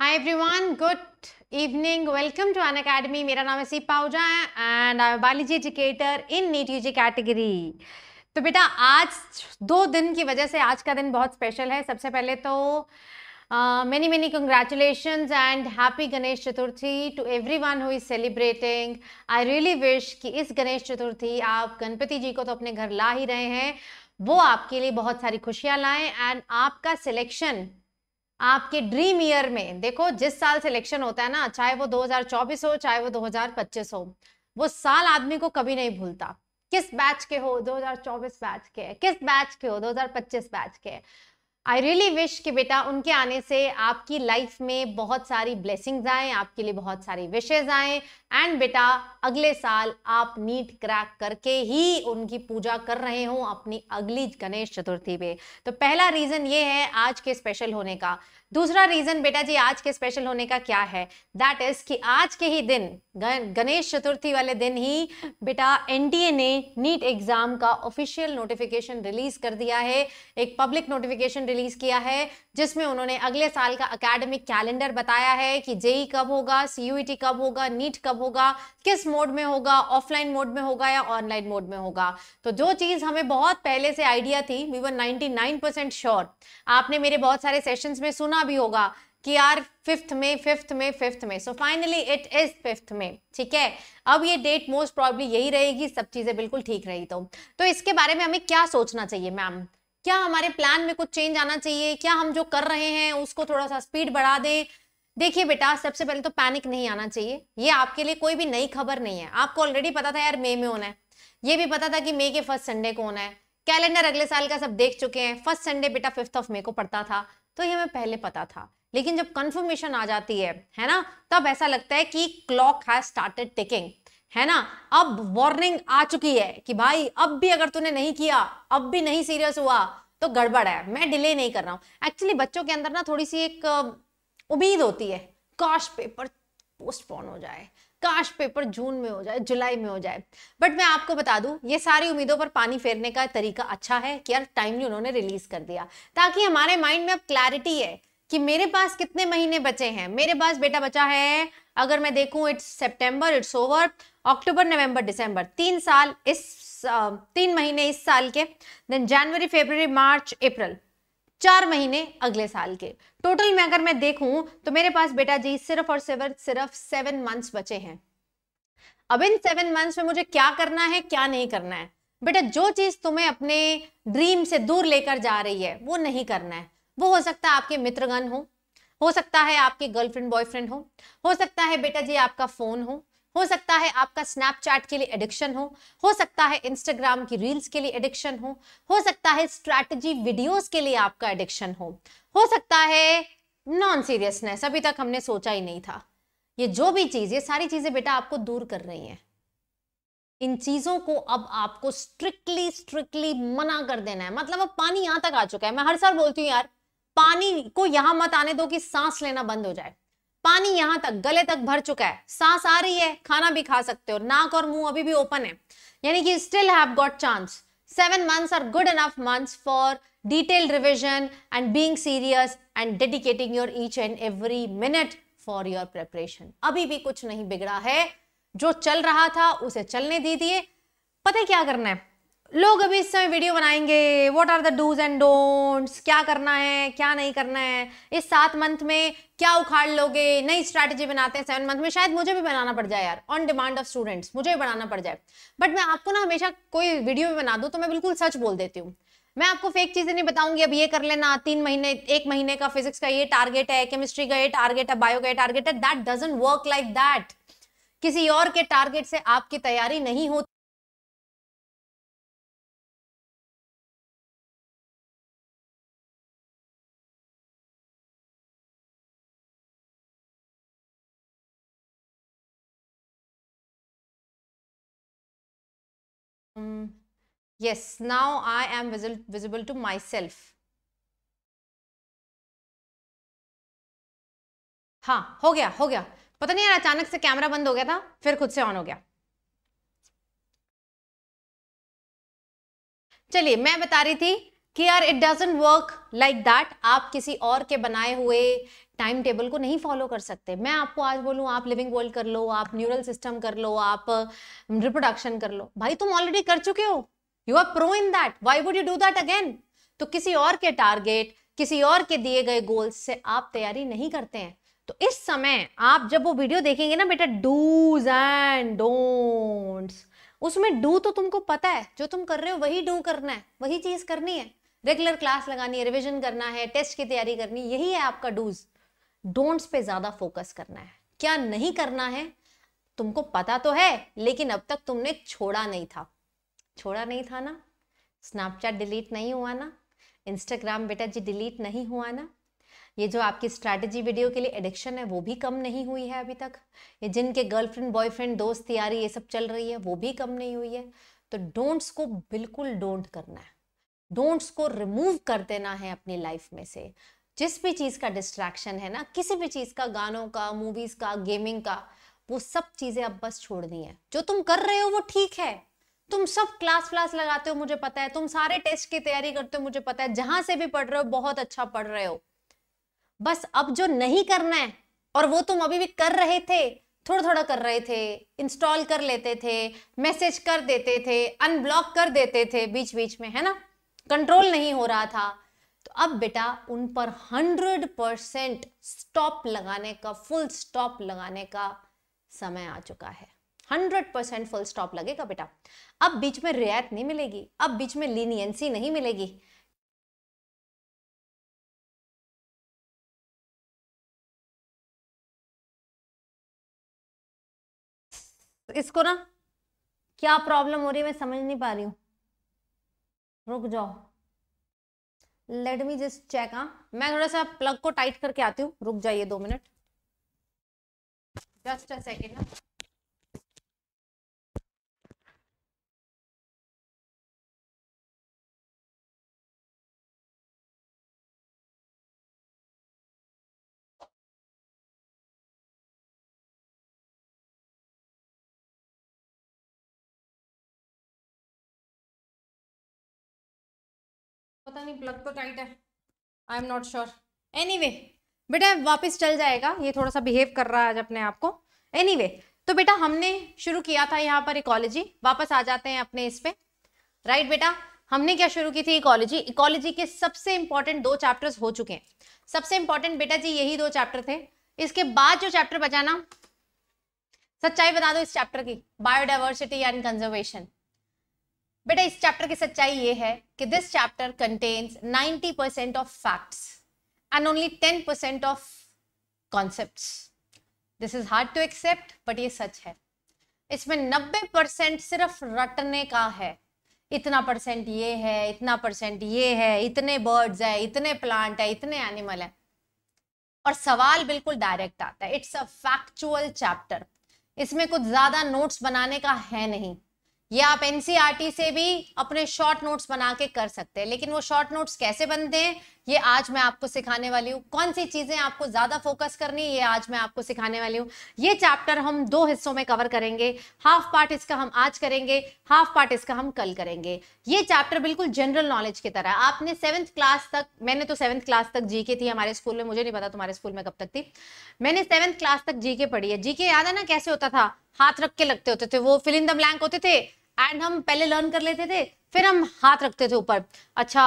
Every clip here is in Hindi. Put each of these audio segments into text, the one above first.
High everyone good evening welcome to Unacademy मेरा नाम है सी है and I am biology educator in NEET U G category तो बेटा आज दो दिन की वजह से आज का दिन बहुत स्पेशल है सबसे पहले तो many many congratulation and happy Ganesh Chaturthi to everyone who is celebrating I really wish कि इस गणेश चतुर्थी आप गणपति जी को तो अपने घर ला ही रहे हैं वो आपके लिए बहुत सारी खुशियाँ लाएँ एंड आपका सिलेक्शन आपके ड्रीम ईयर में देखो जिस साल सिलेक्शन होता है ना चाहे वो 2024 हो चाहे वो 2025 हो वो साल आदमी को कभी नहीं भूलता किस बैच के हो 2024 बैच के किस बैच के हो 2025 बैच के आई रियली विश कि बेटा उनके आने से आपकी लाइफ में बहुत सारी ब्लेसिंग्स आए आपके लिए बहुत सारी विशेज आए एंड बेटा अगले साल आप नीट क्रैक करके ही उनकी पूजा कर रहे हो अपनी अगली गणेश चतुर्थी पे तो पहला रीजन ये है आज के स्पेशल होने का दूसरा रीजन बेटा जी आज के स्पेशल होने का क्या है दैट इज कि आज के ही दिन गणेश चतुर्थी वाले दिन ही बेटा एनटीए ने नीट एग्जाम का ऑफिशियल नोटिफिकेशन रिलीज कर दिया है एक पब्लिक नोटिफिकेशन रिलीज किया है जिसमें उन्होंने अगले साल का अकेडमिक कैलेंडर बताया है कि जेई e कब होगा सीयूईटी e कब होगा नीट कब होगा किस मोड में होगा ऑफलाइन मोड में होगा या ऑनलाइन मोड में होगा तो जो चीज़ हमें बहुत पहले से आइडिया थी वी वर 99 परसेंट श्योर आपने मेरे बहुत सारे सेशंस में सुना भी होगा कि यार फिफ्थ में फिफ्थ में फिफ्थ में so finally it is fifth में ठीक है अब ये डेट मोस्ट प्रॉब्ली यही रहेगी सब चीजें बिल्कुल ठीक रही तो तो इसके बारे में हमें क्या सोचना चाहिए मैम क्या हमारे प्लान में कुछ चेंज आना चाहिए क्या हम जो कर रहे हैं उसको थोड़ा सा स्पीड बढ़ा दें देखिए बेटा सबसे पहले तो पैनिक नहीं आना चाहिए ये आपके लिए कोई भी नई खबर नहीं है आपको ऑलरेडी पता था यार मई में होना है ये भी पता था कि मई के फर्स्ट संडे को होना है कैलेंडर अगले साल का सब देख चुके हैं फर्स्ट संडे बेटा फिफ्थ ऑफ मे को पड़ता था तो ये हमें पहले पता था लेकिन जब कंफर्मेशन आ जाती है है ना तब ऐसा लगता है कि क्लॉक हैज स्टार्टेड टिकिंग है ना अब वार्निंग आ चुकी है कि भाई अब भी अगर तूने नहीं किया अब भी नहीं सीरियस हुआ तो गड़बड़ है मैं डिले नहीं कर रहा हूँ एक्चुअली बच्चों के अंदर ना थोड़ी सी एक उम्मीद होती है काश पेपर पोस्टपोन हो जाए काश पेपर जून में हो जाए जुलाई में हो जाए बट मैं आपको बता दूं ये सारी उम्मीदों पर पानी फेरने का तरीका अच्छा है कि यार टाइमली उन्होंने रिलीज कर दिया ताकि हमारे माइंड में अब क्लैरिटी है कि मेरे पास कितने महीने बचे हैं मेरे पास बेटा बचा है अगर मैं देखूं it's September it's over October November December तीन साल इस तीन महीने इस साल के देन जनवरी फेबर मार्च अप्रैल चार महीने अगले साल के टोटल में अगर मैं देखूं तो मेरे पास बेटा जी सिर्फ और सिर्फ सिर्फ सेवन मंथ्स बचे हैं अब इन सेवन मंथ्स में मुझे क्या करना है क्या नहीं करना है बेटा जो चीज तुम्हें अपने ड्रीम से दूर लेकर जा रही है वो नहीं करना है वो हो सकता है आपके मित्रगण हो हो सकता है आपके गर्लफ्रेंड बॉयफ्रेंड हो हो सकता है बेटा जी आपका फोन हो हो सकता है आपका स्नैपचैट के लिए एडिक्शन हो हो सकता है इंस्टाग्राम की रील्स के लिए एडिक्शन हो हो सकता है स्ट्रैटेजी वीडियोस के लिए आपका एडिक्शन हो हो सकता है नॉन सीरियसनेस अभी तक हमने सोचा ही नहीं था ये जो भी चीज ये सारी चीजें बेटा आपको दूर कर रही हैं इन चीजों को अब आपको स्ट्रिक्टली स्ट्रिक्टली मना कर देना है मतलब अब पानी यहां तक आ चुका है मैं हर साल बोलती हूँ यार पानी को यहां मत आने दो कि सांस लेना बंद हो जाए पानी यहां तक गले तक भर चुका है सांस आ रही है खाना भी खा सकते हो नाक और मुंह अभी भी ओपन है यानी कि still have got chance seven months are good enough months for detail revision and being serious and dedicating your each and every minute for your preparation अभी भी कुछ नहीं बिगड़ा है जो चल रहा था उसे चलने दीजिए पता क्या करना है लोग अभी इस समय वीडियो बनाएंगे what are the do's and don'ts क्या करना है क्या नहीं करना है इस सात मंथ में क्या उखाड़ लोगे नई स्ट्रैटेजी बनाते हैं सेवन मंथ में शायद मुझे भी बनाना पड़ जाए यार ऑन डिमांड ऑफ स्टूडेंट्स मुझे भी बनाना पड़ जाए बट मैं आपको ना हमेशा कोई वीडियो भी बना दूँ तो मैं बिल्कुल सच बोल देती हूँ मैं आपको फेक चीजें नहीं बताऊंगी अब ये कर लेना तीन महीने एक महीने का फिजिक्स का ये टारगेट है केमिस्ट्री का ये टारगेट है बायो का ये टारगेट है that doesn't work like that किसी और के टारगेट से आपकी तैयारी नहीं होती yes now i am visible, visible to myself हाँ हो गया हो गया पता नहीं यार अचानक से कैमरा बंद हो गया था फिर खुद से ऑन हो गया चलिए मैं बता रही थी कि यार it doesn't work like that आप किसी और के बनाए हुए टाइम टेबल को नहीं फॉलो कर सकते मैं आपको आज बोलूँ आप लिविंग वर्ल्ड कर लो आप न्यूरल सिस्टम कर लो आप रिप्रोडक्शन कर लो भाई तुम ऑलरेडी कर चुके हो you are pro in that why would you do that again तो किसी और के टारगेट किसी और के दिए गए गोल्स से आप तैयारी नहीं करते हैं तो इस समय आप जब वो वीडियो देखेंगे ना बेटा डूज एंड डोंट्स उसमें डू तो तुमको पता है जो तुम कर रहे हो वही डू करना है वही चीज करनी है रेगुलर क्लास लगानी है रिविजन करना है टेस्ट की तैयारी करनी यही है आपका डूज डोंट्स पे ज्यादा फोकस करना है क्या नहीं करना है तुमको पता तो है लेकिन अब तक तुमने छोड़ा नहीं था छोड़ा नहीं था ना स्नैपचैट डिलीट नहीं हुआ ना इंस्टाग्राम बेटा जी डिलीट नहीं हुआ ना ये जो आपकी स्ट्रैटेजी वीडियो के लिए एडिक्शन है वो भी कम नहीं हुई है अभी तक ये जिनके गर्लफ्रेंड बॉयफ्रेंड दोस्त यारी ये सब चल रही है वो भी कम नहीं हुई है तो डोंट्स को बिल्कुल डोंट करना है डोंट्स को रिमूव कर देना है अपनी लाइफ में से जिस भी चीज़ का डिस्ट्रैक्शन है ना किसी भी चीज़ का गानों का मूवीज़ का गेमिंग का वो सब चीज़ें अब बस छोड़नी है जो तुम कर रहे हो वो ठीक है तुम सब क्लास व्लास लगाते हो मुझे पता है तुम सारे टेस्ट की तैयारी करते हो मुझे पता है जहां से भी पढ़ रहे हो बहुत अच्छा पढ़ रहे हो बस अब जो नहीं करना है और वो तुम अभी भी कर रहे थे थोड़ा थोड़ा कर रहे थे इंस्टॉल कर लेते थे मैसेज कर देते थे अनब्लॉक कर देते थे बीच बीच में है ना कंट्रोल नहीं हो रहा था तो अब बेटा उन पर हंड्रेड परसेंट स्टॉप लगाने का फुल स्टॉप लगाने का समय आ चुका है हंड्रेड परसेंट फुल स्टॉप लगेगा बेटा अब बीच में रियायत नहीं मिलेगी अब बीच में लीनियंसी नहीं मिलेगी इसको ना क्या प्रॉब्लम हो रही है मैं समझ नहीं पा रही हूं रुक जाओ लेट मी जस्ट चेक हाँ मैं थोड़ा सा प्लग को टाइट करके आती हूँ रुक जाइए दो मिनट जस्ट अ सेकेंड पता नहीं प्लग तो टाइट है I am not sure any बेटा वापस चल जाएगा ये थोड़ा सा बिहेव कर रहा है आज अपने आप को एनी anyway, तो बेटा हमने शुरू किया था यहाँ पर इकोलॉजी वापस आ जाते हैं अपने इस पे राइट right, बेटा हमने क्या शुरू की थी इकोलॉजी इकोलॉजी के सबसे इंपॉर्टेंट दो चैप्टर्स हो चुके हैं सबसे इंपॉर्टेंट बेटा जी यही दो चैप्टर थे इसके बाद जो चैप्टर बचाना सच्चाई बता दो इस चैप्टर की बायोडाइवर्सिटी एंड कंजर्वेशन बेटा इस चैप्टर की सच्चाई ये है कि this chapter contains 90 percent of facts and only 10 percent of concepts this is hard to accept but ये सच है इसमें 90 परसेंट सिर्फ रटने का है इतना परसेंट ये है इतना परसेंट ये है इतने बर्ड्स है इतने प्लांट है इतने एनिमल है और सवाल बिल्कुल डायरेक्ट आता है इट्स अ फैक्चुअल चैप्टर इसमें कुछ ज्यादा नोट्स बनाने का है नहीं या आप एनसीईआरटी e से भी अपने शॉर्ट नोट्स बना के कर सकते हैं लेकिन वो शॉर्ट नोट्स कैसे बनते हैं ये आज मैं आपको सिखाने वाली हूँ कौन सी चीज़ें आपको ज़्यादा फोकस करनी है ये आज मैं आपको सिखाने वाली हूँ ये चैप्टर हम दो हिस्सों में कवर करेंगे हाफ पार्ट इसका हम आज करेंगे हाफ पार्ट इसका हम कल करेंगे ये चैप्टर बिल्कुल जनरल नॉलेज की तरह आपने सेवन्थ क्लास तक मैंने तो सेवन्थ क्लास तक जी थी हमारे स्कूल में मुझे नहीं पता तुम्हारे स्कूल में कब तक थी मैंने सेवन्थ क्लास तक जी पढ़ी है जी याद है ना कैसे होता था हाथ रख के लगते होते थे वो फिलिंग द ब्लैंक होते थे एंड हम पहले लर्न कर लेते थे फिर हम हाथ रखते थे ऊपर अच्छा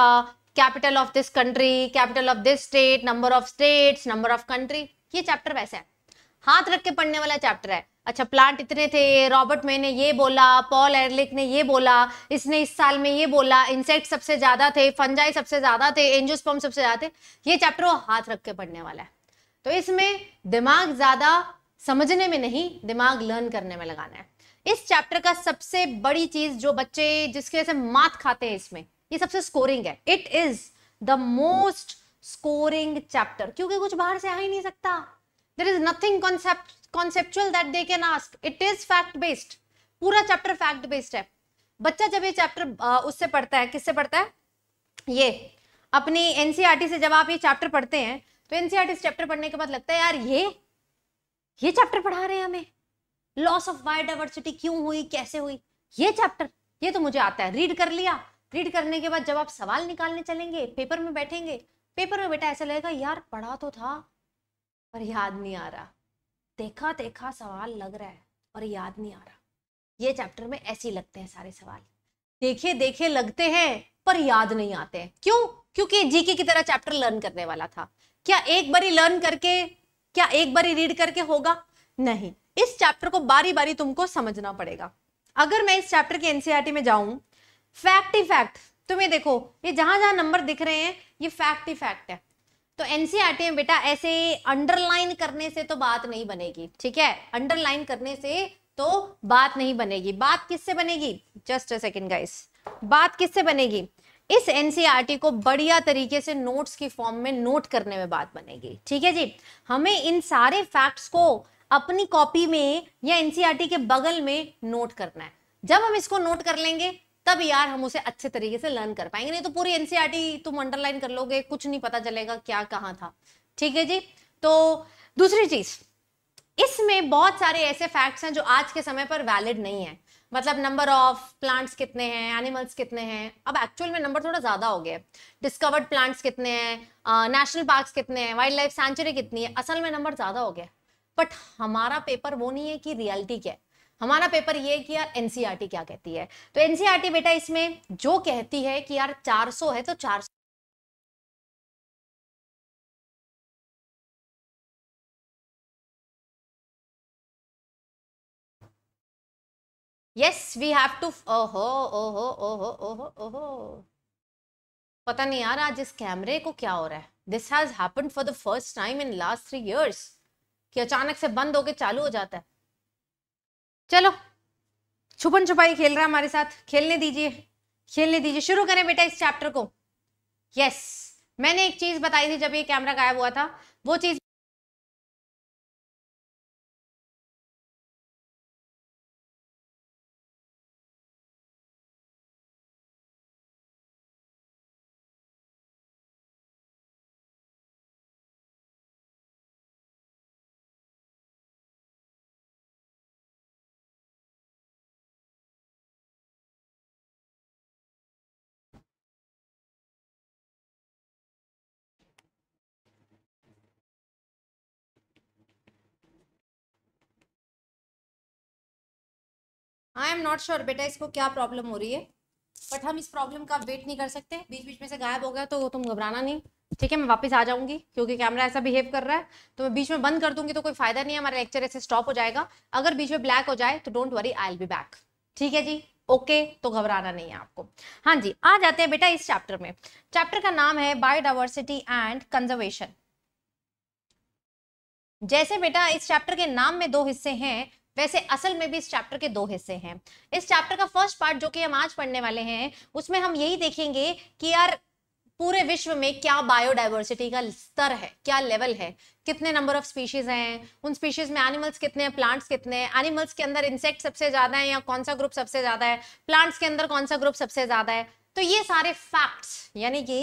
capital of this country capital of this state number of states number of country ये चैप्टर वैसा है हाथ रख के पढ़ने वाला चैप्टर है अच्छा प्लांट इतने थे रॉबर्ट मे ने ये बोला पॉल एरलिक ने ये बोला इसने इस साल में ये बोला इंसेक्ट सबसे ज्यादा थे फंजाई सबसे ज्यादा थे एंजोस्पम सबसे ज्यादा थे ये चैप्टर वो हाथ रख के पढ़ने वाला है तो इसमें दिमाग ज्यादा समझने में नहीं दिमाग लर्न करने में लगाना है इस चैप्टर का सबसे बड़ी चीज जो बच्चे जिसकी वजह से मात खाते हैं इसमें ये सबसे स्कोरिंग है it is the most scoring chapter क्योंकि कुछ बाहर से आ ही नहीं सकता there is nothing conceptual that they can ask it is fact based पूरा चैप्टर फैक्ट बेस्ड है बच्चा जब ये चैप्टर उससे पढ़ता है किससे पढ़ता है ये अपनी एनसीआरटी e से जब आप ये चैप्टर पढ़ते हैं तो एनसीआरटी e से चैप्टर पढ़ने के बाद लगता है यार ये ये चैप्टर पढ़ा रहे हैं हमें लॉस ऑफ बायोडाइवर्सिटी क्यों हुई कैसे हुई ये चैप्टर ये तो मुझे आता है रीड कर लिया रीड करने के बाद जब आप सवाल निकालने चलेंगे पेपर में बैठेंगे पेपर में बेटा ऐसा लगेगा यार पढ़ा तो था पर याद नहीं आ रहा देखा देखा सवाल लग रहा है और याद नहीं आ रहा ये चैप्टर में ऐसे ही लगते हैं सारे सवाल देखे देखे लगते हैं पर याद नहीं आते हैं क्यों क्योंकि जीके की तरह चैप्टर लर्न करने वाला था क्या एक बारी लर्न करके क्या एक बारी रीड करके होगा नहीं इस चैप्टर को बारी बारी तुमको समझना पड़ेगा अगर मैं इस चैप्टर के एनसीईआरटी में जाऊं फैक्ट ही फैक्ट तुम्हें देखो ये जहां जहां नंबर दिख रहे हैं ये फैक्ट ही फैक्ट है तो एनसीईआरटी e में बेटा ऐसे अंडरलाइन करने से तो बात नहीं बनेगी ठीक है अंडरलाइन करने से तो बात नहीं बनेगी बात किससे बनेगी जस्ट अ सेकेंड गाइस बात किससे बनेगी इस एनसीईआरटी e को बढ़िया तरीके से नोट्स की फॉर्म में नोट करने में बात बनेगी ठीक है जी हमें इन सारे फैक्ट्स को अपनी कॉपी में या एनसीईआरटी e के बगल में नोट करना है जब हम इसको नोट कर लेंगे तब यार हम उसे अच्छे तरीके से लर्न कर पाएंगे नहीं तो पूरी एनसीईआरटी e तुम अंडरलाइन कर लोगे कुछ नहीं पता चलेगा क्या कहाँ था ठीक है जी तो दूसरी चीज इसमें बहुत सारे ऐसे फैक्ट्स हैं जो आज के समय पर वैलिड नहीं है मतलब नंबर ऑफ प्लांट्स कितने हैं एनिमल्स कितने हैं अब एक्चुअल में नंबर थोड़ा ज्यादा हो गया डिस्कवर्ड प्लांट्स कितने हैं नेशनल पार्क कितने हैं वाइल्ड लाइफ सेंचुरी कितनी है असल में नंबर ज्यादा हो गया बट हमारा पेपर वो नहीं है कि रियलिटी क्या है हमारा पेपर ये है कि यार एनसीआरटी e क्या कहती है तो एनसीआरटी e बेटा इसमें जो कहती है कि यार 400 है तो 400 यस वी हैव टू ओहो ओहो ओहो ओहो ओहो पता नहीं यार आज इस कैमरे को क्या हो रहा है this has happen for the first time in last three years कि अचानक से बंद होके चालू हो जाता है चलो छुपन छुपाई खेल रहा है हमारे साथ खेलने दीजिए खेलने दीजिए शुरू करें बेटा इस चैप्टर को यस मैंने एक चीज बताई थी जब ये कैमरा गायब हुआ था वो चीज आई एम नॉट श्योर बेटा इसको क्या प्रॉब्लम हो रही है बट हम इस प्रॉब्लम का वेट नहीं कर सकते बीच बीच में से गायब हो गया तो तुम घबराना नहीं ठीक है मैं वापस आ जाऊंगी क्योंकि कैमरा ऐसा बिहेव कर रहा है तो मैं बीच में बंद कर दूंगी तो कोई फायदा नहीं है हमारा लेक्चर ऐसे स्टॉप हो जाएगा अगर बीच में ब्लैक हो जाए तो don't worry I'll be back ठीक है जी ओके okay, तो घबराना नहीं है आपको हाँ जी आ जाते हैं बेटा इस चैप्टर में चैप्टर का नाम है बायोडाइवर्सिटी एंड कंजर्वेशन जैसे बेटा इस चैप्टर के नाम में दो हिस्से हैं वैसे असल में भी इस चैप्टर के दो हिस्से हैं इस चैप्टर का फर्स्ट पार्ट जो कि हम आज पढ़ने वाले हैं उसमें हम यही देखेंगे कि यार पूरे विश्व में क्या बायोडाइवर्सिटी का स्तर है क्या लेवल है कितने नंबर ऑफ स्पीशीज हैं उन स्पीशीज में एनिमल्स कितने हैं प्लांट्स कितने हैं एनिमल्स के अंदर इंसेक्ट सबसे ज्यादा है या कौन सा ग्रुप सबसे ज्यादा है प्लांट्स के अंदर कौन सा ग्रुप सबसे ज्यादा है तो ये सारे फैक्ट्स यानी कि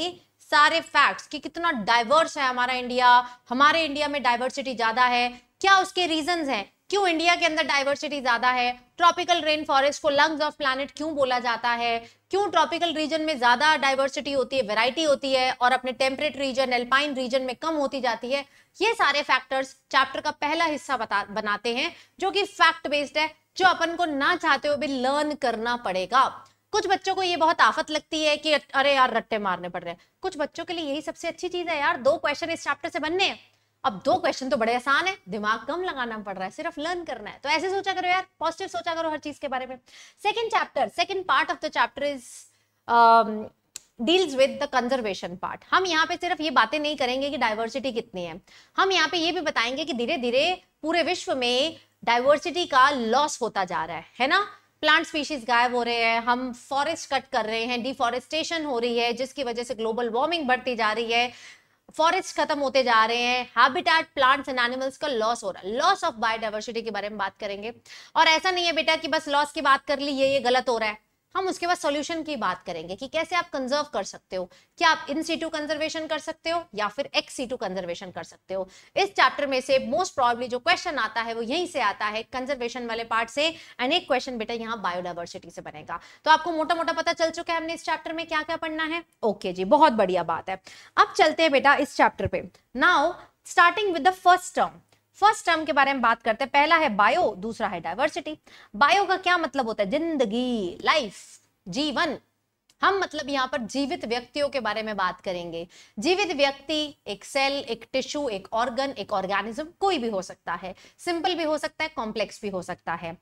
सारे फैक्ट्स कि कितना डाइवर्स है हमारा इंडिया हमारे इंडिया में डाइवर्सिटी ज्यादा है क्या उसके रीजंस हैं क्यों इंडिया के अंदर डाइवर्सिटी ज्यादा है ट्रॉपिकल रेन फॉरेस्ट को लंग्स ऑफ प्लानट क्यों बोला जाता है क्यों ट्रॉपिकल रीजन में ज्यादा डाइवर्सिटी होती है वेराइटी होती है और अपने टेम्परेट रीजन एल्पाइन रीजन में कम होती जाती है ये सारे फैक्टर्स चैप्टर का पहला हिस्सा बता बनाते हैं जो कि फैक्ट बेस्ड है जो अपन को ना चाहते हुए भी लर्न करना पड़ेगा कुछ बच्चों को ये बहुत आफत लगती है कि अरे यार रट्टे मारने पड़ रहे हैं कुछ बच्चों के लिए यही सबसे अच्छी चीज है यार दो क्वेश्चन इस चैप्टर से बनने हैं अब दो क्वेश्चन तो बड़े आसान है दिमाग कम लगाना पड़ रहा है सिर्फ लर्न करना है तो ऐसे सोचा करो यार पॉजिटिव सोचा करो हर चीज के बारे में second chapter second part of the chapter is deals with the conservation part हम यहाँ पे सिर्फ ये बातें नहीं करेंगे कि डाइवर्सिटी कितनी है हम यहाँ पे ये भी बताएंगे कि धीरे धीरे पूरे विश्व में डाइवर्सिटी का लॉस होता जा रहा है है ना प्लांट स्पीशीज गायब हो रहे हैं हम फॉरेस्ट कट कर रहे हैं डिफॉरेस्टेशन हो रही है जिसकी वजह से ग्लोबल वार्मिंग बढ़ती जा रही है फॉरेस्ट खत्म होते जा रहे हैं हैबिटेट प्लांट्स एंड एनिमल्स का लॉस हो रहा है लॉस ऑफ बायोडाइवर्सिटी के बारे में बात करेंगे और ऐसा नहीं है बेटा कि बस लॉस की बात कर ली ये ये गलत हो रहा है हम उसके बाद सॉल्यूशन की बात करेंगे कि कैसे आप कंजर्व कर सकते हो क्या आप इन सीटू कंजर्वेशन कर सकते हो या फिर एक्स सीटू कंजर्वेशन कर सकते हो इस चैप्टर में से मोस्ट प्रॉब्ली जो क्वेश्चन आता है वो यहीं से आता है कंजर्वेशन वाले पार्ट से एंड एक क्वेश्चन बेटा यहाँ बायोडाइवर्सिटी से बनेगा तो आपको मोटा मोटा पता चल चुका है हमने इस चैप्टर में क्या क्या पढ़ना है ओके जी बहुत बढ़िया बात है अब चलते हैं बेटा इस चैप्टर पे now starting with the first term first term के बारे में बात करते हैं पहला है बायो दूसरा है डाइवर्सिटी बायो का क्या मतलब होता है जिंदगी लाइफ जीवन हम मतलब यहाँ पर जीवित व्यक्तियों के बारे में बात करेंगे जीवित व्यक्ति एक सेल एक टिश्यू एक ऑर्गन एक ऑर्गेनिज्म कोई भी हो सकता है सिंपल भी हो सकता है कॉम्प्लेक्स भी हो सकता है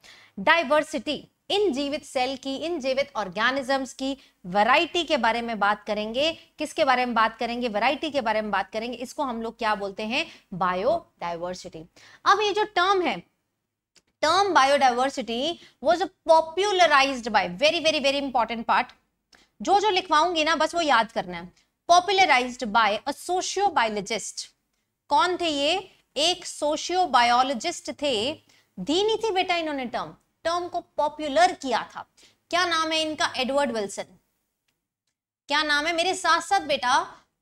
डाइवर्सिटी इन जीवित सेल की इन जीवित ऑर्गेनिजम्स की वैरायटी के बारे में बात करेंगे किसके बारे में बात करेंगे वैरायटी के बारे में बात करेंगे इसको हम लोग क्या बोलते हैं बायोडाइवर्सिटी अब ये जो टर्म है term biodiversity was popularized by very very very important part जो जो लिखवाऊंगी ना बस वो याद करना है popularized by a socio biologist कौन थे ये एक सोशियो बायोलॉजिस्ट थे दी नहीं थी बेटा इन्होंने टर्म टर्म को पॉपुलर किया था क्या नाम है इनका एडवर्ड विल्सन क्या नाम है मेरे साथ साथ बेटा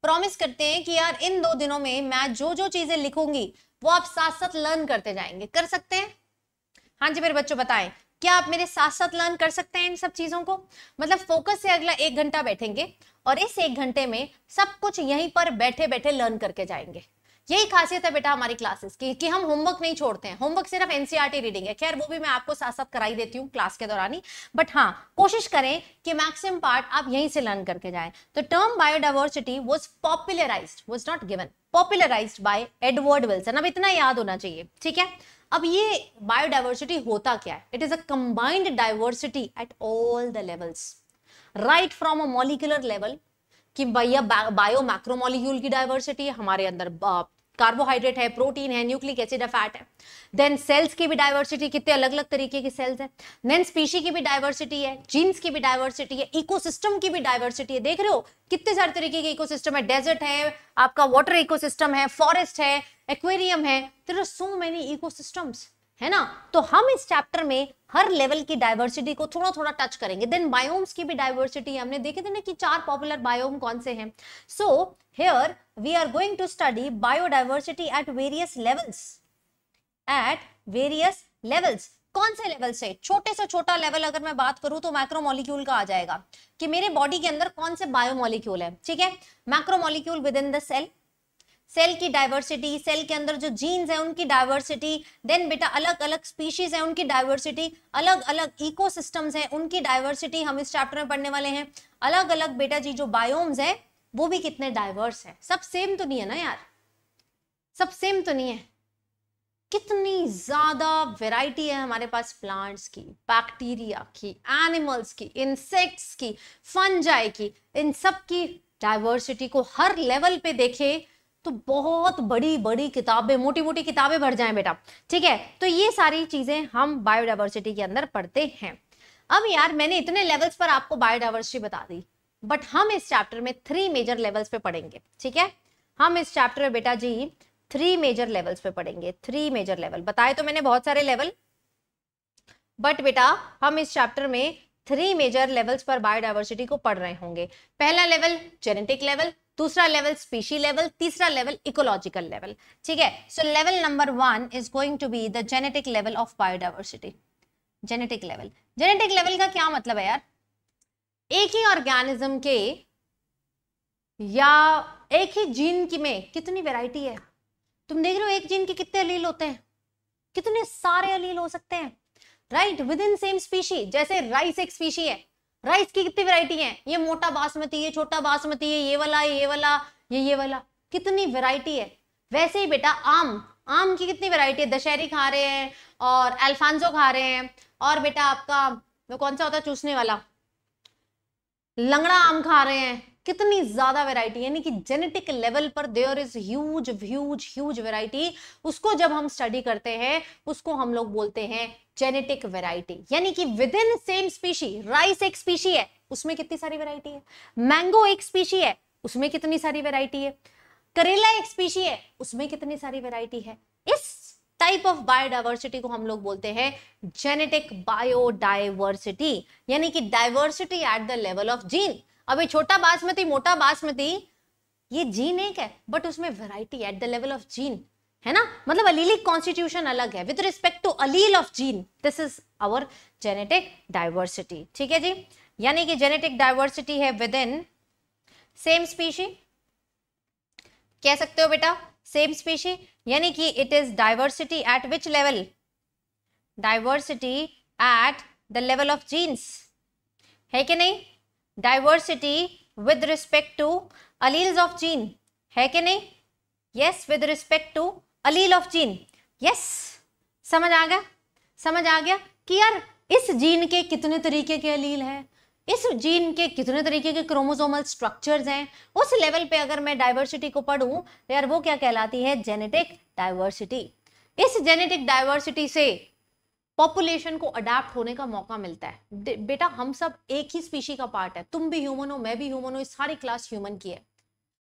प्रॉमिस करते हैं कि यार इन दो दिनों में मैं जो जो चीजें लिखूंगी वो आप साथ साथ लर्न करते जाएंगे कर सकते हैं हाँ जी मेरे बच्चों बताएं क्या आप मेरे साथ साथ लर्न कर सकते हैं इन सब चीजों को मतलब फोकस से अगला एक घंटा बैठेंगे और इस एक घंटे में सब कुछ यहीं पर बैठे बैठे लर्न करके जाएंगे यही खासियत है बेटा हमारी क्लासेस की कि हम होमवर्क नहीं छोड़ते हैं होमवर्क सिर्फ एनसीआरटी रीडिंग e है खैर वो भी मैं आपको साथ साथ कराई देती हूँ क्लास के दौरान ही बट हाँ कोशिश करें कि मैक्सिमम पार्ट आप यहीं से लर्न करके जाएं तो term biodiversity was popularize was not given popularize by Edward Wilson अब इतना याद होना चाहिए ठीक है अब ये बायोडाइवर्सिटी होता क्या है it is a combined diversity at all the levels right from a molecular level कि भैया बायो मैक्रोमोलिक्यूल की डाइवर्सिटी हमारे अंदर कार्बोहाइड्रेट है प्रोटीन है न्यूक्लिक एसिड है फैट है देन सेल्स की भी डायवर्सिटी कितने अलग अलग तरीके की सेल्स है देन स्पीशी की भी डायवर्सिटी है जीन्स की भी डायवर्सिटी है इकोसिस्टम की भी डायवर्सिटी है देख रहे हो कितने सारे तरीके के इकोसिस्टम है डेजर्ट है आपका वाटर इकोसिस्टम है फॉरेस्ट है एक्वेरियम है there are so many ecosystems है ना तो हम इस चैप्टर में हर लेवल की डायवर्सिटी को थोड़ा थोड़ा टच करेंगे देन बायोम्स की भी डायवर्सिटी हमने देखे थे ना कि चार पॉपुलर बायोम कौन से हैं so here we are going to study biodiversity at various levels. At various levels. कौन से लेवल से छोटे से छोटा लेवल अगर मैं बात करूं तो मैक्रोमोलिक्यूल का आ जाएगा कि मेरे बॉडी के अंदर कौन से बायोमोलिक्यूल है ठीक है macromolecule within the cell cell की डाइवर्सिटी सेल के अंदर जो जीन्स है उनकी डाइवर्सिटी देन बेटा अलग अलग स्पीशीज है उनकी डाइवर्सिटी अलग अलग इकोसिस्टम्स हैं उनकी डाइवर्सिटी हम इस चैप्टर में पढ़ने वाले हैं अलग अलग बेटा जी जो बायोम्स हैं वो भी कितने डाइवर्स हैं सब सेम तो नहीं है ना यार सब सेम तो नहीं है कितनी ज़्यादा वैरायटी है हमारे पास प्लांट्स की बैक्टीरिया की एनिमल्स की इंसेक्ट्स की फंजाई की इन सब की डाइवर्सिटी को हर लेवल पे देखे तो बहुत बड़ी बड़ी किताबें मोटी मोटी किताबें भर जाएं बेटा ठीक है तो ये सारी चीज़ें हम बायोडाइवर्सिटी के अंदर पढ़ते हैं अब यार मैंने इतने लेवल्स पर आपको बायोडाइवर्सिटी बता दी बट हम इस चैप्टर में थ्री मेजर लेवल्स पे पढ़ेंगे ठीक है हम इस चैप्टर में बेटा जी थ्री मेजर लेवल्स पे पढ़ेंगे थ्री मेजर लेवल बताए तो मैंने बहुत सारे लेवल बट बेटा हम इस चैप्टर में थ्री मेजर लेवल्स पर बायोडाइवर्सिटी को पढ़ रहे होंगे पहला लेवल जेनेटिक लेवल दूसरा लेवल स्पीशी लेवल तीसरा लेवल इकोलॉजिकल लेवल ठीक है so level number one is going to be the genetic level of biodiversity genetic level genetic level का क्या मतलब है यार एक ही ऑर्गेनिज्म के या एक ही जीन की में कितनी वैरायटी है तुम देख रहे हो एक जीन के कितने अलील होते हैं कितने सारे अलील हो सकते हैं right within same species जैसे राइस एक स्पीशी है राइस की कितनी वैरायटी है ये मोटा बासमती ये छोटा बासमती है ये वाला ये वाला ये ये वाला कितनी वैरायटी है वैसे ही बेटा आम आम की कितनी वैरायटी है दशहरी खा रहे हैं और अल्फांजो खा रहे हैं और बेटा आपका वो कौन सा होता है चूसने वाला लंगड़ा आम खा रहे हैं कितनी ज्यादा वैरायटी यानी कि जेनेटिक लेवल पर there is huge huge huge variety उसको जब हम स्टडी करते हैं उसको हम लोग बोलते हैं जेनेटिक वैरायटी यानी कि within same species rice एक स्पीशी है उसमें कितनी सारी वैरायटी है मैंगो एक स्पीशी है उसमें कितनी सारी वेरायटी है करेला एक स्पीशी है उसमें कितनी सारी वेरायटी है इस टाइप ऑफ बायोडाइवर्सिटी को हम लोग बोलते हैं जेनेटिक बायोडाइवर्सिटी यानी कि diversity at the level of gene अब ये छोटा बासमती मोटा बासमती ये जीन एक है बट उसमें variety at the level of gene है ना मतलब अलीलिक कॉन्स्टिट्यूशन अलग है with respect to allele of gene this is our genetic diversity ठीक है जी यानी कि जेनेटिक डाइवर्सिटी है विद इन सेम स्पीशी कह सकते हो बेटा सेम स्पीशी यानी कि it is diversity at which level diversity at the level of genes है कि नहीं diversity with respect to alleles of gene है कि नहीं yes with respect to allele of gene yes समझ आ गया समझ आ गया कि यार इस जीन के कितने तरीके के अलील हैं इस जीन के कितने तरीके के क्रोमोसोमल स्ट्रक्चर्स हैं उस लेवल पे अगर मैं डाइवर्सिटी को पढ़ूं तो यार वो क्या कहलाती है जेनेटिक डाइवर्सिटी इस जेनेटिक डाइवर्सिटी से पॉपुलेशन को अडेप्ट होने का मौका मिलता है बेटा हम सब एक ही स्पीशी का पार्ट है तुम भी ह्यूमन हो मैं भी ह्यूमन हूँ सारी क्लास ह्यूमन की है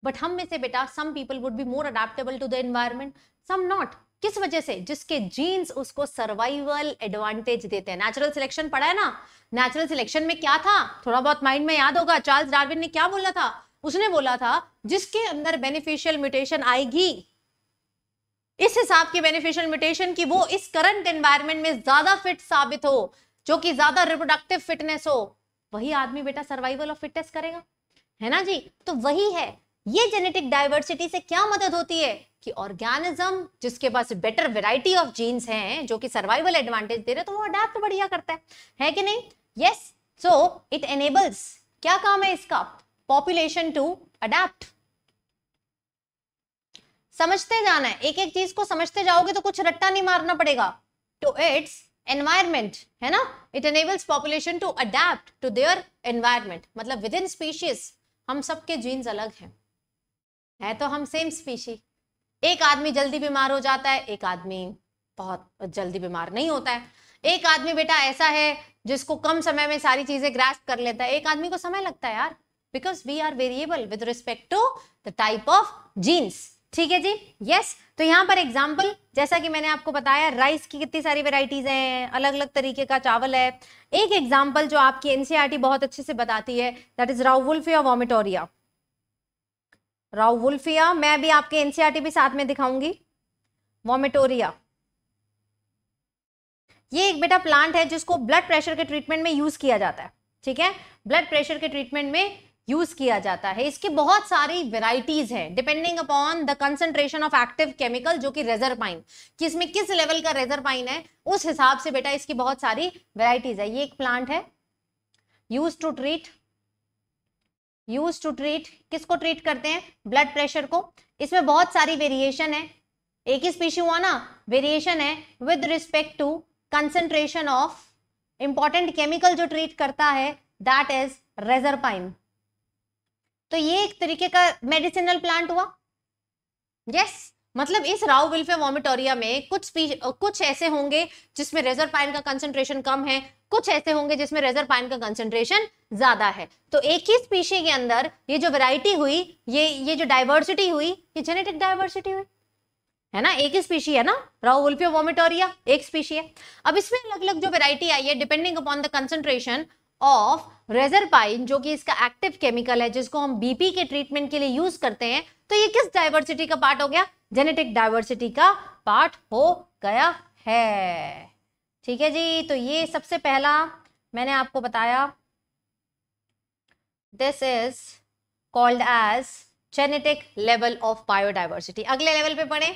बट हम में से बेटा some people would be more adaptable to the environment some not किस वजह से जिसके जीन्स उसको सर्वाइवल एडवांटेज देते हैं नेचुरल सिलेक्शन पढ़ा है ना नेचुरल सिलेक्शन में क्या था थोड़ा बहुत माइंड में याद होगा चार्ल्स डार्विन ने क्या बोला था उसने बोला था जिसके अंदर बेनिफिशियल म्यूटेशन आएगी इस हिसाब की बेनिफिशियल म्यूटेशन की वो इस करंट एनवायरमेंट में ज्यादा फिट साबित हो जो कि ज्यादा रिप्रोडक्टिव फिटनेस हो वही आदमी बेटा सर्वाइवल ऑफ फिटनेस करेगा है ना जी तो वही है ये जेनेटिक डाइवर्सिटी से क्या मदद होती है कि ऑर्गेनिज्म जिसके पास बेटर वेराइटी ऑफ जीन्स हैं जो कि सर्वाइवल एडवांटेज दे रहे तो वो अडेप्ट बढ़िया करता है है कि नहीं यस सो इट एनेबल्स क्या काम है इसका पॉपुलेशन टू अडेप्ट समझते जाना है एक एक चीज को समझते जाओगे तो कुछ रट्टा नहीं मारना पड़ेगा टू इट्स एनवायरमेंट है ना it enables population to adapt to their environment मतलब विद इन स्पीशीज हम सबके जीन्स अलग हैं है तो हम सेम स्पीशी एक आदमी जल्दी बीमार हो जाता है एक आदमी बहुत जल्दी बीमार नहीं होता है एक आदमी बेटा ऐसा है जिसको कम समय में सारी चीजें ग्रास्प कर लेता है एक आदमी को समय लगता है यार because we are variable with respect to the type of genes ठीक है जी यस तो यहाँ पर एग्जाम्पल जैसा कि मैंने आपको बताया राइस की कितनी सारी वेराइटीज हैं अलग अलग तरीके का चावल है एक एग्जाम्पल जो आपकी एनसीईआरटी e बहुत अच्छे से बताती है that is rauwolfia vomitoria wolfia मैं भी आपके एनसीआरटी e भी साथ में दिखाऊंगी वॉमिटोरिया ये एक बेटा प्लांट है जिसको ब्लड प्रेशर के ट्रीटमेंट में यूज किया जाता है ठीक है ब्लड प्रेशर के ट्रीटमेंट में यूज किया जाता है इसकी बहुत सारी वेराइटीज हैं depending upon the concentration of active chemical जो कि रेजर पाइन कि इसमें किस लेवल का रेजर पाइन है उस हिसाब से बेटा इसकी बहुत सारी वेराइटीज है ये एक प्लांट है use to treat use to treat किसको ट्रीट करते हैं ब्लड प्रेशर को इसमें बहुत सारी वेरिएशन है एक ही स्पीशी हुआ ना वेरिएशन है with respect to concentration of important chemical जो ट्रीट करता है दैट इज रेजरपाइन तो ये एक तरीके का मेडिसिनल प्लांट हुआ यस yes, मतलब इस राउ विल्फे वॉमिटोरिया में कुछ कुछ ऐसे होंगे जिसमें रेजर पाइन का कंसेंट्रेशन कम है कुछ ऐसे होंगे जिसमें रेजर पाइन का कंसेंट्रेशन ज्यादा है तो एक ही स्पीशी के अंदर ये जो वैरायटी हुई ये ये जो डाइवर्सिटी हुई ये जेनेटिक डाइवर्सिटी हुई है ना एक ही स्पीशी है ना राहुलपियो वोमिटोरिया एक स्पीशी है अब इसमें अलग अलग जो वेरायटी आई है depending upon the concentration of reserpine जो कि इसका एक्टिव केमिकल है जिसको हम बीपी के ट्रीटमेंट के लिए यूज करते हैं तो ये किस डाइवर्सिटी का पार्ट हो गया जेनेटिक डाइवर्सिटी का पार्ट हो गया है ठीक है जी तो ये सबसे पहला मैंने आपको बताया this is called as genetic level of biodiversity अगले लेवल पे पढ़े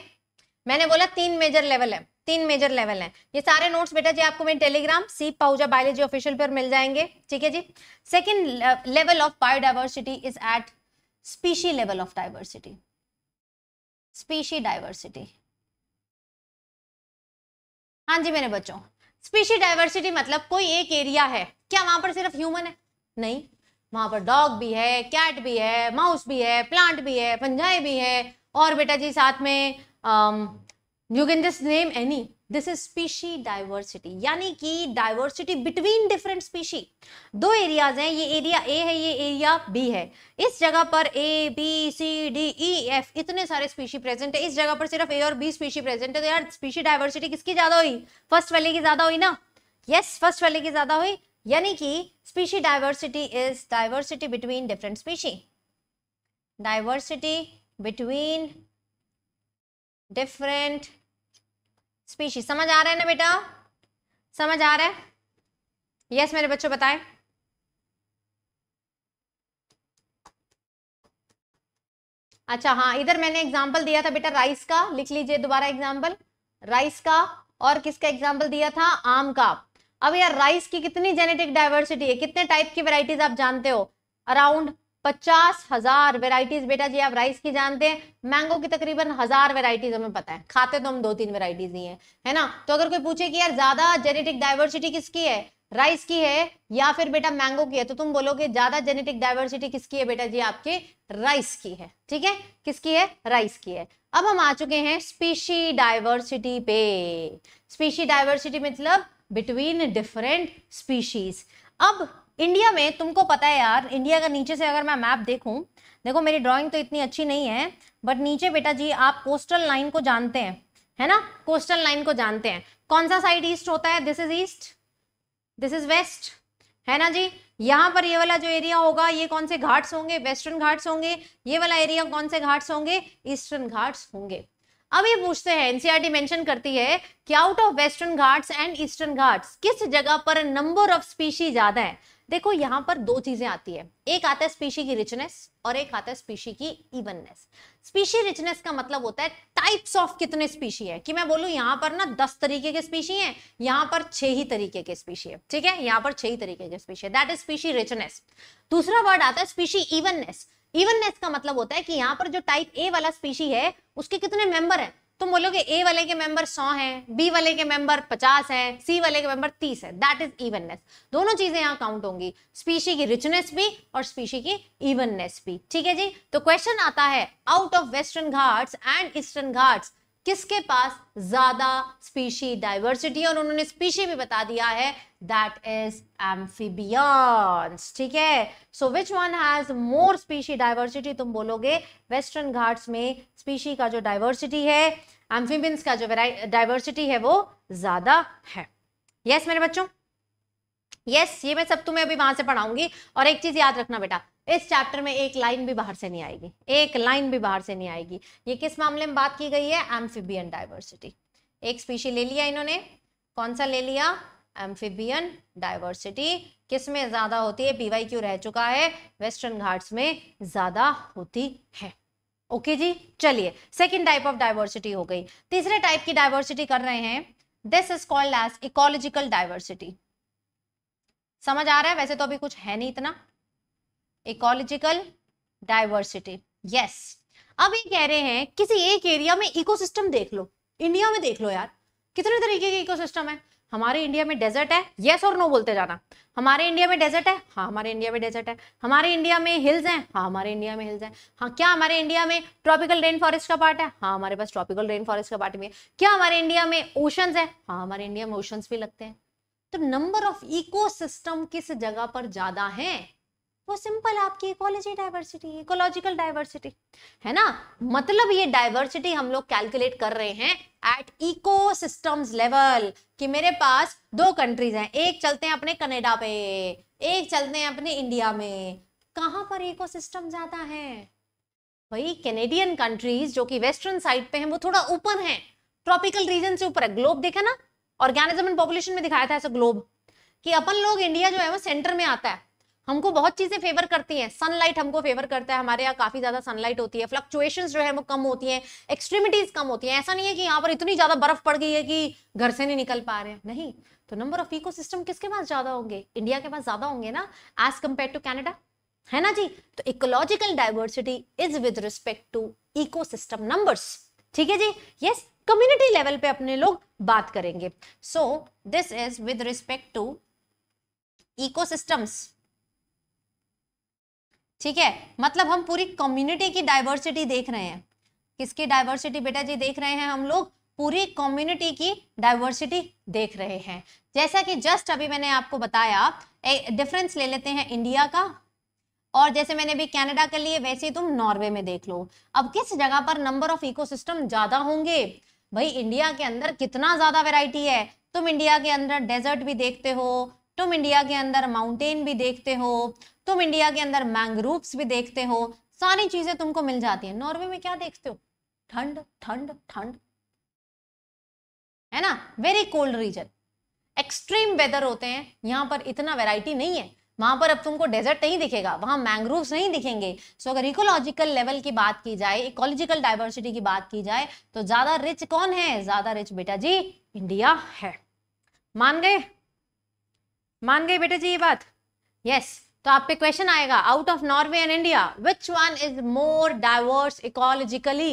मैंने बोला तीन मेजर लेवल है तीन मेजर लेवल हैं ये सारे नोट्स बेटा जी आपको मेरे टेलीग्राम सी पाउजा बायोलॉजी ऑफिशियल पर मिल जाएंगे ठीक है जी second level of biodiversity is at species level of diversity species diversity हाँ जी मेरे बच्चों स्पीशी डाइवर्सिटी मतलब कोई एक एरिया है क्या वहां पर सिर्फ ह्यूमन है नहीं वहां पर डॉग भी है कैट भी है माउस भी है प्लांट भी है पंजाए भी है और बेटा जी साथ में you can just name any this is species diversity यानी कि डाइवर्सिटी बिटवीन डिफरेंट स्पीशी दो एरियाज हैं ये एरिया ए है ये एरिया बी है इस जगह पर A B C D E F इतने सारे स्पीशी प्रेजेंट है इस जगह पर सिर्फ ए और बी स्पीशी प्रेजेंट है तो यार स्पीशी डाइवर्सिटी किसकी ज्यादा हुई फर्स्ट वाले की ज्यादा हुई ना यस yes, फर्स्ट वाले की ज्यादा हुई यानी कि species diversity is diversity between different species diversity between different species समझ आ रहा है ना बेटा समझ आ रहा है यस yes, मेरे बच्चों बताएं अच्छा हाँ इधर मैंने एग्जाम्पल दिया था बेटा राइस का लिख लीजिए दोबारा एग्जाम्पल राइस का और किसका एग्जाम्पल दिया था आम का अब यार राइस की कितनी जेनेटिक डाइवर्सिटी है कितने टाइप की वेराइटीज आप जानते हो अराउंड पचास हजार वेराइटीज बेटा जी आप राइस की जानते हैं मैंगो की तकरीबन हजार वेराइटीज हमें पता है खाते तो हम दो तीन वेराइटीज ही हैं है ना तो अगर कोई पूछे कि यार ज्यादा जेनेटिक डाइवर्सिटी किसकी है राइस की है या फिर बेटा मैंगो की है तो तुम बोलोगे ज्यादा जेनेटिक डाइवर्सिटी किसकी है बेटा जी आपकी राइस की है ठीक है किसकी है राइस की है अब हम आ चुके हैं स्पीशी डाइवर्सिटी पे स्पीशी डाइवर्सिटी मतलब बिटवीन डिफरेंट स्पीशीज अब इंडिया में तुमको पता है यार इंडिया का नीचे से अगर मैं मैप देखूं देखो मेरी ड्राइंग तो इतनी अच्छी नहीं है बट नीचे बेटा जी आप कोस्टल लाइन को जानते हैं है ना कोस्टल लाइन को जानते हैं कौन सा साइड ईस्ट होता है this is east this is west है ना जी यहाँ पर ये वाला जो एरिया होगा ये कौन से घाट्स होंगे वेस्टर्न घाट्स होंगे ये वाला एरिया कौन से घाट्स होंगे ईस्टर्न घाट्स होंगे अब ये पूछते हैं एनसीआरटी मेंशन e करती है कि out of western Ghats and eastern Ghats किस जगह पर नंबर ऑफ स्पीशी ज्यादा है देखो यहाँ पर दो चीजें आती है एक आता है स्पीशी की रिचनेस और एक आता है स्पीशी की इवननेस स्पीशी रिचनेस का मतलब होता है टाइप्स ऑफ कितने स्पीशी है कि मैं बोलूं यहाँ पर ना दस तरीके के स्पीशी हैं यहाँ पर छह ही तरीके के स्पीशी है ठीक है यहाँ पर छह ही तरीके के स्पीशी है दैट इज स्पीशी रिचनेस दूसरा वर्ड आता है स्पीशी इवननेस इवननेस का मतलब होता है कि यहाँ पर जो टाइप ए वाला स्पीशी है उसके कितने मेंबर हैं तुम बोलोगे ए वाले के मेंबर सौ हैं बी वाले के मेंबर पचास हैं सी वाले के मेंबर तीस है दैट इज इवननेस दोनों चीजें यहाँ काउंट होंगी स्पीशी की रिचनेस भी और स्पीशी की इवननेस भी ठीक है जी तो क्वेश्चन आता है out of western Ghats and eastern Ghats किसके पास ज्यादा स्पीशी डाइवर्सिटी है और उन्होंने स्पीशी भी बता दिया है दैट इज एम्फीबियंस ठीक है so which one has more species diversity तुम बोलोगे वेस्टर्न घाट्स में स्पीशी का जो डाइवर्सिटी है एम्फीबियंस का जो डाइवर्सिटी है वो ज्यादा है यस yes, मेरे बच्चों यस yes, ये मैं सब तुम्हें अभी वहां से पढ़ाऊंगी और एक चीज याद रखना बेटा इस चैप्टर में एक लाइन भी बाहर से नहीं आएगी एक लाइन भी बाहर से नहीं आएगी ये किस मामले में बात की गई है एम्फिबियन डाइवर्सिटी एक स्पीशी ले लिया इन्होंने कौन सा ले लिया एम्फिबियन डाइवर्सिटी किस में ज़्यादा होती है पीवाई क्यू रह चुका है वेस्टर्न घाट्स में ज़्यादा होती है ओके जी चलिए सेकेंड टाइप ऑफ डाइवर्सिटी हो गई तीसरे टाइप की डाइवर्सिटी कर रहे हैं this is called as ecological diversity समझ आ रहा है वैसे तो अभी कुछ है नहीं इतना इकोलॉजिकल डाइवर्सिटी यस अब ये कह रहे हैं किसी एक एरिया में इकोसिस्टम देख लो इंडिया में देख लो यार कितने तरीके के इकोसिस्टम है हमारे इंडिया में डेजर्ट है येस और नो बोलते जाना हमारे इंडिया में डेजर्ट है हाँ हमारे इंडिया में डेजर्ट है हमारे इंडिया में हिल्स हैं हाँ हमारे इंडिया में हिल्स हैं हाँ क्या हमारे इंडिया में ट्रॉपिकल रेन फॉरेस्ट का पार्ट है हाँ हमारे पास ट्रॉपिकल रेन फॉरेस्ट का पार्ट भी है क्या हमारे इंडिया में ओशंस है हाँ हमारे इंडिया में ओशंस भी लगते हैं तो नंबर ऑफ इको किस जगह पर ज्यादा है वो सिंपल आपकी इकोलॉजी डाइवर्सिटी इकोलॉजिकल डाइवर्सिटी है ना मतलब ये डाइवर्सिटी हम लोग कैलकुलेट कर रहे हैं एट सिस्टम लेवल कि मेरे पास दो कंट्रीज हैं एक चलते हैं अपने कनाडा पे एक चलते हैं अपने इंडिया में कहाँ पर इकोसिस्टम ज्यादा है भाई कैनेडियन कंट्रीज जो कि वेस्टर्न साइड पे हैं वो थोड़ा ऊपर है ट्रॉपिकल रीजन से ऊपर है ग्लोब देखा ना ऑर्गेनिज्म एंड पॉपुलेशन में दिखाया था ऐसा ग्लोब कि अपन लोग इंडिया जो है वो सेंटर में आता है हमको बहुत चीजें फेवर करती हैं सनलाइट हमको फेवर करता है हमारे यहाँ काफी ज्यादा सनलाइट होती है फ्लक्चुएशंस जो है वो कम होती हैं एक्सट्रीमिटीज कम होती हैं ऐसा नहीं है कि यहाँ पर इतनी ज्यादा बर्फ पड़ गई है कि घर से नहीं निकल पा रहे हैं नहीं तो नंबर ऑफ इको किसके पास ज्यादा होंगे इंडिया के पास ज्यादा होंगे ना एज कम्पेयर टू कैनेडा है ना जी तो ecological diversity is with respect to system numbers ठीक है जी यस कम्युनिटी लेवल पे अपने लोग बात करेंगे so this is with respect to ecosystems ठीक है मतलब हम पूरी कम्युनिटी की डाइवर्सिटी देख रहे हैं किसकी डाइवर्सिटी बेटा जी देख रहे हैं हम लोग पूरी कम्युनिटी की डाइवर्सिटी देख रहे हैं जैसा कि जस्ट अभी मैंने आपको बताया डिफरेंस ले लेते हैं इंडिया का और जैसे मैंने भी कनाडा के लिए वैसे ही तुम नॉर्वे में देख लो अब किस जगह पर नंबर ऑफ इकोसिस्टम ज्यादा होंगे भाई इंडिया के अंदर कितना ज्यादा वेराइटी है तुम इंडिया के अंदर डेजर्ट भी देखते हो तुम इंडिया के अंदर माउंटेन भी देखते हो तुम इंडिया के अंदर मैंग्रूव्स भी देखते हो सारी चीजें तुमको मिल जाती है नॉर्वे में क्या देखते हो ठंड ठंड ठंड है ना very cold region extreme weather होते हैं यहाँ पर इतना वेराइटी नहीं है वहां पर अब तुमको डेजर्ट नहीं दिखेगा वहां मैंग्रोव्स नहीं दिखेंगे सो अगर इकोलॉजिकल लेवल की बात की जाए इकोलॉजिकल डाइवर्सिटी की बात की जाए तो ज्यादा रिच कौन है ज्यादा रिच बेटा जी इंडिया है मान गए मान गए बेटा जी ये बात यस तो आप पे क्वेश्चन आएगा out of Norway and India which one is more diverse ecologically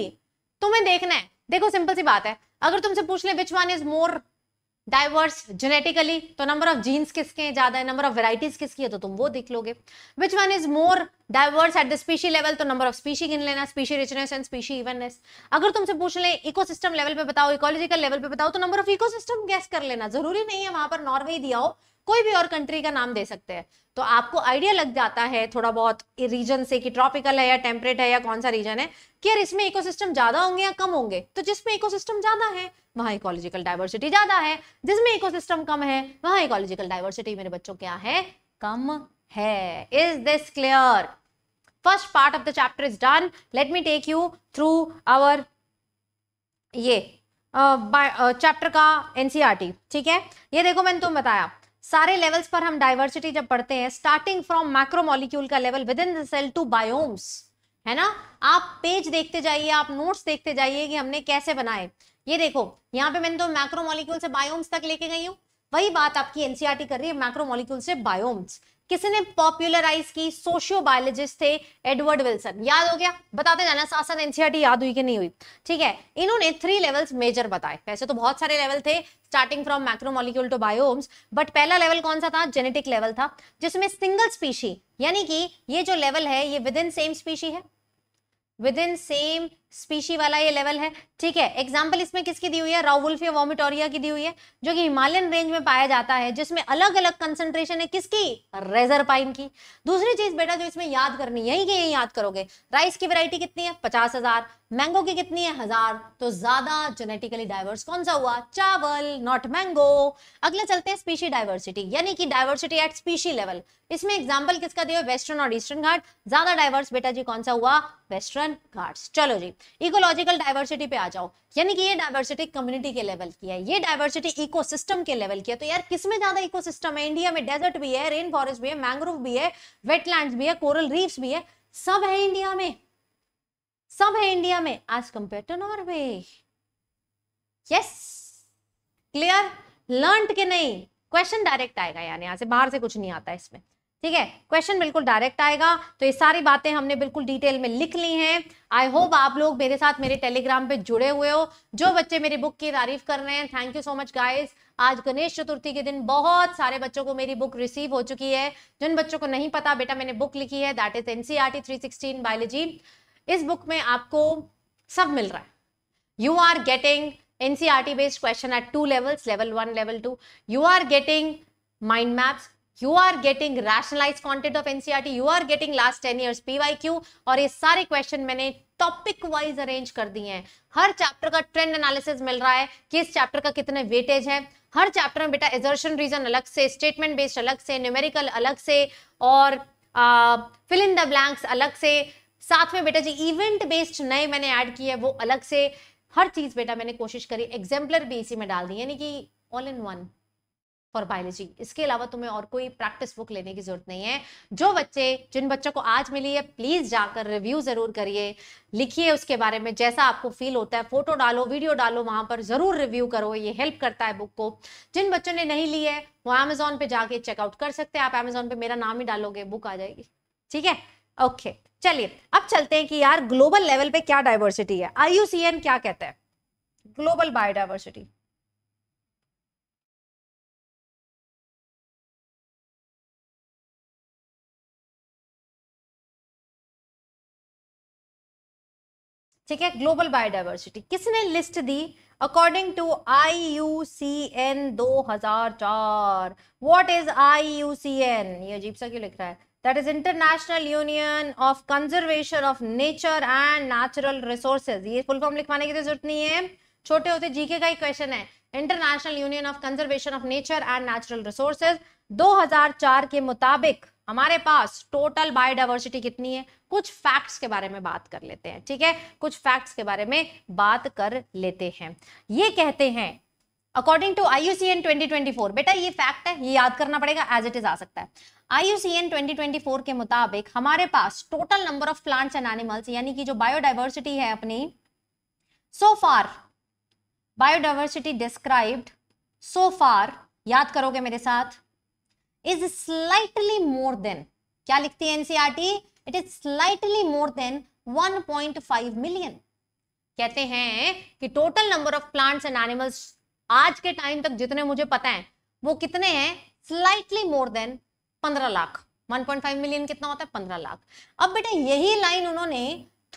तुम्हें देखना है देखो सिंपल सी बात है अगर तुमसे पूछ ले which one is more diverse genetically तो नंबर ऑफ जीन्स किसके ज्यादा है नंबर ऑफ वेराइटीज किसकी है तो तुम वो देख लोगे which one is more diverse at the species level तो नंबर ऑफ स्पीशी गिन लेना species richness and species evenness अगर तुमसे पूछ ले सिस्टम लेवल पे बताओ इकोलॉजिकल लेवल पे बताओ तो नंबर ऑफ सिस्टम गैस कर लेना जरूरी नहीं है वहां पर नॉर्वे दिया हो कोई भी और कंट्री का नाम दे सकते हैं तो आपको आइडिया लग जाता है थोड़ा बहुत रीजन से कि ट्रॉपिकल है या टेम्परेट है या कौन सा रीजन है कि यार इसमें इकोसिस्टम ज्यादा होंगे या कम होंगे तो जिसमें इकोसिस्टम ज्यादा है वहां इकोलॉजिकल डाइवर्सिटी ज्यादा है जिसमें इकोसिस्टम कम है वहां इकोलॉजिकल डाइवर्सिटी मेरे बच्चों क्या है कम है is this clear first part of the chapter is done let me take you through our ये चैप्टर uh, uh, का एनसीआरटी e ठीक है ये देखो मैंने तुम बताया सारे लेवल्स पर हम डाइवर्सिटी जब पढ़ते हैं स्टार्टिंग फ्रॉम मैक्रोमोलिक्यूल का level within the cell to biomes है ना आप पेज देखते जाइए आप नोट्स देखते जाइए कि हमने कैसे बनाए ये देखो यहाँ पे मैंने तो मैक्रोमोलिक्यूल से बायोम्स तक लेके गई हूँ वही बात आपकी एनसीआरटी e कर रही है मैक्रोमोलिक्यूल से बायोम्स किसने पॉपुलराइज की सोशियो बायोलॉजिस्ट थे एडवर्ड विल्सन याद हो गया बताते जाना साथ साथ एनसीआरटी याद हुई कि नहीं हुई ठीक है इन्होंने थ्री लेवल्स मेजर बताए वैसे तो बहुत सारे लेवल थे starting from macromolecule to biomes but पहला लेवल कौन सा था जेनेटिक लेवल था जिसमें सिंगल स्पीशी यानी कि ये जो लेवल है ये विद इन सेम स्पीशी है विद इन सेम स्पीशी वाला ये लेवल है ठीक है एग्जाम्पल इसमें किसकी दी हुई है या वॉमिटोरिया की दी हुई है जो कि हिमालयन रेंज में पाया जाता है जिसमें अलग अलग कंसंट्रेशन है किसकी रेजर पाइन की दूसरी चीज बेटा जो इसमें याद करनी है यही याद करोगे राइस की वैरायटी कितनी है पचास हजार मैंगो की कितनी है हजार तो ज्यादा जेनेटिकली डाइवर्स कौन सा हुआ चावल नॉट मैंगो अगले चलते हैं स्पीशी डाइवर्सिटी यानी कि डाइवर्सिटी एट स्पीशी लेवल इसमें एग्जाम्पल किसका दिया वेस्टर्न और ईस्टर्न घाट ज्यादा डाइवर्स बेटा जी कौन सा हुआ वेस्टर्न घाट चलो जी इकोलॉजिकल डायवर्सिटी पे आ जाओ यानी कि ये डायवर्सिटी कम्युनिटी के लेवल की है ये डायवर्सिटी इकोसिस्टम के लेवल की है तो यार किसमें ज्यादा इकोसिस्टम है इंडिया में डेजर्ट भी है रेन फॉरेस्ट भी है मैंग्रोव भी है वेटलैंड भी है कोरल रीफ्स भी है सब है इंडिया में सब है इंडिया में as compare to Norway yes clear लर्न के नहीं क्वेश्चन डायरेक्ट आएगा यानी यहां से बाहर से कुछ नहीं आता इसमें ठीक है क्वेश्चन बिल्कुल डायरेक्ट आएगा तो ये सारी बातें हमने बिल्कुल डिटेल में लिख ली हैं आई होप आप लोग मेरे साथ मेरे टेलीग्राम पे जुड़े हुए हो जो बच्चे मेरी बुक की तारीफ कर रहे हैं thank you so much guys आज गणेश चतुर्थी के दिन बहुत सारे बच्चों को मेरी बुक रिसीव हो चुकी है जिन बच्चों को नहीं पता बेटा मैंने बुक लिखी है that is NCERT three sixteen biology इस बुक में आपको सब मिल रहा है you are getting NCERT based question at two levels level one level two you are getting mind maps you are getting rationalise content of NCERT you are getting last ten year Y Q और ये सारे क्वेश्चन मैंने टॉपिक वाइज अरेंज कर दिए हैं हर चैप्टर का ट्रेंड एनालिसिस मिल रहा है कि इस चैप्टर का कितने वेटेज है हर चैप्टर में बेटा एजर्शन रीजन अलग से स्टेटमेंट बेस्ड अलग से न्यूमेरिकल अलग से और फिल इन द ब्लैंक्स अलग से साथ में बेटा जी इवेंट बेस्ड नए मैंने ऐड किए वो अलग से हर चीज बेटा मैंने कोशिश करी एग्जाम्पलर भी इसी में डाल दी यानी कि all in one for biology इसके अलावा तुम्हें और कोई प्रैक्टिस बुक लेने की जरूरत नहीं है जो बच्चे जिन बच्चों को आज मिली है प्लीज जाकर रिव्यू जरूर करिए लिखिए उसके बारे में जैसा आपको फील होता है फोटो डालो वीडियो डालो वहां पर जरूर रिव्यू करो ये हेल्प करता है बुक को जिन बच्चों ने नहीं ली है वो अमेजोन पे जाके चेकआउट कर सकते हैं आप अमेजोन पे मेरा नाम ही डालोगे बुक आ जाएगी ठीक है ओके चलिए अब चलते हैं कि यार ग्लोबल लेवल पे क्या डाइवर्सिटी है आई क्या कहता है ग्लोबल बायोडाइवर्सिटी ठीक है ग्लोबल बायोडाइवर्सिटी किसने लिस्ट दी according to I U C N दो हजार चार what is I U C N ये अजीब सा क्यों लिख रहा है that is International Union of Conservation of Nature and Natural Resources ये फुल फॉर्म लिखवाने की तो जरूरत नहीं है छोटे होते जीके का ही क्वेश्चन है International Union of Conservation of Nature and Natural Resources 2004 के मुताबिक हमारे पास टोटल बायोडाइवर्सिटी कितनी है कुछ फैक्ट्स के बारे में बात कर लेते हैं ठीक है कुछ फैक्ट्स के बारे में बात कर लेते हैं ये कहते हैं according to I U C N twenty twenty four बेटा ये फैक्ट है ये याद करना पड़ेगा एज इट इज आ सकता है I U C N twenty twenty four के मुताबिक हमारे पास total number of plants and animals यानी कि जो बायोडाइवर्सिटी है अपनी सो फार बायोडाइवर्सिटी डिस्क्राइब्ड सो फार याद करोगे मेरे साथ इज स्लाइटली मोर देन क्या लिखती है NCERT it is slightly more than 1.5 million कहते हैं कि total number of plants and animals आज के टाइम तक जितने मुझे पता है वो कितने हैं slightly more than 15 lakh 1.5 million कितना होता है 15 लाख अब बेटा यही लाइन उन्होंने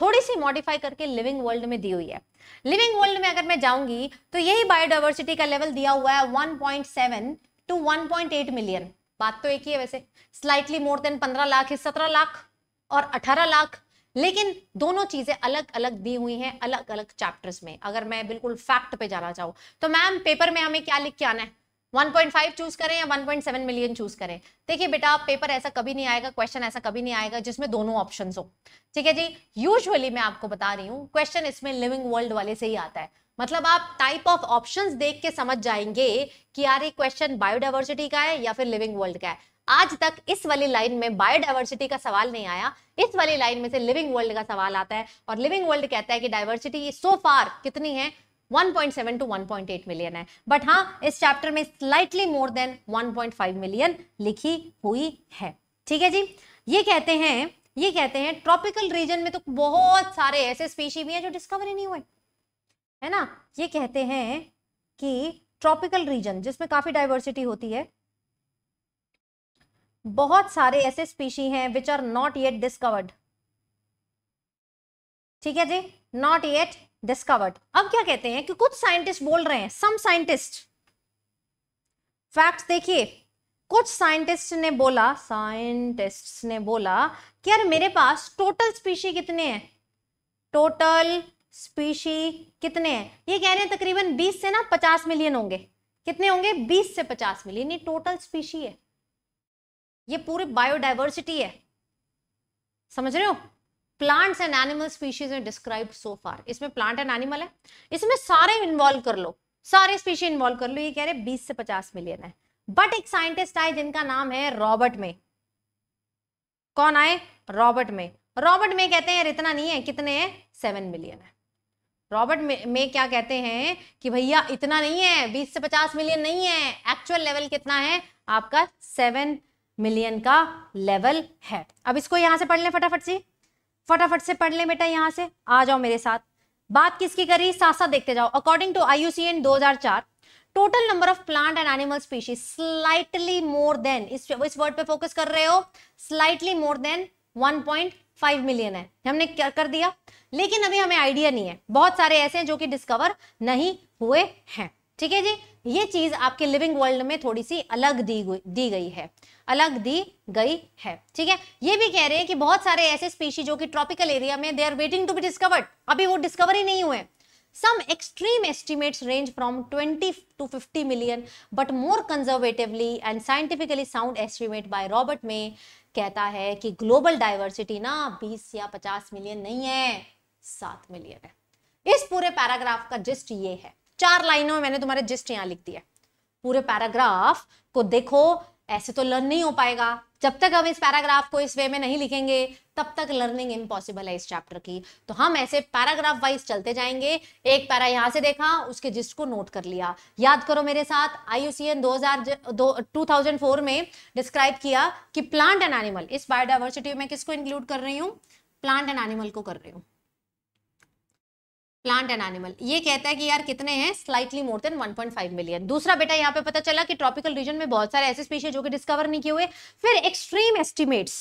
थोड़ी सी मॉडिफाई करके लिविंग वर्ल्ड में दी हुई है लिविंग वर्ल्ड में अगर मैं जाऊंगी तो यही बायोडाइवर्सिटी का लेवल दिया हुआ है 1.7 टू 1.8 मिलियन बात तो एक ही है वैसे स्लाइटली मोर देन पंद्रह लाख है सत्रह लाख और अठारह लाख लेकिन दोनों चीजें अलग अलग दी हुई हैं अलग अलग चैप्टर्स में अगर मैं बिल्कुल फैक्ट पे जाना चाहूँ तो मैम पेपर में हमें क्या लिख के आना है 1.5 चूज करें या 1.7 मिलियन चूज करें देखिए बेटा पेपर ऐसा कभी नहीं आएगा क्वेश्चन ऐसा कभी नहीं आएगा जिसमें दोनों ऑप्शन हो ठीक है जी यूजुअली मैं आपको बता रही हूँ क्वेश्चन इसमें लिविंग वर्ल्ड वाले से ही आता है मतलब आप टाइप ऑफ ऑप्शंस देख के समझ जाएंगे कि यार ये क्वेश्चन बायोडाइवर्सिटी का है या फिर लिविंग वर्ल्ड का है आज तक इस वाली लाइन में बायोडाइवर्सिटी का सवाल नहीं आया इस वाली लाइन में से लिविंग वर्ल्ड का सवाल आता है और लिविंग वर्ल्ड कहता है कि डाइवर्सिटी सो फार कितनी है 1.7 टू 1.8 मिलियन है बट हाँ इस चैप्टर में स्लाइटली मोर देन 1.5 मिलियन लिखी हुई है ठीक है जी ये कहते हैं ये कहते हैं ट्रॉपिकल रीजन में तो बहुत सारे ऐसे स्पीशी भी हैं जो डिस्कवर ही नहीं हुए है ना ये कहते हैं कि ट्रॉपिकल रीजन जिसमें काफी डाइवर्सिटी होती है बहुत सारे ऐसे स्पीशी हैं which are not yet discovered ठीक है जी नॉट येट डिस्कवर्ड अब क्या कहते हैं कि कुछ साइंटिस्ट बोल रहे हैं सम साइंटिस्ट फैक्ट देखिए कुछ साइंटिस्ट ने बोला साइंटिस्ट ने बोला कि यार मेरे पास टोटल स्पीशी कितने हैं टोटल स्पीशी कितने हैं ये कह रहे हैं तकरीबन 20 से ना 50 मिलियन होंगे कितने होंगे 20 से 50 मिलियन ये टोटल स्पीशी है ये पूरी बायोडाइवर्सिटी है समझ रहे हो प्लांट्स एंड एनिमल स्पीशीज में डिस्क्राइब सो फार इसमें प्लांट एंड एनिमल है इसमें सारे इन्वॉल्व कर लो सारे स्पीशी इन्वॉल्व कर लो ये कह रहे हैं बीस से पचास मिलियन है बट एक साइंटिस्ट आए जिनका नाम है रॉबर्ट में कौन आए रॉबर्ट में रॉबर्ट में कहते हैं यार इतना नहीं है कितने हैं सेवन मिलियन है रॉबर्ट मे, क्या कहते हैं कि भैया इतना नहीं है बीस से पचास मिलियन नहीं है एक्चुअल लेवल कितना है आपका सेवन मिलियन का लेवल है अब इसको यहां से पढ़ लें फटाफट से फटाफट से पढ़ लें बेटा यहां से आ जाओ मेरे साथ बात किसकी करी साथ साथ देखते जाओ अकॉर्डिंग टू आई हजार चार total number of plant and animal species slightly more than इस वर्ड पे फोकस कर रहे हो slightly more than one point five million है हमने क्या कर दिया लेकिन अभी हमें आइडिया नहीं है बहुत सारे ऐसे हैं जो कि डिस्कवर नहीं हुए हैं ठीक है जी ये चीज आपके लिविंग वर्ल्ड में थोड़ी सी अलग दी दी गई है अलग दी गई है ठीक है ये भी कह रहे हैं कि बहुत सारे ऐसे स्पीशी जो कि ट्रॉपिकल एरिया में they are waiting to be discovered अभी वो डिस्कवर ही नहीं हुए some extreme estimates range from 20 to 50 million but more conservatively and scientifically sound estimate by Robert May कहता है कि ग्लोबल डाइवर्सिटी ना 20 या 50 मिलियन नहीं है सात मिलियन है इस पूरे पैराग्राफ का जिस्ट ये है चार लाइनों में मैंने तुम्हारे जिस्ट यहां लिख दिया पूरे पैराग्राफ को देखो ऐसे तो लर्न नहीं हो पाएगा जब तक हम इस पैराग्राफ को इस वे में नहीं लिखेंगे तब तक लर्निंग इम्पॉसिबल है इस चैप्टर की तो हम ऐसे पैराग्राफ वाइज चलते जाएंगे एक पैरा यहाँ से देखा उसके जिस्ट को नोट कर लिया याद करो मेरे साथ आई यू सी एन दो में डिस्क्राइब किया कि प्लांट एंड एनिमल इस बायोडाइवर्सिटी में किसको इंक्लूड कर रही हूँ प्लांट एंड एनिमल को कर रही हूँ प्लांट एंड एनिमल ये कहता है कि यार कितने हैं स्लाइटली मोर देन 1.5 मिलियन दूसरा बेटा यहाँ पे पता चला कि ट्रॉपिकल रीजन में बहुत सारे ऐसे स्पीशीज जो कि डिस्कवर नहीं किए हुए फिर एक्सट्रीम एस्टिमेट्स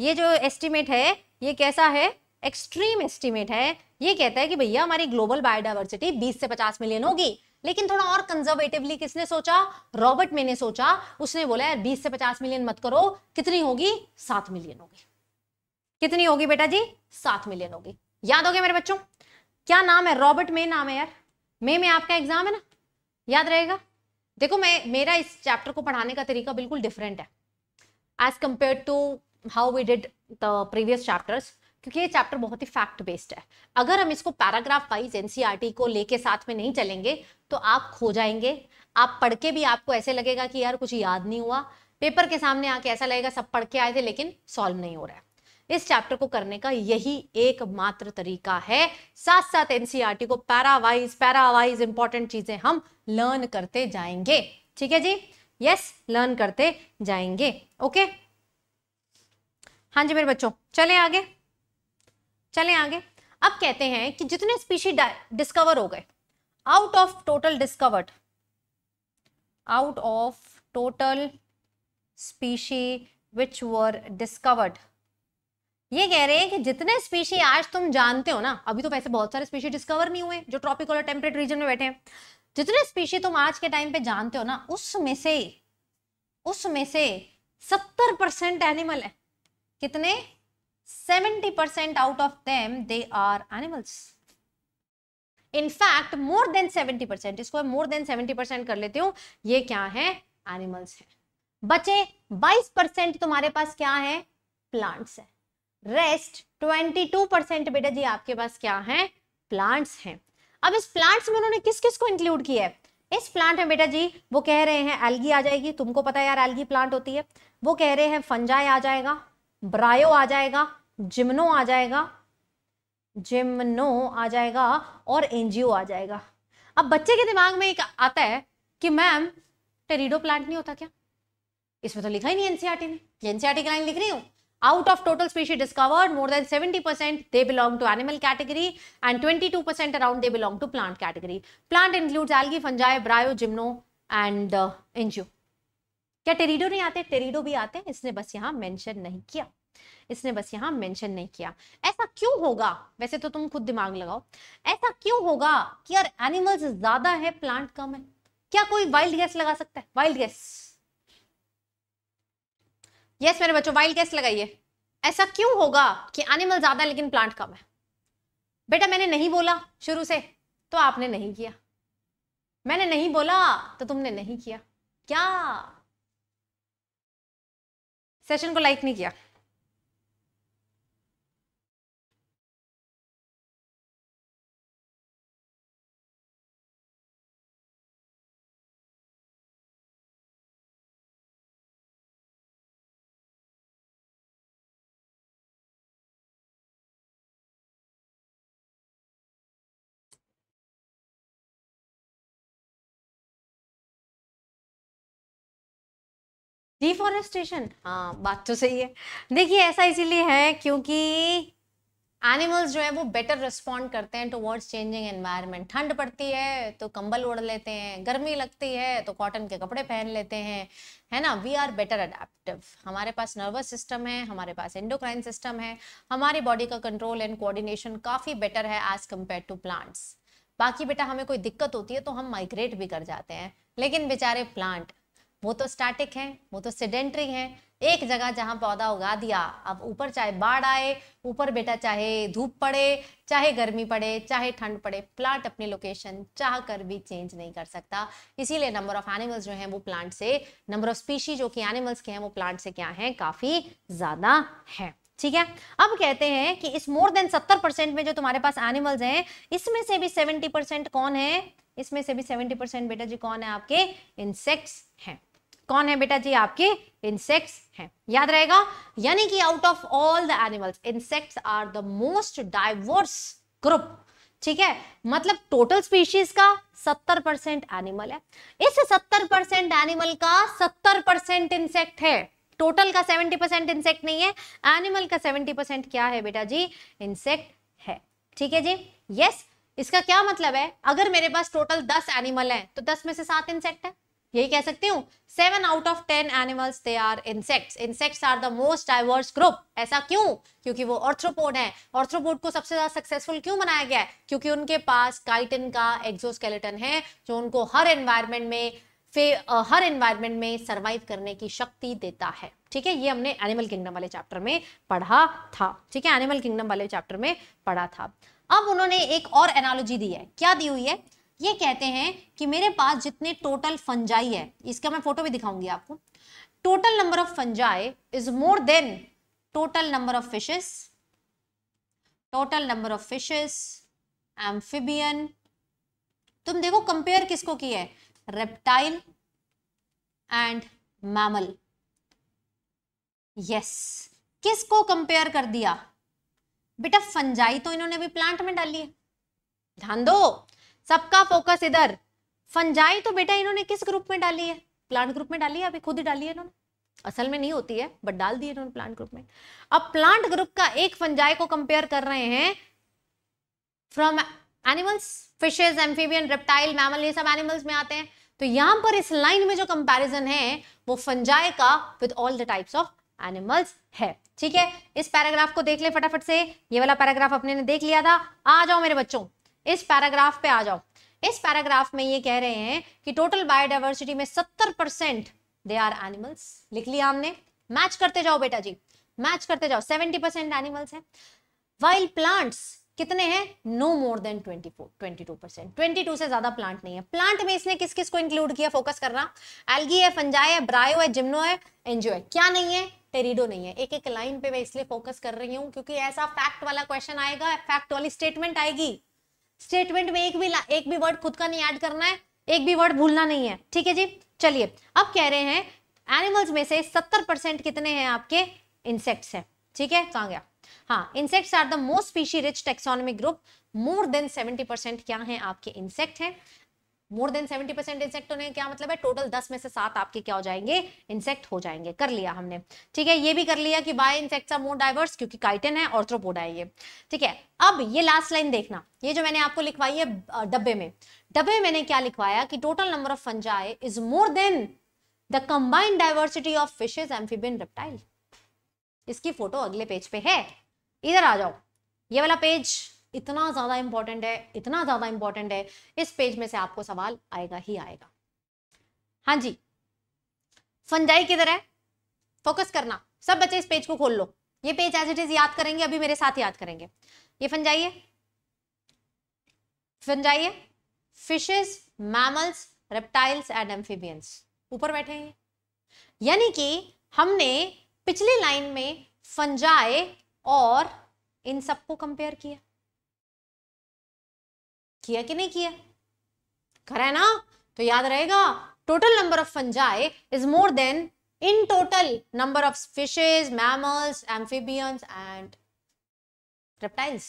ये जो एस्टिमेट है ये कैसा है एक्सट्रीम एस्टिमेट है ये कहता है कि भैया हमारी ग्लोबल बायोडाइवर्सिटी 20 से 50 मिलियन होगी लेकिन थोड़ा और कंजर्वेटिवली किसने सोचा रॉबर्ट मैंने सोचा उसने बोला यार बीस से पचास मिलियन मत करो कितनी होगी सात मिलियन होगी कितनी होगी बेटा जी सात मिलियन होगी याद हो गया मेरे बच्चों क्या नाम है रॉबर्ट मे नाम है यार मे में आपका एग्जाम है ना याद रहेगा देखो मैं मेरा इस चैप्टर को पढ़ाने का तरीका बिल्कुल डिफरेंट है as compare to how we did the previous chapters क्योंकि ये चैप्टर बहुत ही फैक्ट बेस्ड है अगर हम इसको पैराग्राफ वाइज एनसीईआरटी को लेके साथ में नहीं चलेंगे तो आप खो जाएंगे आप पढ़ के भी आपको ऐसे लगेगा कि यार कुछ याद नहीं हुआ पेपर के सामने आके ऐसा लगेगा सब पढ़ के आए थे लेकिन सॉल्व नहीं हो रहा है इस चैप्टर को करने का यही एकमात्र तरीका है साथ साथ एनसीईआरटी को पैरावाइज पैरावाइज इंपॉर्टेंट चीजें हम लर्न करते जाएंगे ठीक है जी यस लर्न करते जाएंगे ओके हाँ जी मेरे बच्चों चले आगे चले आगे अब कहते हैं कि जितने स्पीशी डिस्कवर हो गए out of total discovered out of total species which were discovered ये कह रहे हैं कि जितने स्पीशी आज तुम जानते हो ना अभी तो वैसे बहुत सारे स्पीशी डिस्कवर नहीं हुए जो ट्रॉपिकल और टेम्परेट रीजन में बैठे हैं जितने स्पीशी तुम आज के टाइम पे जानते हो ना उसमें से उसमें से सत्तर परसेंट एनिमल है कितने seventy percent out of them they are animals in fact more than seventy percent इसको मोर देन सेवेंटी परसेंट कर लेती हूँ ये क्या है एनिमल्स है बचे बाईस परसेंट तुम्हारे पास क्या है प्लांट्स है रेस्ट 22 परसेंट बेटा जी आपके पास क्या है प्लांट्स हैं अब इस प्लांट्स में उन्होंने किस किस को इंक्लूड किया है इस प्लांट में बेटा जी वो कह रहे हैं एल्गी आ जाएगी तुमको पता है यार एल्गी प्लांट होती है वो कह रहे हैं फंजाई आ जाएगा ब्रायो आ जाएगा जिम्नो आ जाएगा जिम्नो आ जाएगा और एनजीओ आ जाएगा अब बच्चे के दिमाग में एक आता है कि मैम टेरिडो प्लांट नहीं होता क्या इसमें तो लिखा ही नहीं एनसीआरटी e ने एनसीआरटी e की लाइन लिख रही हूँ Out of total species discovered, more than 70% they belong to animal category and 22% around they belong to plant category. Plant includes algae, fungi, bryo gymno and uh, angio. क्या टेरिडो नहीं आते टेरिडो भी आते हैं इसने बस यहाँ मेंशन नहीं किया इसने बस यहाँ मेंशन नहीं किया ऐसा क्यों होगा वैसे तो तुम खुद दिमाग लगाओ ऐसा क्यों होगा कि यार एनिमल्स ज्यादा है प्लांट कम है क्या कोई वाइल्ड गैस लगा सकता है वाइल्ड गैस यस yes, मेरे बच्चों वाइल्ड गैस लगाइए ऐसा क्यों होगा कि एनिमल ज्यादा लेकिन प्लांट कम है बेटा मैंने नहीं बोला शुरू से तो आपने नहीं किया मैंने नहीं बोला तो तुमने नहीं किया क्या सेशन को लाइक नहीं किया डिफॉरेस्टेशन हाँ बात तो सही है देखिए ऐसा इसीलिए है क्योंकि एनिमल्स जो है वो बेटर रिस्पॉन्ड करते हैं टुवर्ड्स चेंजिंग एनवायरनमेंट ठंड पड़ती है तो कंबल ओढ़ लेते हैं गर्मी लगती है तो कॉटन के कपड़े पहन लेते हैं है ना वी आर बेटर अडेप्टिव हमारे पास नर्वस सिस्टम है हमारे पास इंडोक्राइन सिस्टम है हमारी बॉडी का कंट्रोल एंड कोऑर्डिनेशन काफ़ी बेटर है एज कम्पेयर टू प्लांट्स बाकी बेटा हमें कोई दिक्कत होती है तो हम माइग्रेट भी कर जाते हैं लेकिन बेचारे प्लांट वो तो स्टैटिक हैं वो तो सिडेंट्री हैं एक जगह जहाँ पौधा उगा दिया अब ऊपर चाहे बाढ़ आए ऊपर बेटा चाहे धूप पड़े चाहे गर्मी पड़े चाहे ठंड पड़े प्लांट अपनी लोकेशन चाह कर भी चेंज नहीं कर सकता इसीलिए नंबर ऑफ एनिमल्स जो हैं वो प्लांट से नंबर ऑफ स्पीशी जो कि एनिमल्स के हैं वो प्लांट से क्या है काफ़ी ज़्यादा है ठीक है अब कहते हैं कि इस मोर देन सत्तर परसेंट में जो तुम्हारे पास एनिमल्स हैं इसमें से भी सेवेंटी परसेंट कौन है इसमें से भी सेवेंटी परसेंट बेटा जी कौन है आपके इंसेक्ट्स हैं कौन है बेटा जी आपके इंसेक्ट्स हैं याद रहेगा यानी कि out of all the animals insects are the most diverse group ठीक है मतलब टोटल स्पीशीज का सत्तर परसेंट एनिमल है इस सत्तर परसेंट एनिमल का सत्तर परसेंट इंसेक्ट है टोटल का सेवेंटी परसेंट इंसेक्ट नहीं है एनिमल का सेवेंटी परसेंट क्या है बेटा जी इंसेक्ट है ठीक है जी यस इसका क्या मतलब है अगर मेरे पास टोटल दस एनिमल है तो दस में से सात इंसेक्ट है यही कह सकती हूँ seven out of ten animals they are insects insects are the most diverse group ऐसा क्यों क्योंकि वो ऑर्थ्रोपोड है ऑर्थ्रोपोड को सबसे ज्यादा सक्सेसफुल क्यों बनाया गया है क्योंकि उनके पास काइटिन का एक्सोस्केलेटन है जो उनको हर एनवायरमेंट में फे हर एनवायरमेंट में सरवाइव करने की शक्ति देता है ठीक है ये हमने एनिमल किंगडम वाले चैप्टर में पढ़ा था ठीक है एनिमल किंगडम वाले चैप्टर में पढ़ा था अब उन्होंने एक और एनालॉजी दी है क्या दी हुई है ये कहते हैं कि मेरे पास जितने टोटल फंजाई है इसका मैं फोटो भी दिखाऊंगी आपको total number of fungi is more than total number of fishes total number of fishes amphibian तुम देखो कंपेयर किसको किया है रेप्टाइल एंड मैमल यस किसको कंपेयर कर दिया बेटा फंजाई तो इन्होंने भी प्लांट में डाली है ध्यान दो सबका फोकस इधर फंजाई तो बेटा इन्होंने किस ग्रुप में डाली है प्लांट ग्रुप में डाली है अभी खुद ही डाली है इन्होंने असल में नहीं होती है बट डाल दी इन्होंने प्लांट ग्रुप में अब प्लांट ग्रुप का एक फंजाई को कंपेयर कर रहे हैं from animals fishes amphibian reptile mammal ये सब एनिमल्स में आते हैं तो यहां पर इस लाइन में जो कंपैरिजन है वो फंजाई का with all the types of animals है ठीक है इस पैराग्राफ को देख ले फटाफट से ये वाला पैराग्राफ अपने ने देख लिया था आ जाओ मेरे बच्चों इस पैराग्राफ पे आ जाओ इस पैराग्राफ में ये कह रहे हैं कि टोटल बायोडाइवर्सिटी में सत्तर परसेंट दे आर एनिमल्स लिख लिया हमने मैच करते जाओ बेटा जी मैच करते जाओ सेवेंटी परसेंट एनिमल्स है वाइल्ड प्लांट्स कितने हैं no more than twenty four twenty two percent twenty two से ज्यादा प्लांट नहीं है प्लांट में इसने किस किस को इंक्लूड किया फोकस करना एल्गी है फंजाई है ब्रायो है जिम्नो है एनजियो है क्या नहीं है टेरिडो नहीं है एक एक लाइन पे मैं इसलिए फोकस कर रही हूँ क्योंकि ऐसा फैक्ट वाला क्वेश्चन आएगा फैक्ट वाली स्टेटमेंट आएगी स्टेटमेंट में एक भी एक भी वर्ड खुद का नहीं ऐड करना है एक भी वर्ड भूलना नहीं है ठीक है जी चलिए अब कह रहे हैं एनिमल्स में से सत्तर परसेंट कितने हैं आपके इंसेक्ट्स हैं ठीक है कहाँ गया हाँ insects are the most species rich taxonomic group more than seventy percent क्या है आपके इंसेक्ट हैं more than seventy percent insect होने क्या मतलब है टोटल दस में से सात आपके क्या हो जाएंगे इंसेक्ट हो जाएंगे कर लिया हमने ठीक है ये भी कर लिया कि by insects are more diverse क्योंकि काइटन है ऑर्थ्रोपोडा है ये ठीक है अब ये लास्ट लाइन देखना ये जो मैंने आपको लिखवाई है डब्बे में डब्बे में मैंने क्या लिखवाया कि total number of fungi is more than the combined diversity of fishes amphibian reptile इसकी फोटो अगले पेज पे है इधर आ जाओ ये वाला पेज इतना ज़्यादा इंपॉर्टेंट है इतना ज़्यादा इंपॉर्टेंट है इस पेज में से आपको सवाल आएगा ही आएगा हाँ जी फंजाई किधर है फोकस करना सब बच्चे इस पेज को खोल लो ये पेज एज इट इज याद करेंगे अभी मेरे साथ याद करेंगे ये फंजाई है फंजाई है fishes mammals reptiles and amphibians ऊपर बैठे हैं यानी कि हमने पिछली लाइन में फंजाई और इन सबको कंपेयर किया किया कि नहीं किया करा है ना तो याद रहेगा total number of fungi is more than in total number of fishes mammals amphibians and reptiles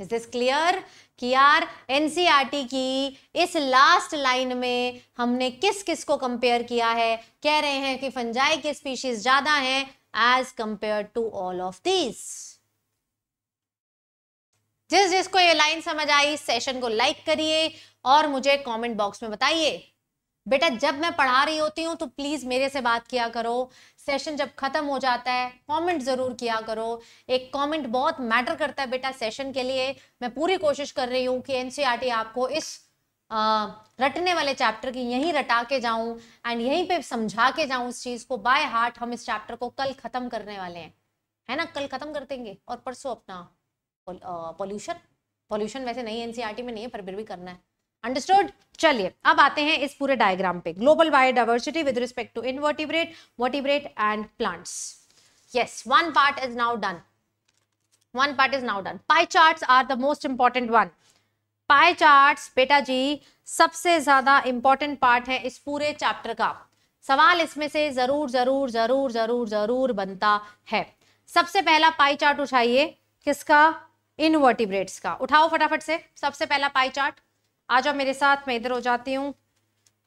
is this clear कि यार एनसीईआरटी e की इस लास्ट लाइन में हमने किस किस को कंपेयर किया है कह रहे हैं कि फंजाई के स्पीशीज ज्यादा हैं as compare to all of these जिस जिसको ये लाइन समझ आई सेशन को लाइक करिए और मुझे कमेंट बॉक्स में बताइए बेटा जब मैं पढ़ा रही होती हूँ तो प्लीज मेरे से बात किया करो सेशन जब खत्म हो जाता है कमेंट जरूर किया करो एक कमेंट बहुत मैटर करता है बेटा सेशन के लिए मैं पूरी कोशिश कर रही हूँ कि एनसीईआरटी e आपको इस आ, रटने वाले चैप्टर की यहीं रटा के जाऊं एंड यहीं पे समझा के जाऊं इस चीज को बाय हार्ट हम इस चैप्टर को कल खत्म करने वाले हैं है ना कल खत्म कर देंगे और परसों अपना पोल्यूशन पोल्यूशन वैसे नहीं एनसीईआरटी e में नहीं है पर फिर भी करना है अंडरस्टूड चलिए अब आते हैं इस पूरे डायग्राम पे global biodiversity with respect to invertebrate vertebrate and plants yes one part is now done one part is now done pie charts are the most important one pie charts बेटा जी सबसे ज्यादा इंपॉर्टेंट पार्ट है इस पूरे चैप्टर का सवाल इसमें से जरूर जरूर जरूर जरूर जरूर बनता है सबसे पहला पाई चार्ट उठाइए किसका इनवर्टिब्रेट्स का उठाओ फटाफट से सबसे पहला पाई चार्ट आ जाओ मेरे साथ मैं इधर हो जाती हूँ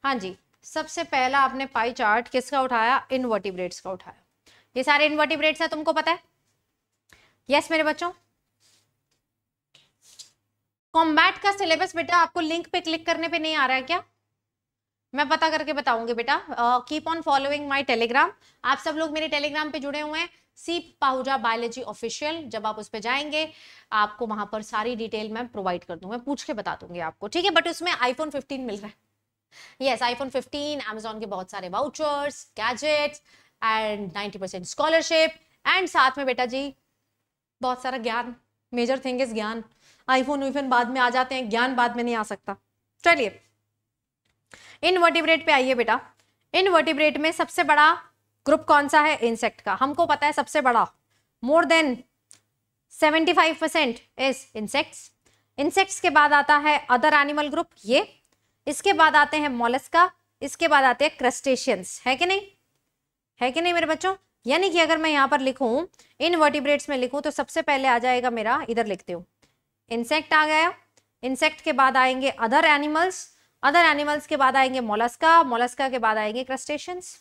हाँ जी सबसे पहला आपने पाई चार्ट किसका उठाया इनवर्टिब्रेट्स का उठाया ये सारे इनवर्टिब्रेट्स हैं तुमको पता है यस मेरे बच्चों कॉम्बैट का सिलेबस बेटा आपको लिंक पे क्लिक करने पे नहीं आ रहा है क्या मैं पता करके बताऊंगी बेटा keep on following my Telegram आप सब लोग मेरे टेलीग्राम पे जुड़े हुए हैं सी पाहुजा बायोलॉजी ऑफिशियल जब आप उस पर जाएंगे आपको वहां पर सारी डिटेल मैं प्रोवाइड कर दूंगा पूछ के बता दूंगी आपको ठीक है बट उसमें आईफोन फिफ्टीन मिल रहा है यस आईफोन 15 अमेजोन के बहुत सारे vouchers gadgets and 90 percent scholarship and साथ में बेटा जी बहुत सारा ज्ञान मेजर थिंग इज ज्ञान आईफोन वीफोन बाद में आ जाते हैं ज्ञान बाद में नहीं आ सकता चलिए इन वर्टिब्रेट पे आइए बेटा इन वर्टिब्रेट में सबसे बड़ा ग्रुप कौन सा है इंसेक्ट का हमको पता है सबसे बड़ा more than 75 percent is insects insects के बाद आता है अदर एनिमल ग्रुप ये इसके बाद आते हैं मोलस्का इसके बाद आते हैं क्रस्टेशियंस है कि नहीं है कि नहीं मेरे बच्चों यानी कि अगर मैं यहाँ पर लिखूं इन वर्टिब्रेट्स में लिखूं तो सबसे पहले आ जाएगा मेरा इधर लिखते हो इंसेक्ट आ गया इंसेक्ट के बाद आएंगे अदर एनिमल्स अदर एनिमल्स के बाद आएंगे मोलस्का मोलस्का के बाद आएंगे क्रस्टेशियंस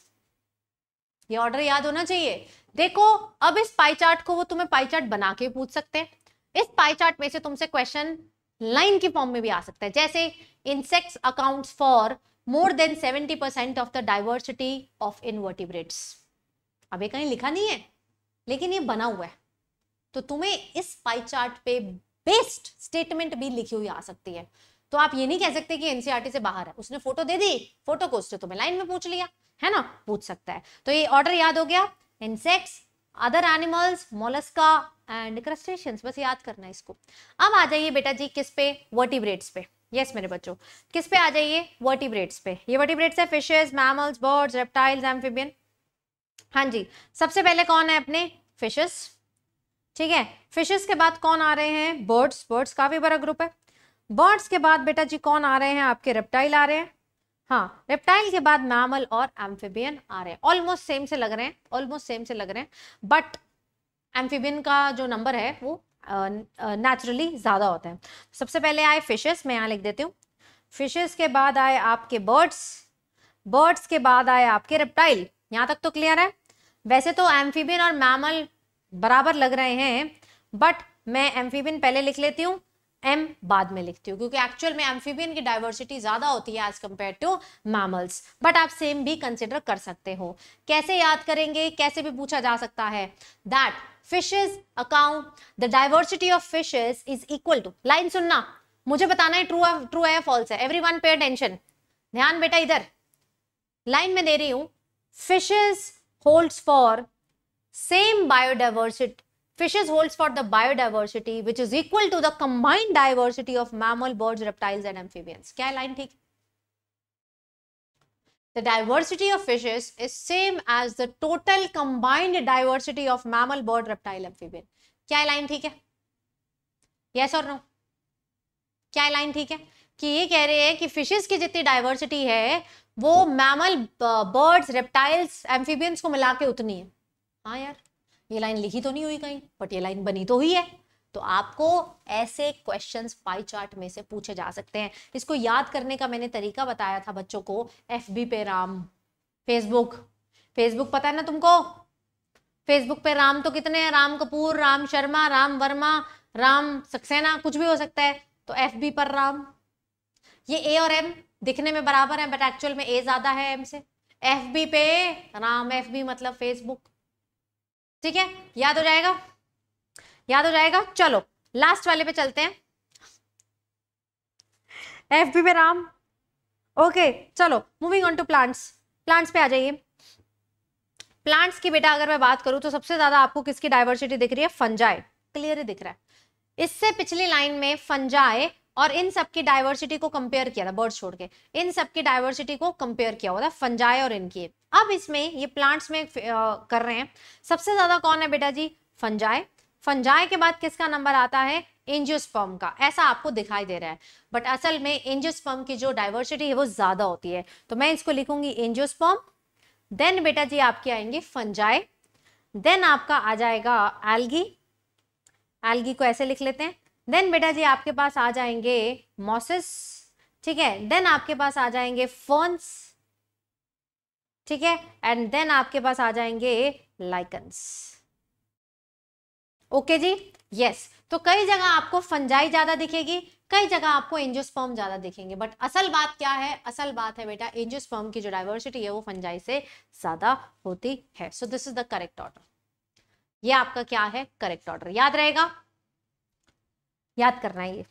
ये ऑर्डर याद होना चाहिए देखो अब इस पाई चार्ट को वो तुम्हें पाई चार्ट बना के पूछ सकते हैं इस पाई चार्ट में से तुमसे क्वेश्चन लाइन की फॉर्म में भी आ सकता है जैसे insects accounts for more than seventy percent of the diversity of invertebrates अब ये कहीं लिखा नहीं है लेकिन ये बना हुआ है तो तुम्हें इस पाई चार्ट पे बेस्ड स्टेटमेंट भी लिखी हुई आ सकती है तो आप ये नहीं कह सकते कि एनसीआरटी e से बाहर है उसने फोटो दे दी फोटो को उसने तुम्हें लाइन में पूछ लिया है ना पूछ सकता है तो ये ऑर्डर याद हो गया insects other animals Mollusca and crustaceans बस याद करना है इसको अब आ जाइए बेटा जी किस पे वर्टिब्रेट्स पे यस yes, मेरे बच्चों किस पे आ जाइए वर्टिब्रेट्स पे ये वर्टिब्रेट्स है fishes mammals birds reptiles amphibian हाँ जी सबसे पहले कौन है अपने फिशेस ठीक है फिशेस के बाद कौन आ रहे हैं बर्ड्स बर्ड्स काफी बड़ा ग्रुप है बर्ड्स के बाद बेटा जी कौन आ रहे हैं आपके रेप्टाइल आ रहे हैं हाँ रेप्टाइल के बाद मैमल और एम्फिबियन आ रहे हैं ऑलमोस्ट सेम से लग रहे हैं ऑलमोस्ट सेम से लग रहे हैं बट एम्फिबियन का जो नंबर है वो नेचुरली uh, uh, ज़्यादा होता है सबसे पहले आए फिशेस मैं यहाँ लिख देती हूँ फिशेस के बाद आए आपके बर्ड्स बर्ड्स के बाद आए आपके रेप्टाइल यहाँ तक तो क्लियर है वैसे तो एम्फीबियन और मैमल बराबर लग रहे हैं बट मैं एम्फीबियन पहले लिख लेती हूँ एम बाद में लिखती हूँ क्योंकि एक्चुअल में एम्फीबियन की डाइवर्सिटी ज़्यादा होती है as compare to mammals but आप सेम भी कंसिडर कर सकते हो कैसे याद करेंगे कैसे भी पूछा जा सकता है that fishes account the diversity of fishes is equal to line सुनना मुझे बताना है ट्रू ट्रू है फॉल्स है एवरी वन पे अटेंशन ध्यान बेटा इधर लाइन में दे रही हूं fishes holds for same biodiversity Fishes holds for the biodiversity which is equal to the combined diversity of mammal, birds, reptiles and amphibians. kya line theek The diversity of fishes is same as the total combined diversity of mammal, bird, reptile, amphibian. kya line theek hai yes or no kya line theek hai कि ये कह रहे हैं कि फिशेस की जितनी डाइवर्सिटी है वो मैमल बर्ड्स रेप्टाइल्स एम्फीबियंस को मिला के उतनी है हाँ यार ये लाइन लिखी तो नहीं हुई कहीं बट ये लाइन बनी तो हुई है तो आपको ऐसे क्वेश्चंस पाई चार्ट में से पूछे जा सकते हैं इसको याद करने का मैंने तरीका बताया था बच्चों को एफ बी पे राम फेसबुक फेसबुक पता है ना तुमको फेसबुक पे राम तो कितने हैं राम कपूर राम शर्मा राम वर्मा राम सक्सेना कुछ भी हो सकता है तो एफ बी पर राम ये ए और एम दिखने में बराबर है बट एक्चुअल में ए ज्यादा है एम से एफ बी पे राम एफ बी मतलब फेसबुक ठीक है याद हो जाएगा याद हो जाएगा चलो लास्ट वाले पे चलते हैं एफ बी पे राम ओके चलो moving on to plants plants पे आ जाइए प्लांट्स की बेटा अगर मैं बात करूं तो सबसे ज्यादा आपको किसकी डाइवर्सिटी दिख रही है फंजाई क्लियर दिख रहा है इससे पिछली लाइन में फंजाई और इन सब की डाइवर्सिटी को कंपेयर किया था बर्ड छोड़ के इन सब की डाइवर्सिटी को कंपेयर किया हुआ था फंजाई और इनकी अब इसमें ये प्लांट्स में कर रहे हैं सबसे ज्यादा कौन है बेटा जी फंजाई फंजाई के बाद किसका नंबर आता है एंजियोस्पर्म का ऐसा आपको दिखाई दे रहा है बट असल में एंजियोस्पर्म की जो डाइवर्सिटी है वो ज्यादा होती है तो मैं इसको लिखूंगी एंजियोस्पर्म देन बेटा जी आपके आएंगे फंजाई देन आपका आ जाएगा एल्गी एल्गी को ऐसे लिख लेते हैं देन बेटा जी आपके पास आ जाएंगे मॉसिस ठीक है देन आपके पास आ जाएंगे फोन्स ठीक है एंड देन आपके पास आ जाएंगे लाइकन्स ओके जी यस तो कई जगह आपको फंजाई ज्यादा दिखेगी कई जगह आपको एंजियोस्पर्म ज्यादा दिखेंगे बट असल बात क्या है असल बात है बेटा एंजियोस्पर्म की जो डाइवर्सिटी है वो फंजाई से ज्यादा होती है so this is the correct order ये आपका क्या है करेक्ट ऑर्डर याद रहेगा याद करना है ये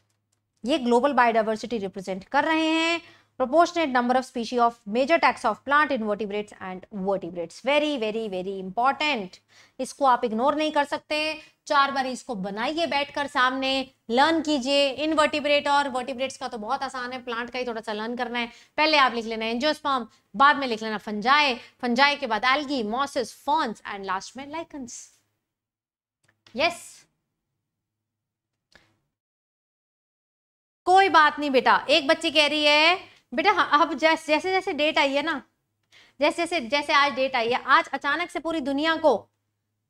ये ग्लोबल बायोडाइवर्सिटी रिप्रेजेंट कर रहे हैं proportionate number of species of major taxa of plant invertebrates and vertebrates very very very important इसको आप इग्नोर नहीं कर सकते चार बार इसको बनाइए बैठकर सामने लर्न कीजिए इनवर्टिब्रेट और वर्टिब्रेट्स का तो बहुत आसान है प्लांट का ही थोड़ा सा लर्न करना है पहले आप लिख लेना एंजियोस्पर्म बाद में लिख लेना फंजाए फंजाए के बाद algae mosses ferns and last में लाइकन्स यस yes. कोई बात नहीं बेटा एक बच्ची कह रही है बेटा हाँ, अब जैसे जैसे जैसे डेट आई है ना जैसे जैसे जैसे आज डेट आई है आज अचानक से पूरी दुनिया को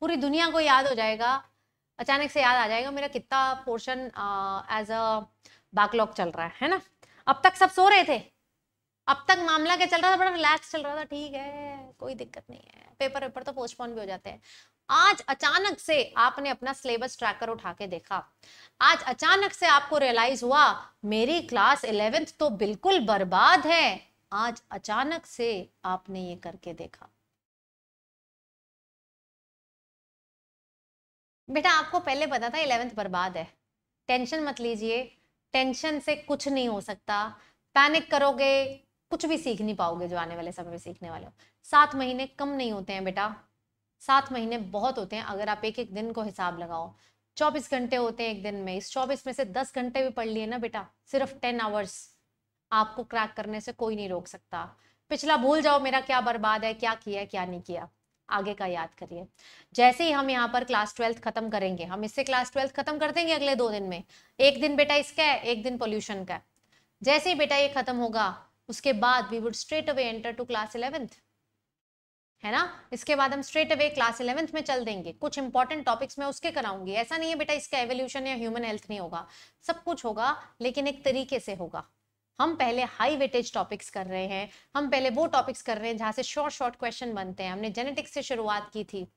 पूरी दुनिया को याद हो जाएगा अचानक से याद आ जाएगा मेरा कितना पोर्शन एज अ बैकलॉग चल रहा है है ना अब तक सब सो रहे थे अब तक मामला क्या चल रहा था बड़ा रिलैक्स चल रहा था ठीक है कोई दिक्कत नहीं है पेपर वेपर तो पोस्टपोन भी हो जाते हैं आज अचानक से आपने अपना सिलेबस ट्रैकर उठा के देखा आज अचानक से आपको रियलाइज हुआ मेरी क्लास इलेवेंथ तो बिल्कुल बर्बाद है आज अचानक से आपने ये करके देखा बेटा आपको पहले पता था इलेवेंथ बर्बाद है टेंशन मत लीजिए टेंशन से कुछ नहीं हो सकता पैनिक करोगे कुछ भी सीख नहीं पाओगे जो आने वाले समय में सीखने वाले हो सात महीने कम नहीं होते हैं बेटा सात महीने बहुत होते हैं अगर आप एक एक दिन को हिसाब लगाओ चौबीस घंटे होते हैं एक दिन में इस चौबीस में से दस घंटे भी पढ़ लिए ना बेटा सिर्फ टेन आवर्स आपको क्रैक करने से कोई नहीं रोक सकता पिछला भूल जाओ मेरा क्या बर्बाद है क्या किया है क्या नहीं किया आगे का याद करिए जैसे ही हम यहाँ पर क्लास ट्वेल्थ खत्म करेंगे हम इससे क्लास ट्वेल्थ खत्म कर देंगे अगले दो दिन में एक दिन बेटा इसका है एक दिन पोल्यूशन का है जैसे ही बेटा ये खत्म होगा उसके बाद we would straight away enter to class eleventh है ना इसके बाद हम स्ट्रेट अवे क्लास इलेवेंथ में चल देंगे कुछ इंपॉर्टेंट टॉपिक्स में उसके कराऊंगी ऐसा नहीं है बेटा इसका एवोल्यूशन या ह्यूमन हेल्थ नहीं होगा सब कुछ होगा लेकिन एक तरीके से होगा हम पहले हाई वेटेज टॉपिक्स कर रहे हैं हम पहले वो टॉपिक्स कर रहे हैं जहां से शॉर्ट शॉर्ट क्वेश्चन बनते हैं हमने जेनेटिक्स से शुरुआत की थी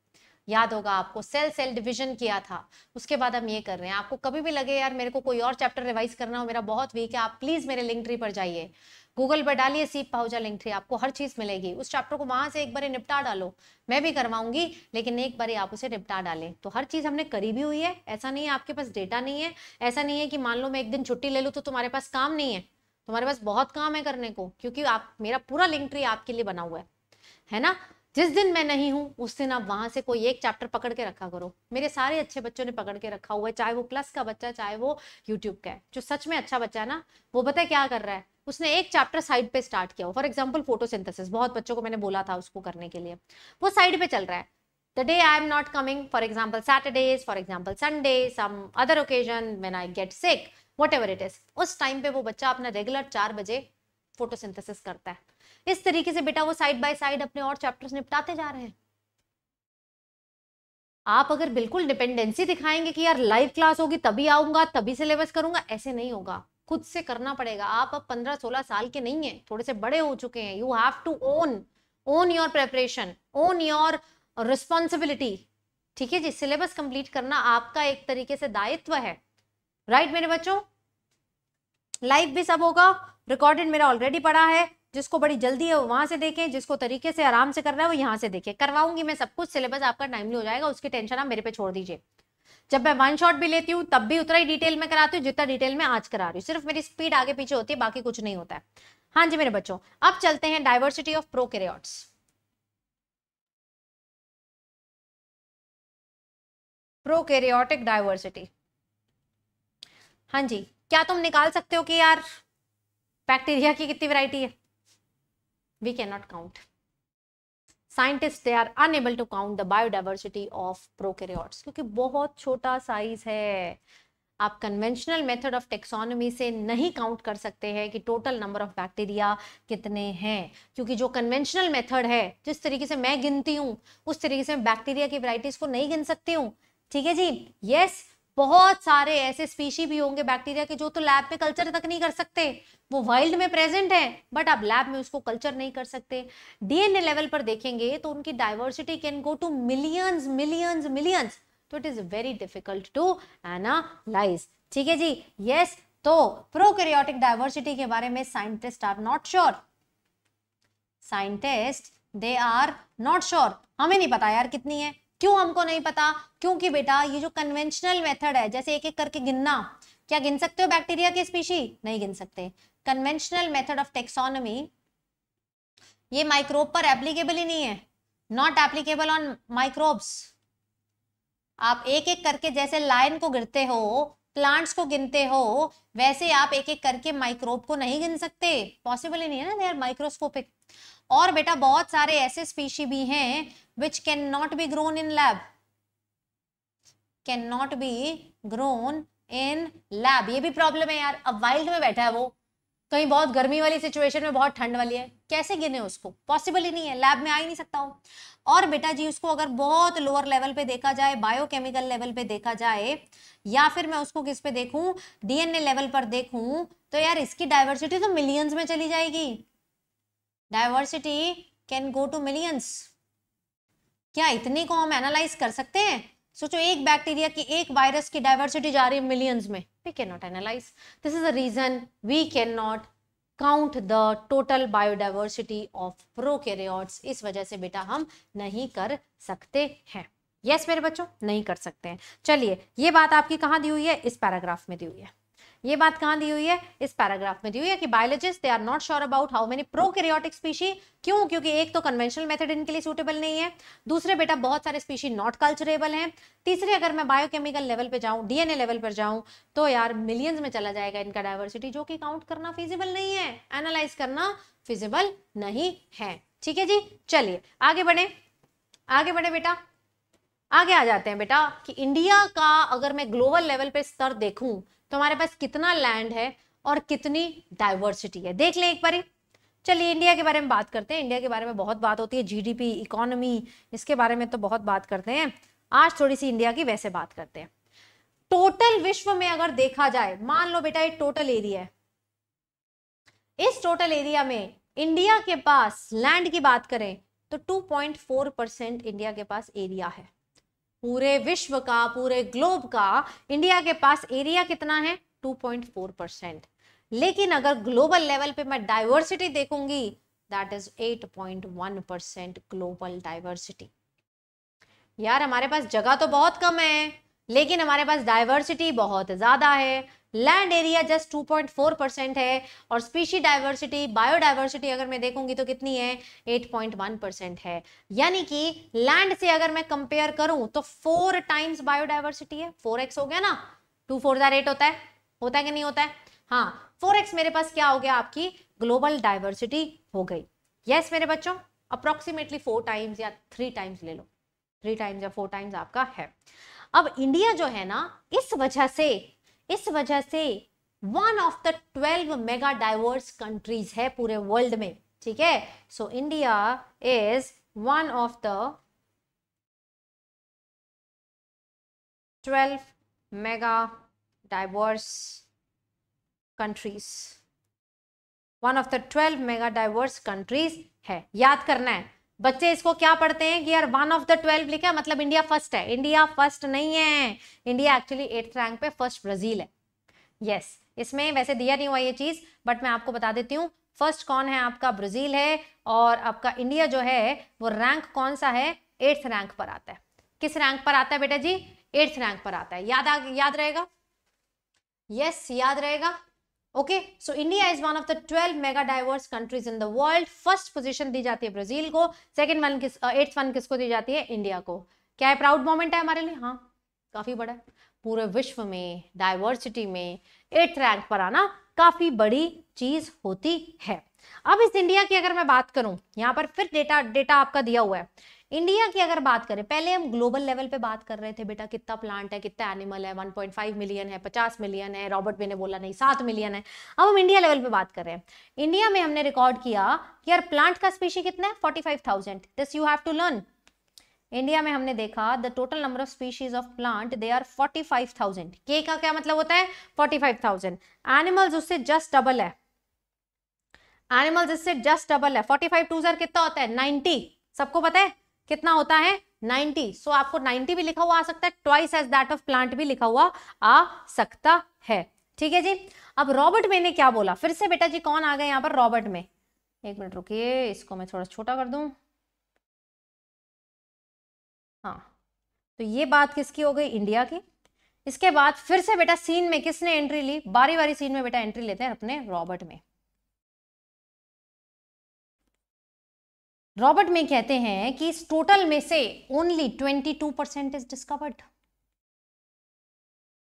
याद होगा आपको सेल सेल डिवीजन किया था उसके बाद हम ये कर रहे हैं आपको कभी भी लगे यार मेरे को कोई और चैप्टर रिवाइज करना हो मेरा बहुत वीक है आप प्लीज मेरे लिंक ट्री पर जाइए गूगल पर डालिए सीप पाउजा लिंक थ्री आपको हर चीज़ मिलेगी उस चैप्टर को वहां से एक बार निपटा डालो मैं भी करवाऊंगी लेकिन एक बार आप उसे निपटा डालें तो हर चीज़ हमने करी भी हुई है ऐसा नहीं है आपके पास डेटा नहीं है ऐसा नहीं है कि मान लो मैं एक दिन छुट्टी ले लूँ तो तुम्हारे पास काम नहीं है तुम्हारे पास बहुत काम है करने को क्योंकि आप मेरा पूरा लिंक ट्री आपके लिए बना हुआ है है ना जिस दिन मैं नहीं हूँ उस दिन आप वहां से कोई एक चैप्टर पकड़ के रखा करो मेरे सारे अच्छे बच्चों ने पकड़ के रखा हुआ है चाहे वो प्लस का बच्चा चाहे वो यूट्यूब का है जो सच में अच्छा बच्चा है ना वो बताए क्या कर रहा है उसने एक चैप्टर साइड पे स्टार्ट किया फॉर एग्जाम्पल फोटोसिंथेसिस बहुत बच्चों को मैंने बोला था उसको करने के लिए वो साइड पे चल रहा है the day I am not coming for example Saturdays for example Sunday some other occasion man I get sick whatever it is उस टाइम पे वो बच्चा अपना रेगुलर चार बजे फोटोसिंथेसिस करता है इस तरीके से बेटा वो साइड बाय साइड अपने और चैप्टर्स निपटाते जा रहे हैं आप अगर बिल्कुल डिपेंडेंसी दिखाएंगे कि यार लाइव क्लास होगी तभी आऊंगा तभी सिलेबस करूंगा ऐसे नहीं होगा खुद से करना पड़ेगा आप अब पंद्रह सोलह साल के नहीं है थोड़े से बड़े हो चुके हैं you have to own own your preparation own your responsibility ठीक है जी सिलेबस कंप्लीट करना आपका एक तरीके से दायित्व है राइट right, मेरे बच्चों लाइव भी सब होगा रिकॉर्डेड मेरा ऑलरेडी पड़ा है जिसको बड़ी जल्दी है वो वहां से देखें जिसको तरीके से आराम से कर रहा है वो यहां से देखें करवाऊंगी मैं सब कुछ सिलेबस आपका टाइमली हो जाएगा उसकी टेंशन आप मेरे पे छोड़ दीजिए जब मैं वन शॉट भी लेती हूँ तब भी उतना ही डिटेल में कराती हूँ जितना डिटेल में आज करा रही हूँ सिर्फ मेरी स्पीड आगे पीछे होती है बाकी कुछ नहीं होता है हाँ जी मेरे बच्चों अब चलते हैं diversity of pro prokaryotic diversity हाँ जी क्या तुम निकाल सकते हो कि यार बैक्टीरिया की कितनी वैरायटी है we can not count scientist they are unable to count the biodiversity of prokaryotes क्योंकि बहुत छोटा साइज है आप कन्वेंशनल मेथड ऑफ टेक्सोनोमी से नहीं काउंट कर सकते हैं कि टोटल नंबर ऑफ बैक्टीरिया कितने हैं क्योंकि जो कन्वेंशनल मेथड है जिस तरीके से मैं गिनती हूँ उस तरीके से मैं बैक्टीरिया की वराइटीज को नहीं गिन सकती हूँ ठीक है जी यस बहुत सारे ऐसे स्पीशी भी होंगे बैक्टीरिया के जो तो लैब में कल्चर तक नहीं कर सकते वो वाइल्ड में प्रेजेंट है बट आप लैब में उसको कल्चर नहीं कर सकते डीएनए लेवल पर देखेंगे तो उनकी diversity can go to millions millions millions तो it is very difficult to analyse ठीक है जी यस yes, तो प्रोकैरियोटिक डाइवर्सिटी के बारे में scientist are not sure scientist they are not sure हमें नहीं पता यार कितनी है क्यों हमको नहीं पता क्योंकि बेटा ये जो कन्वेंशनल मेथड है जैसे एक एक करके गिनना क्या गिन सकते हो बैक्टीरिया की स्पीशी नहीं गिन सकते कन्वेंशनल मेथड ऑफ टेक्सोनोमी ये माइक्रोब पर एप्लीकेबल ही नहीं है नॉट एप्लीकेबल ऑन माइक्रोब्स आप एक एक करके जैसे लाइन को गिरते हो प्लांट्स को गिनते हो वैसे आप एक एक करके माइक्रोब को नहीं गिन सकते पॉसिबल ही नहीं है ना दे आर माइक्रोस्कोपिक और बेटा बहुत सारे ऐसे स्पीशी भी हैं which can not be grown in lab can not be grown in lab ये भी प्रॉब्लम है यार अब वाइल्ड में बैठा है वो कहीं बहुत गर्मी वाली सिचुएशन में बहुत ठंड वाली है कैसे गिने उसको पॉसिबल ही नहीं है लैब में आ ही नहीं सकता हूँ और बेटा जी उसको अगर बहुत लोअर लेवल पे देखा जाए बायोकेमिकल लेवल पे देखा जाए या फिर मैं उसको किस पे देखूं डीएनए लेवल पर देखूं तो यार इसकी डाइवर्सिटी तो मिलियंस में चली जाएगी diversity can go to millions क्या इतने को हम एनालाइज कर सकते हैं सोचो एक बैक्टीरिया की एक वायरस की डाइवर्सिटी जा रही है मिलियंस में we can not analyse this is the reason we can not count the total biodiversity of prokaryotes इस वजह से बेटा हम नहीं कर सकते हैं यस yes, मेरे बच्चों नहीं कर सकते हैं चलिए ये बात आपकी कहाँ दी हुई है इस पैराग्राफ में दी हुई है ये बात कहां दी हुई है इस पैराग्राफ में दी हुई है कि biologist they are not sure about how many prokaryotic species क्यों क्योंकि एक तो कन्वेंशनल मेथड इनके लिए सूटेबल नहीं है दूसरे बेटा बहुत सारे स्पीशी नॉट कल्चरेबल हैं तीसरे अगर मैं बायोकेमिकल लेवल पे जाऊं डीएनए लेवल पर जाऊं तो यार मिलियंस में चला जाएगा इनका डायवर्सिटी जो कि काउंट करना फिजिबल नहीं है एनालाइज करना फिजिबल नहीं है ठीक है जी चलिए आगे बढ़े आगे बढ़े बेटा आगे आ जाते हैं बेटा कि इंडिया का अगर मैं ग्लोबल लेवल पे स्तर देखूं तो हमारे पास कितना लैंड है और कितनी डाइवर्सिटी है देख लें एक बार चलिए इंडिया के बारे में बात करते हैं इंडिया के बारे में बहुत बात होती है जीडीपी इकोनॉमी इसके बारे में तो बहुत बात करते हैं आज थोड़ी सी इंडिया की वैसे बात करते हैं टोटल विश्व में अगर देखा जाए मान लो बेटा ये टोटल एरिया है इस टोटल एरिया में इंडिया के पास लैंड की बात करें तो 2.4 परसेंट इंडिया के पास एरिया है पूरे विश्व का पूरे ग्लोब का इंडिया के पास एरिया कितना है 2.4 परसेंट लेकिन अगर ग्लोबल लेवल पे मैं डाइवर्सिटी देखूंगी that is 8.1 percent global diversity यार हमारे पास जगह तो बहुत कम है लेकिन हमारे पास डाइवर्सिटी बहुत ज़्यादा है लैंड एरिया जस्ट 2.4 परसेंट है और स्पीशी डाइवर्सिटी बायोडाइवर्सिटी अगर मैं देखूंगी तो कितनी है 8.1 परसेंट है यानी कि लैंड से अगर मैं कंपेयर करूं तो फोर टाइम्स बायोडाइवर्सिटी है फोर एक्स हो गया ना टू फोर जार होता है होता है कि नहीं होता है हाँ फोर एक्स मेरे पास क्या हो गया आपकी ग्लोबल डाइवर्सिटी हो गई यस yes, मेरे बच्चों अप्रोक्सीमेटली फोर टाइम्स या थ्री टाइम्स ले लो थ्री टाइम्स या फोर टाइम्स आपका है अब इंडिया जो है ना इस वजह से इस वजह से one of the twelve mega diverse countries है पूरे वर्ल्ड में ठीक है so India is one of the twelve mega diverse countries one of the twelve mega diverse countries है याद करना है बच्चे इसको क्या पढ़ते हैं कि यार वन ऑफ द ट्वेल्व लिखा मतलब इंडिया फर्स्ट है इंडिया फर्स्ट नहीं है इंडिया एक्चुअली एट्थ रैंक पे फर्स्ट ब्राजील है यस yes, इसमें वैसे दिया नहीं हुआ ये चीज बट मैं आपको बता देती हूँ फर्स्ट कौन है आपका ब्राजील है और आपका इंडिया जो है वो रैंक कौन सा है एट्थ रैंक पर आता है किस रैंक पर आता है बेटा जी एट्थ रैंक पर आता है याद आ याद रहेगा यस yes, याद रहेगा okay so India is one of the twelve mega diverse countries in the world first position दी जाती है ब्राजील को सेकंड वन किस एट्थ uh, वन किसको दी जाती है इंडिया को क्या है प्राउड मोमेंट है हमारे लिए हाँ काफी बड़ा है पूरे विश्व में डाइवर्सिटी में एट्थ रैंक पर आना काफी बड़ी चीज होती है अब इस इंडिया की अगर मैं बात करूं यहाँ पर फिर डेटा डेटा आपका दिया हुआ है इंडिया की अगर बात करें पहले हम ग्लोबल लेवल पे बात कर रहे थे बेटा कितना प्लांट है कितना एनिमल है 1.5 मिलियन है 50 मिलियन है रॉबर्ट भी ने बोला नहीं 7 मिलियन है अब हम इंडिया लेवल पे बात कर रहे हैं इंडिया में हमने रिकॉर्ड किया कि यार प्लांट का स्पीशी कितना है 45,000 this you have to learn India में हमने देखा the total number of species of plant they are 45,000 के का क्या मतलब होता है 45,000 एनिमल्स उससे जस्ट डबल है एनिमल्स इससे जस्ट डबल है 45 टू कितना होता है 90 सबको पता है कितना होता है 90 सो so, आपको 90 भी लिखा हुआ आ सकता है twice as that of plant भी लिखा हुआ आ सकता है ठीक है जी अब रॉबर्ट में ने क्या बोला फिर से बेटा जी कौन आ गए यहाँ पर रॉबर्ट में एक मिनट रुकिए इसको मैं थोड़ा छोटा कर दू हाँ तो ये बात किसकी हो गई इंडिया की इसके बाद फिर से बेटा सीन में किसने एंट्री ली बारी बारी सीन में बेटा एंट्री लेते हैं अपने रॉबर्ट में रॉबर्ट में कहते हैं कि इस टोटल में से only 22 percent is discovered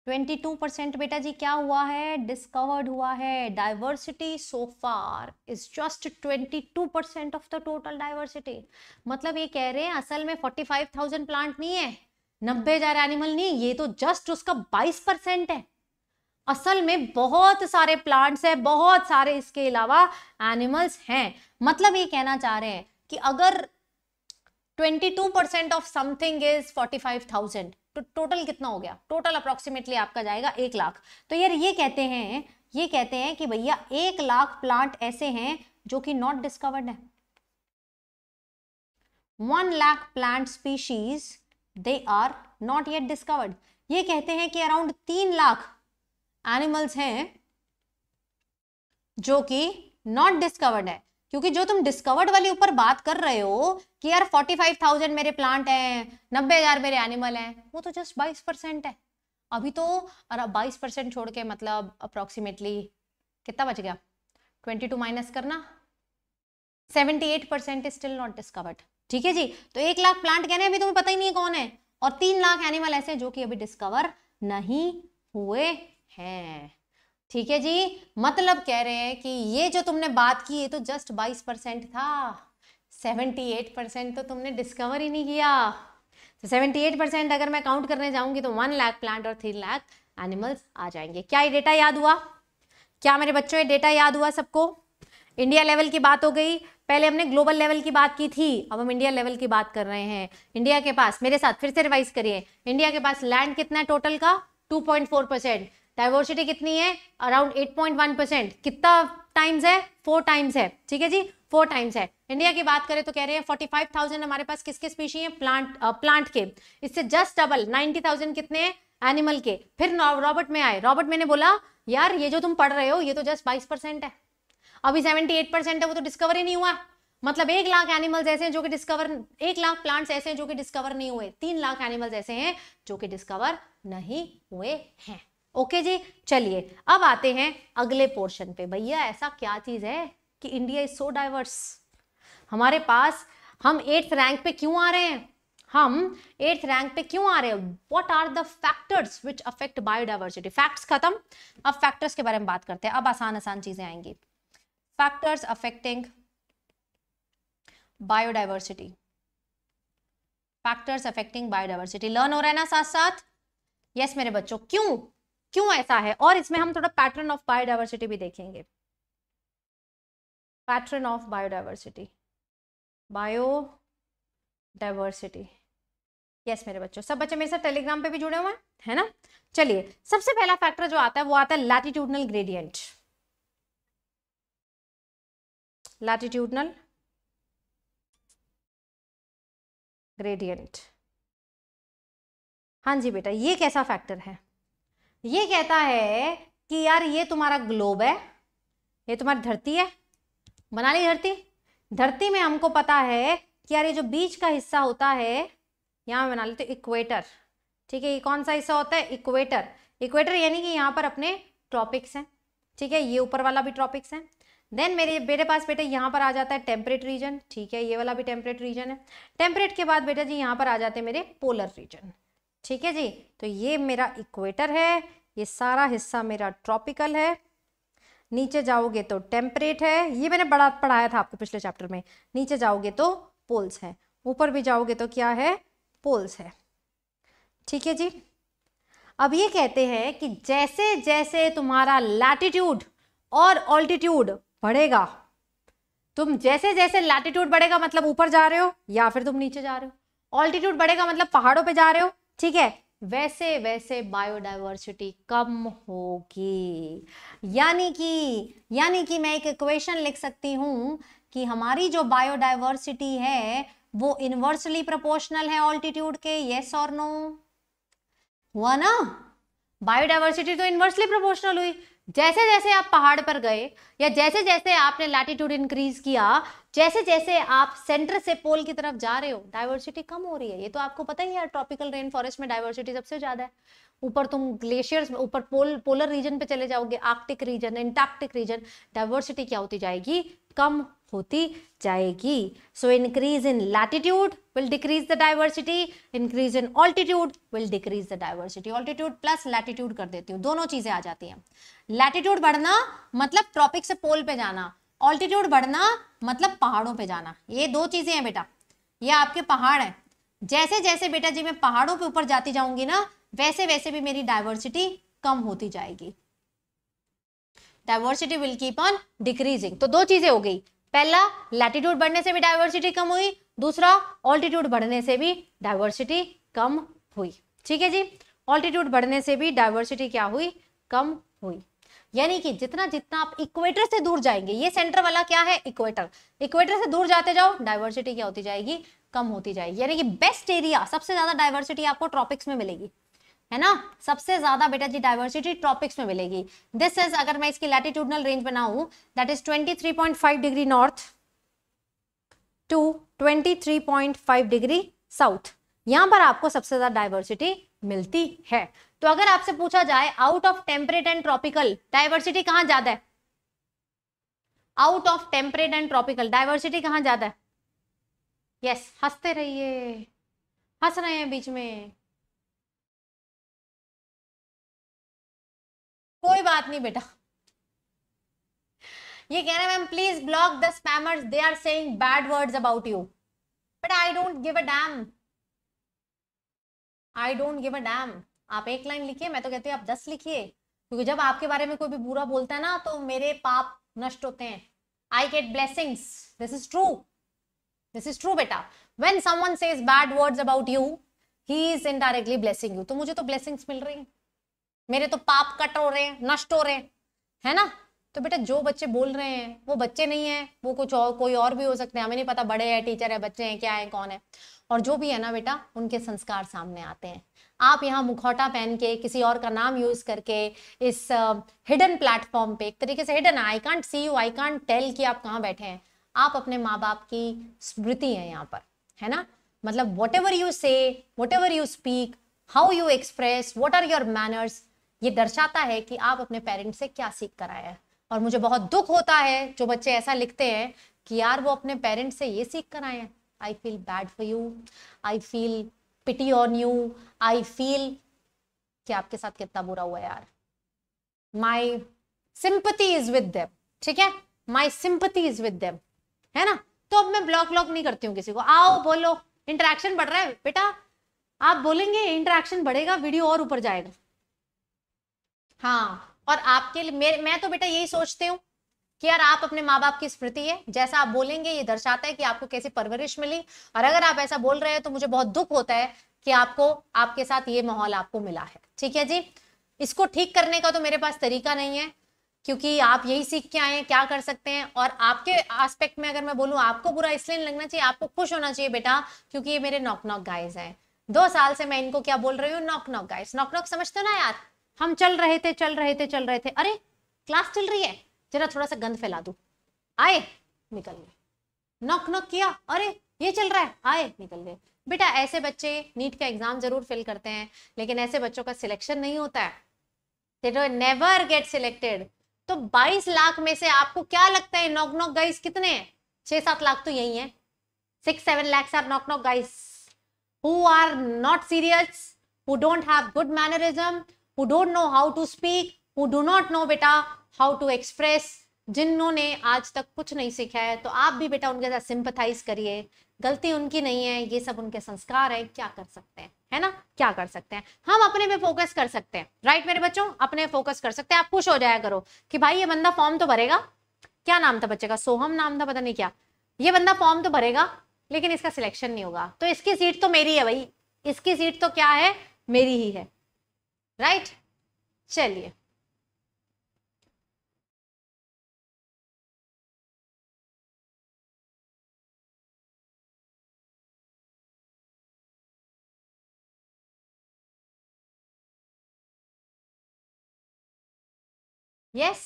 22 percent बेटा जी क्या हुआ है डिस्कवर्ड हुआ है diversity so far is just 22 percent of the total diversity मतलब ये कह रहे हैं असल में 45,000 प्लांट नहीं है नब्बे हजार एनिमल नहीं ये तो जस्ट उसका 22 परसेंट है असल में बहुत सारे प्लांट्स हैं बहुत सारे इसके अलावा एनिमल्स हैं मतलब ये कहना चाह रहे हैं कि अगर 22 परसेंट ऑफ समथिंग इज 45,000 तो टोटल कितना हो गया टोटल अप्रोक्सीमेटली आपका जाएगा एक लाख तो यार ये कहते हैं ये कहते हैं कि भैया एक लाख प्लांट ऐसे हैं जो कि नॉट डिस्कवर्ड है one lakh plant species they are not yet discovered ये कहते हैं कि अराउंड तीन लाख एनिमल्स हैं जो कि नॉट डिस्कवर्ड है क्योंकि जो तुम डिस्कवर्ड वाली ऊपर बात कर रहे हो कि यार 45,000 मेरे प्लांट हैं 90,000 मेरे एनिमल हैं वो तो जस्ट बाईस परसेंट है अभी तो अरे बाईस परसेंट छोड़ के मतलब अप्रोक्सीमेटली कितना बच गया 22 टू माइनस करना 78 eight percent is still not discovered ठीक है जी तो एक लाख प्लांट कहने अभी तुम्हें पता ही नहीं है कौन है और तीन लाख एनिमल ऐसे हैं जो कि अभी डिस्कवर नहीं हुए हैं ठीक है जी मतलब कह रहे हैं कि ये जो तुमने बात की ये तो जस्ट बाईस परसेंट था सेवेंटी एट परसेंट तो तुमने डिस्कवर ही नहीं किया तो सेवेंटी एट परसेंट अगर मैं काउंट करने जाऊंगी तो वन लाख प्लांट और थ्री लाख एनिमल्स आ जाएंगे क्या ये डेटा याद हुआ क्या मेरे बच्चों ये डेटा याद हुआ सबको इंडिया लेवल की बात हो गई पहले हमने ग्लोबल लेवल की बात की थी अब हम इंडिया लेवल की बात कर रहे हैं इंडिया के पास मेरे साथ फिर से रिवाइज करिए इंडिया के पास लैंड कितना है टोटल का टू परसेंट डाइवर्सिटी कितनी है अराउंड 8.1 परसेंट कितना टाइम्स है फोर टाइम्स है ठीक है जी फोर टाइम्स है इंडिया की बात करें तो कह रहे हैं 45,000 हमारे पास किसके स्पीशी है प्लांट प्लांट के इससे जस्ट डबल 90,000 कितने हैं एनिमल के फिर रॉबर्ट में आए रॉबर्ट मैंने बोला यार ये जो तुम पढ़ रहे हो ये तो जस्ट बाईस परसेंट है अभी सेवेंटी एट परसेंट है वो तो डिस्कवर ही नहीं हुआ मतलब एक लाख एनिमल्स ऐसे हैं जो कि डिस्कवर एक लाख प्लांट्स ऐसे हैं जो कि डिस्कवर नहीं हुए तीन लाख एनिमल्स ऐसे हैं जो कि डिस्कवर नहीं हुए हैं ओके जी चलिए अब आते हैं अगले पोर्शन पे भैया ऐसा क्या चीज़ है कि इंडिया इज सो डाइवर्स हमारे पास हम एट्थ रैंक पे क्यों आ रहे हैं हम एट्थ रैंक पे क्यों आ रहे हैं what are the factors which affect biodiversity facts खत्म अब फैक्टर्स के बारे में बात करते हैं अब आसान आसान चीजें आएंगी factors affecting biodiversity factors affecting biodiversity learn हो रहा है ना साथ साथ यस yes, मेरे बच्चों क्यों क्यों ऐसा है और इसमें हम थोड़ा पैटर्न ऑफ बायोडाइवर्सिटी भी देखेंगे pattern of biodiversity biodiversity yes मेरे बच्चों सब बच्चे मेरे साथ टेलीग्राम पे भी जुड़े हुए हैं है ना चलिए सबसे पहला फैक्टर जो आता है वो आता है लैटिट्यूडनल ग्रेडियंट लैटिट्यूडनल ग्रेडियंट हाँ जी बेटा ये कैसा फैक्टर है ये कहता है कि यार ये तुम्हारा ग्लोब है ये तुम्हारी धरती है बना ली धरती धरती में हमको पता है कि यार ये जो बीच का हिस्सा होता है यहाँ बना लेते इक्वेटर ठीक है ये कौन सा हिस्सा होता है इक्वेटर इक्वेटर यानी कि यहाँ पर अपने ट्रॉपिक्स हैं ठीक है ये ऊपर वाला भी ट्रॉपिक्स हैं देन मेरे बेटे पास बेटे यहाँ पर आ जाता है टेम्परेट रीजन ठीक है ये वाला भी टेम्परेट रीजन है टेम्परेट के बाद बेटा जी यहाँ पर आ जाते हैं मेरे पोलर रीजन ठीक है जी तो ये मेरा इक्वेटर है ये सारा हिस्सा मेरा ट्रॉपिकल है नीचे जाओगे तो टेम्परेट है ये मैंने बड़ा पढ़ाया था आपको पिछले चैप्टर में नीचे जाओगे तो पोल्स है ऊपर भी जाओगे तो क्या है पोल्स है ठीक है जी अब ये कहते हैं कि जैसे जैसे तुम्हारा लैटिट्यूड और ऑल्टीट्यूड बढ़ेगा तुम जैसे जैसे लैटिट्यूड बढ़ेगा मतलब ऊपर जा रहे हो या फिर तुम नीचे जा रहे हो ऑल्टीट्यूड बढ़ेगा मतलब पहाड़ों पे जा रहे हो ठीक है वैसे वैसे बायोडाइवर्सिटी कम होगी यानी कि यानी कि मैं एक इक्वेशन लिख सकती हूँ कि हमारी जो बायोडाइवर्सिटी है वो इनवर्सली प्रोपोर्शनल है ऑल्टीट्यूड के यस और नो हुआ ना बायोडाइवर्सिटी तो इनवर्सली प्रोपोर्शनल हुई जैसे जैसे आप पहाड़ पर गए या जैसे जैसे आपने लैटिट्यूड इंक्रीज किया जैसे जैसे आप सेंटर से पोल की तरफ जा रहे हो डाइवर्सिटी कम हो रही है ये तो आपको पता ही है ट्रॉपिकल रेन फॉरेस्ट में डाइवर्सिटी सबसे ज्यादा है ऊपर तुम ग्लेशियर्स में ऊपर पोल पोलर रीजन पे चले जाओगे Arctic region Antarctic region diversity क्या होती जाएगी कम होती जाएगी so increase in latitude will decrease the diversity increase in altitude will decrease the diversity altitude plus latitude कर देती हूँ दोनों चीजें आ जाती हैं लैटिट्यूड बढ़ना मतलब ट्रॉपिक से पोल पे जाना ऑल्टीट्यूड बढ़ना मतलब पहाड़ों पे जाना ये दो चीजें हैं बेटा ये आपके पहाड़ है जैसे जैसे बेटा जी मैं पहाड़ों पे ऊपर जाती जाऊंगी ना वैसे वैसे भी मेरी डाइवर्सिटी कम होती जाएगी diversity will keep on decreasing तो दो चीजें हो गई पहला लैटिट्यूड बढ़ने से भी डाइवर्सिटी कम हुई दूसरा ऑल्टीट्यूड बढ़ने से भी डाइवर्सिटी कम हुई ठीक है जी ऑल्टीट्यूड बढ़ने से भी डाइवर्सिटी क्या हुई कम हुई यानी कि जितना जितना आप इक्वेटर से दूर जाएंगे ये सेंटर वाला क्या है इक्वेटर इक्वेटर से दूर जाते जाओ डाइवर्सिटी क्या होती जाएगी कम होती जाएगी यानी कि बेस्ट एरिया सबसे ज्यादा डाइवर्सिटी आपको ट्रॉपिक्स में मिलेगी है ना सबसे ज्यादा बेटा जी डाइवर्सिटी ट्रॉपिक्स में मिलेगी दिस इज अगर मैं इसकी लैटिट्यूडनल रेंज बनाऊ that is twenty degree north to 23.5 degree south यहां पर आपको सबसे ज्यादा डाइवर्सिटी मिलती है तो अगर आपसे पूछा जाए out of temperate and tropical diversity कहां ज्यादा है out of temperate and tropical diversity कहां ज्यादा है यस yes, हंसते रहिए हंस रहे हैं बीच में कोई बात नहीं बेटा ये कह रहे हैं ma'am please block the spammers they are saying bad words about you but I don't give a damn I don't give a damn आप एक लाइन लिखिए मैं तो कहती हूँ आप दस लिखिए क्योंकि जब आपके बारे में कोई भी बुरा बोलता है ना तो मेरे पाप नष्ट होते हैं I get blessing this is true this is true बेटा when someone say bad words about you he is indirectly blessing you तो मुझे तो ब्लेसिंग्स मिल रही है मेरे तो पाप कट हो रहे हैं नष्ट हो रहे हैं है ना तो बेटा जो बच्चे बोल रहे हैं वो बच्चे नहीं है वो कुछ और कोई और भी हो सकते हैं हमें नहीं पता बड़े हैं टीचर है बच्चे हैं क्या है कौन है और जो भी है ना बेटा उनके संस्कार सामने आते हैं आप यहाँ मुखौटा पहन के किसी और का नाम यूज करके इस हिडन प्लेटफॉर्म पे एक तरीके से hidden I can't see you I can't tell कि आप कहाँ बैठे हैं आप अपने माँ बाप की स्मृति है यहाँ पर है ना मतलब whatever you say whatever you speak how you express what are your manners ये दर्शाता है कि आप अपने पेरेंट्स से क्या सीख कर आए हैं और मुझे बहुत दुख होता है जो बच्चे ऐसा लिखते हैं कि यार वो अपने पेरेंट्स से ये सीख कर आए हैं I feel bad for you I feel pity on you I feel कि आपके साथ कितना बुरा हुआ यार my sympathy is with them ठीक है my sympathy is with them है ना तो अब मैं ब्लॉक ब्लॉक नहीं करती हूँ किसी को आओ बोलो इंटरेक्शन बढ़ रहा है बेटा आप बोलेंगे इंटरेक्शन बढ़ेगा वीडियो और ऊपर जाएगा हाँ और आपके लिए मेरे मैं तो बेटा यही सोचती हूँ कि यार आप अपने माँ बाप की स्मृति है जैसा आप बोलेंगे ये दर्शाता है कि आपको कैसी परवरिश मिली और अगर आप ऐसा बोल रहे हैं तो मुझे बहुत दुख होता है कि आपको आपके साथ ये माहौल आपको मिला है ठीक है जी इसको ठीक करने का तो मेरे पास तरीका नहीं है क्योंकि आप यही सीख के आए हैं क्या कर सकते हैं और आपके आस्पेक्ट में अगर मैं बोलूँ आपको बुरा इसलिए नहीं लगना चाहिए आपको खुश होना चाहिए बेटा क्योंकि ये मेरे नॉक नॉक गाइज हैं दो साल से मैं इनको क्या बोल रही हूँ knock knock guys knock knock समझते हो ना यार हम चल रहे थे चल रहे थे चल रहे थे अरे क्लास चल रही है जरा थोड़ा सा गंद फैला दू आए निकल गए नॉक नॉक किया अरे ये चल रहा है आए निकल गए बेटा ऐसे बच्चे नीट का एग्जाम जरूर फिल करते हैं लेकिन ऐसे बच्चों का सिलेक्शन नहीं होता है दे नेवर गेट सिलेक्टेड तो 22 लाख में से आपको क्या लगता है नॉक नॉक गाइस कितने छह सात लाख तो यही है six seven lakhs are knock knock guys who are not serious who don't have good mannerism who don't know how to speak who do not know बेटा हाउ टू एक्सप्रेस जिन्होंने आज तक कुछ नहीं सीखा है तो आप भी बेटा उनके साथ सिंपथाइज करिए गलती उनकी नहीं है ये सब उनके संस्कार है क्या कर सकते हैं है ना क्या कर सकते हैं हम अपने पे फोकस कर सकते हैं राइट मेरे बच्चों अपने फोकस कर सकते हैं आप खुश हो जाया करो कि भाई ये बंदा फॉर्म तो भरेगा क्या नाम था बच्चे का सोहम नाम था पता नहीं क्या ये बंदा फॉर्म तो भरेगा लेकिन इसका सिलेक्शन नहीं होगा तो इसकी सीट तो मेरी है भाई इसकी सीट तो क्या है मेरी ही है राइट चलिए यस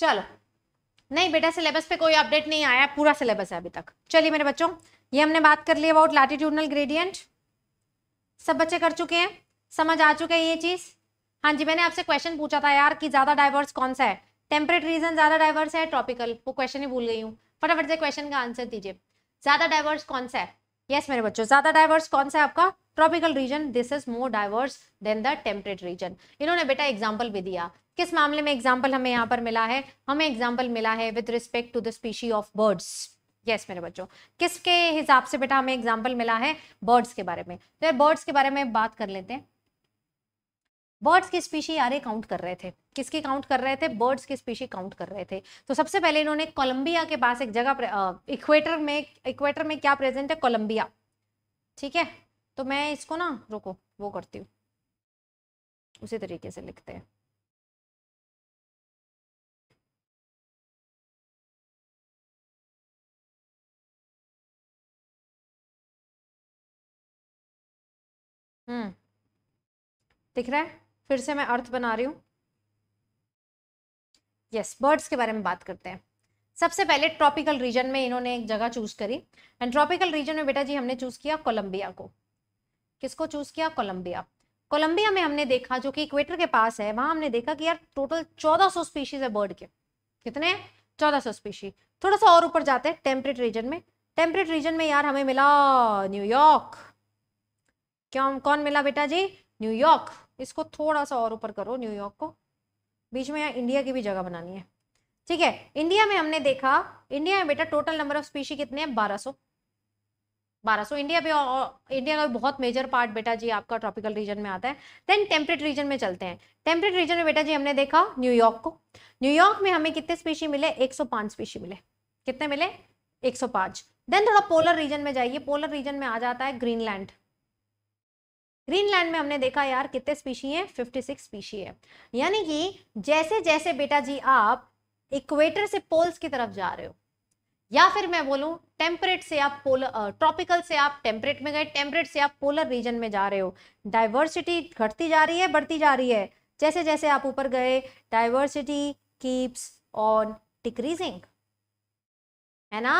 चलो नहीं बेटा सिलेबस पे कोई अपडेट नहीं आया पूरा सिलेबस है अभी तक चलिए मेरे बच्चों ये हमने बात कर ली अबाउट लैटिट्यूडनल ग्रेडियंट सब बच्चे कर चुके हैं समझ आ चुके हैं ये चीज़ हाँ जी मैंने आपसे क्वेश्चन पूछा था यार कि ज़्यादा डाइवर्स कौन सा है टेम्परेट रीजन ज़्यादा डाइवर्स है ट्रॉपिकल वो क्वेश्चन ही भूल गई हूँ फटाफट से क्वेश्चन का आंसर दीजिए ज़्यादा डाइवर्स कौन सा है यस yes, मेरे बच्चों ज़्यादा डाइवर्स कौन सा है आपका tropical region this is more diverse than the temperate region इन्होंने बेटा एग्जाम्पल भी दिया किस मामले में एग्जाम्पल हमें यहाँ पर मिला है हमें एग्जाम्पल मिला है with respect to the species of birds yes yes, मेरे बच्चों किसके हिसाब से बेटा हमें एग्जाम्पल मिला है बर्ड्स के बारे में तो यार बर्ड्स के बारे में बात कर लेते हैं बर्ड्स की स्पीशी यारे काउंट कर रहे थे किसकी काउंट कर रहे थे बर्ड्स की स्पीशी काउंट कर रहे थे तो सबसे पहले इन्होंने कोलंबिया के पास एक जगह इक्वेटर में इक्वेटर में क्या प्रेजेंट है कोलंबिया ठीक है तो मैं इसको ना रुको वो करती हूँ उसी तरीके से लिखते हैं हम्म दिख रहा है फिर से मैं अर्थ बना रही हूं यस बर्ड्स के बारे में बात करते हैं सबसे पहले ट्रॉपिकल रीजन में इन्होंने एक जगह चूज करी एंड ट्रॉपिकल रीजन में बेटा जी हमने चूज किया कोलंबिया को किसको चूज किया कोलंबिया कोलंबिया में हमने देखा जो कि इक्वेटर के पास है वहां हमने देखा कि यार टोटल 1400 स्पीशीज है बर्ड के कितने 1400 स्पीशी थोड़ा सा और ऊपर जाते हैं टेम्परेट रीजन में टेम्परेट रीजन में यार हमें मिला न्यूयॉर्क क्यों कौन मिला बेटा जी न्यूयॉर्क इसको थोड़ा सा और ऊपर करो न्यूयॉर्क को बीच में यहाँ इंडिया की भी जगह बनानी है ठीक है इंडिया में हमने देखा इंडिया में बेटा टोटल नंबर ऑफ स्पीशी कितने हैं बारह बारह सो इंडिया भी इंडिया का बहुत मेजर पार्ट बेटा जी आपका ट्रॉपिकल रीजन में आता है देन टेम्परेट रीजन में चलते हैं टेम्परेट रीजन में बेटा जी हमने देखा न्यूयॉर्क को न्यूयॉर्क में हमें कितने स्पीशी मिले 105 स्पीशी मिले कितने मिले 105 देन थोड़ा पोलर रीजन में जाइए पोलर रीजन में आ जाता है ग्रीनलैंड ग्रीनलैंड में हमने देखा यार कितने स्पीशी है सिक्स स्पीशी है यानी कि जैसे जैसे बेटा जी आप इक्वेटर से पोल्स की तरफ जा रहे हो या फिर मैं बोलूँ टेम्परेट से आप पोलर ट्रॉपिकल से आप टेम्परेट में गए टेम्परेट से आप पोलर रीजन में जा रहे हो डाइवर्सिटी घटती जा रही है बढ़ती जा रही है जैसे जैसे आप ऊपर गए डाइवर्सिटी कीप्स ऑन डिक्रीजिंग है ना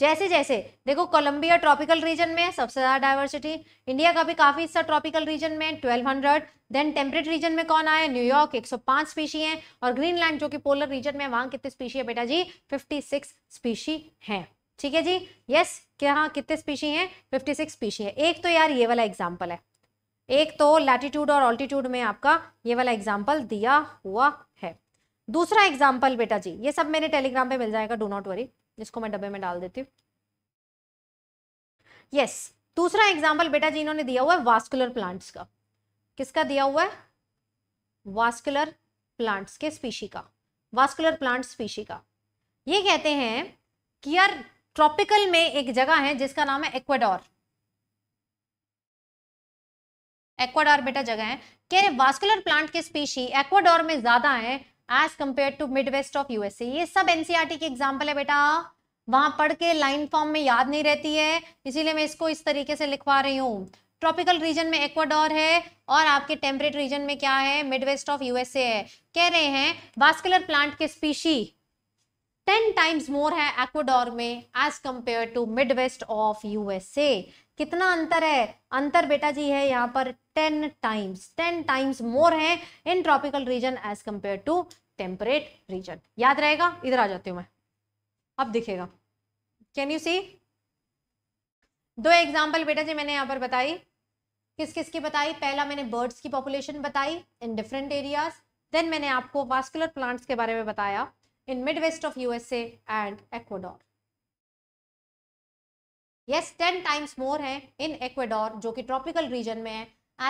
जैसे जैसे देखो कोलंबिया ट्रॉपिकल रीजन में सबसे ज़्यादा डाइवर्सिटी इंडिया का भी काफ़ी हिस्सा ट्रॉपिकल रीजन में 1200 देन टेम्परेट रीजन में कौन आया न्यूयॉर्क 105 स्पीशी हैं और ग्रीनलैंड जो कि पोलर रीजन में वहां कितने स्पीशी है बेटा जी 56 स्पीशी हैं ठीक है जी यस क्या हाँ कितने स्पीशी फिफ्टी सिक्स स्पीशी है एक तो यार ये वाला एग्जाम्पल है एक तो लैटिट्यूड और ऑल्टीट्यूड में आपका ये वाला एग्जाम्पल दिया हुआ है दूसरा एग्जाम्पल बेटा जी ये सब मेरे टेलीग्राम पे मिल जाएगा डो नॉट वरी जिसको मैं डब्बे में डाल देती हूँ यस yes. दूसरा एग्जाम्पल बेटा जी इन्होंने दिया हुआ है वास्कुलर प्लांट्स का किसका दिया हुआ है वास्कुलर प्लांट्स के स्पीशी का वास्कुलर प्लांट स्पीशी का ये कहते हैं कि यार ट्रॉपिकल में एक जगह है जिसका नाम है एक्वाडोर एक्वाडोर बेटा जगह है कह रहे वास्कुलर प्लांट के स्पीशी एक्वाडोर में ज्यादा है as compare to mid waste of USA ये सब एनसीआरटी e की एग्जाम्पल है बेटा वहां पढ़ के लाइन फॉर्म में याद नहीं रहती है इसीलिए मैं इसको इस तरीके से लिखवा रही हूँ ट्रॉपिकल रीजन में एक्वाडोर है और आपके टेम्परेट रीजन में क्या है मिड वेस्ट ऑफ यूएसए है कह रहे हैं वास्कुलर प्लांट के स्पीशी टेन टाइम्स मोर है एक्वाडोर में as compare to mid waste of USA कितना अंतर है अंतर बेटा जी है यहाँ पर ten times ten times more है in tropical region as compare to temperate region याद रहेगा इधर आ जाती हूँ मैं अब दिखेगा कैन यू सी दो एग्जाम्पल बेटा जी मैंने यहाँ पर बताई किस किस की बताई पहला मैंने बर्ड्स की पॉपुलेशन बताई इन डिफरेंट एरियाज देन मैंने आपको वास्कुलर प्लांट्स के बारे में बताया in midwest of USA and Ecuador. Yes ten times more है इन एक्वेडोर जो कि ट्रॉपिकल रीजन में है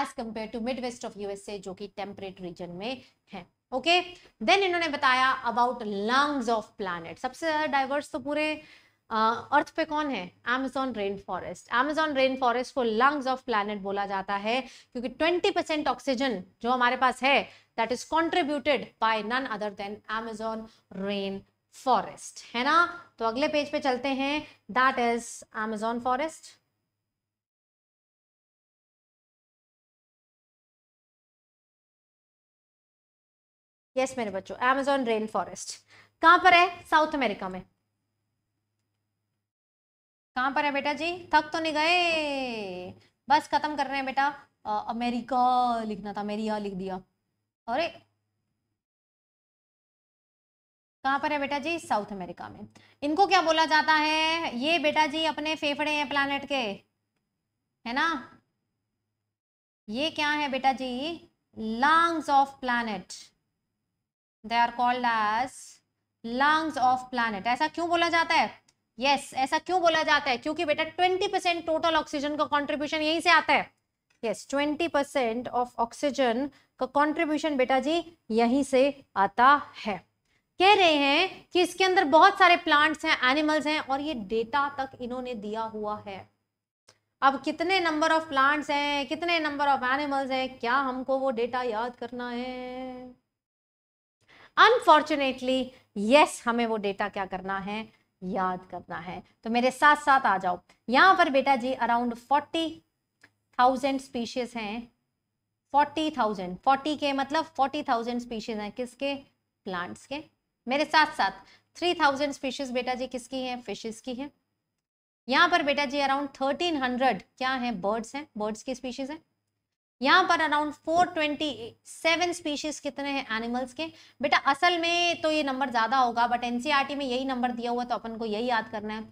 as compare to mid waste of USA जो कि टेम्परेट रीजन में है ओके okay? देन इन्होंने बताया अबाउट लंग्स ऑफ प्लानट सबसे ज्यादा डाइवर्स तो पूरे अर्थ पे कौन है Amazon rain forest Amazon rain forest को लंग्स ऑफ प्लानट बोला जाता है क्योंकि 20 परसेंट ऑक्सीजन जो हमारे पास है that is contributed by none other than Amazon rain forest है ना तो अगले पेज पे चलते हैं that is Amazon forest yes मेरे बच्चों अमेजोन रेन फॉरेस्ट कहां पर है साउथ अमेरिका में कहाँ पर है बेटा जी थक तो नहीं गए बस खत्म कर रहे हैं बेटा अमेरिका लिखना था अमेरिका लिख दिया अरे कहाँ पर है बेटा जी साउथ अमेरिका में इनको क्या बोला जाता है ये बेटा जी अपने फेफड़े हैं प्लानट के है ना ये क्या है बेटा जी lungs of planet they are called as lungs of planet ऐसा क्यों बोला जाता है यस ऐसा क्यों बोला जाता है क्योंकि बेटा 20 परसेंट टोटल ऑक्सीजन का कंट्रीब्यूशन यहीं से आता है yes twenty percent of oxygen का कंट्रीब्यूशन बेटा जी यहीं से आता है कह रहे हैं कि इसके अंदर बहुत सारे प्लांट्स हैं एनिमल्स हैं और ये डेटा तक इन्होंने दिया हुआ है अब कितने नंबर ऑफ प्लांट्स हैं कितने नंबर ऑफ एनिमल्स हैं क्या हमको वो डेटा याद करना है अनफॉर्चुनेटली यस yes, हमें वो डेटा क्या करना है याद करना है तो मेरे साथ साथ आ जाओ यहां पर बेटा जी अराउंड फोर्टी थाउजेंड स्पीशीज हैं फोर्टी थाउजेंड फोर्टी के मतलब फोर्टी थाउजेंड स्पीशीज हैं किसके प्लांट्स के मेरे साथ साथ थ्री थाउजेंड स्पीशीज बेटा जी किसकी हैं फिशेज की हैं यहाँ पर बेटा जी अराउंड थर्टीन हंड्रेड क्या है बर्ड्स हैं बर्ड्स की स्पीशीज हैं यहाँ पर अराउंड 427 स्पीशीज कितने हैं एनिमल्स के बेटा असल में तो ये नंबर ज़्यादा होगा बट एनसीईआरटी e में यही नंबर दिया हुआ तो अपन को यही याद करना है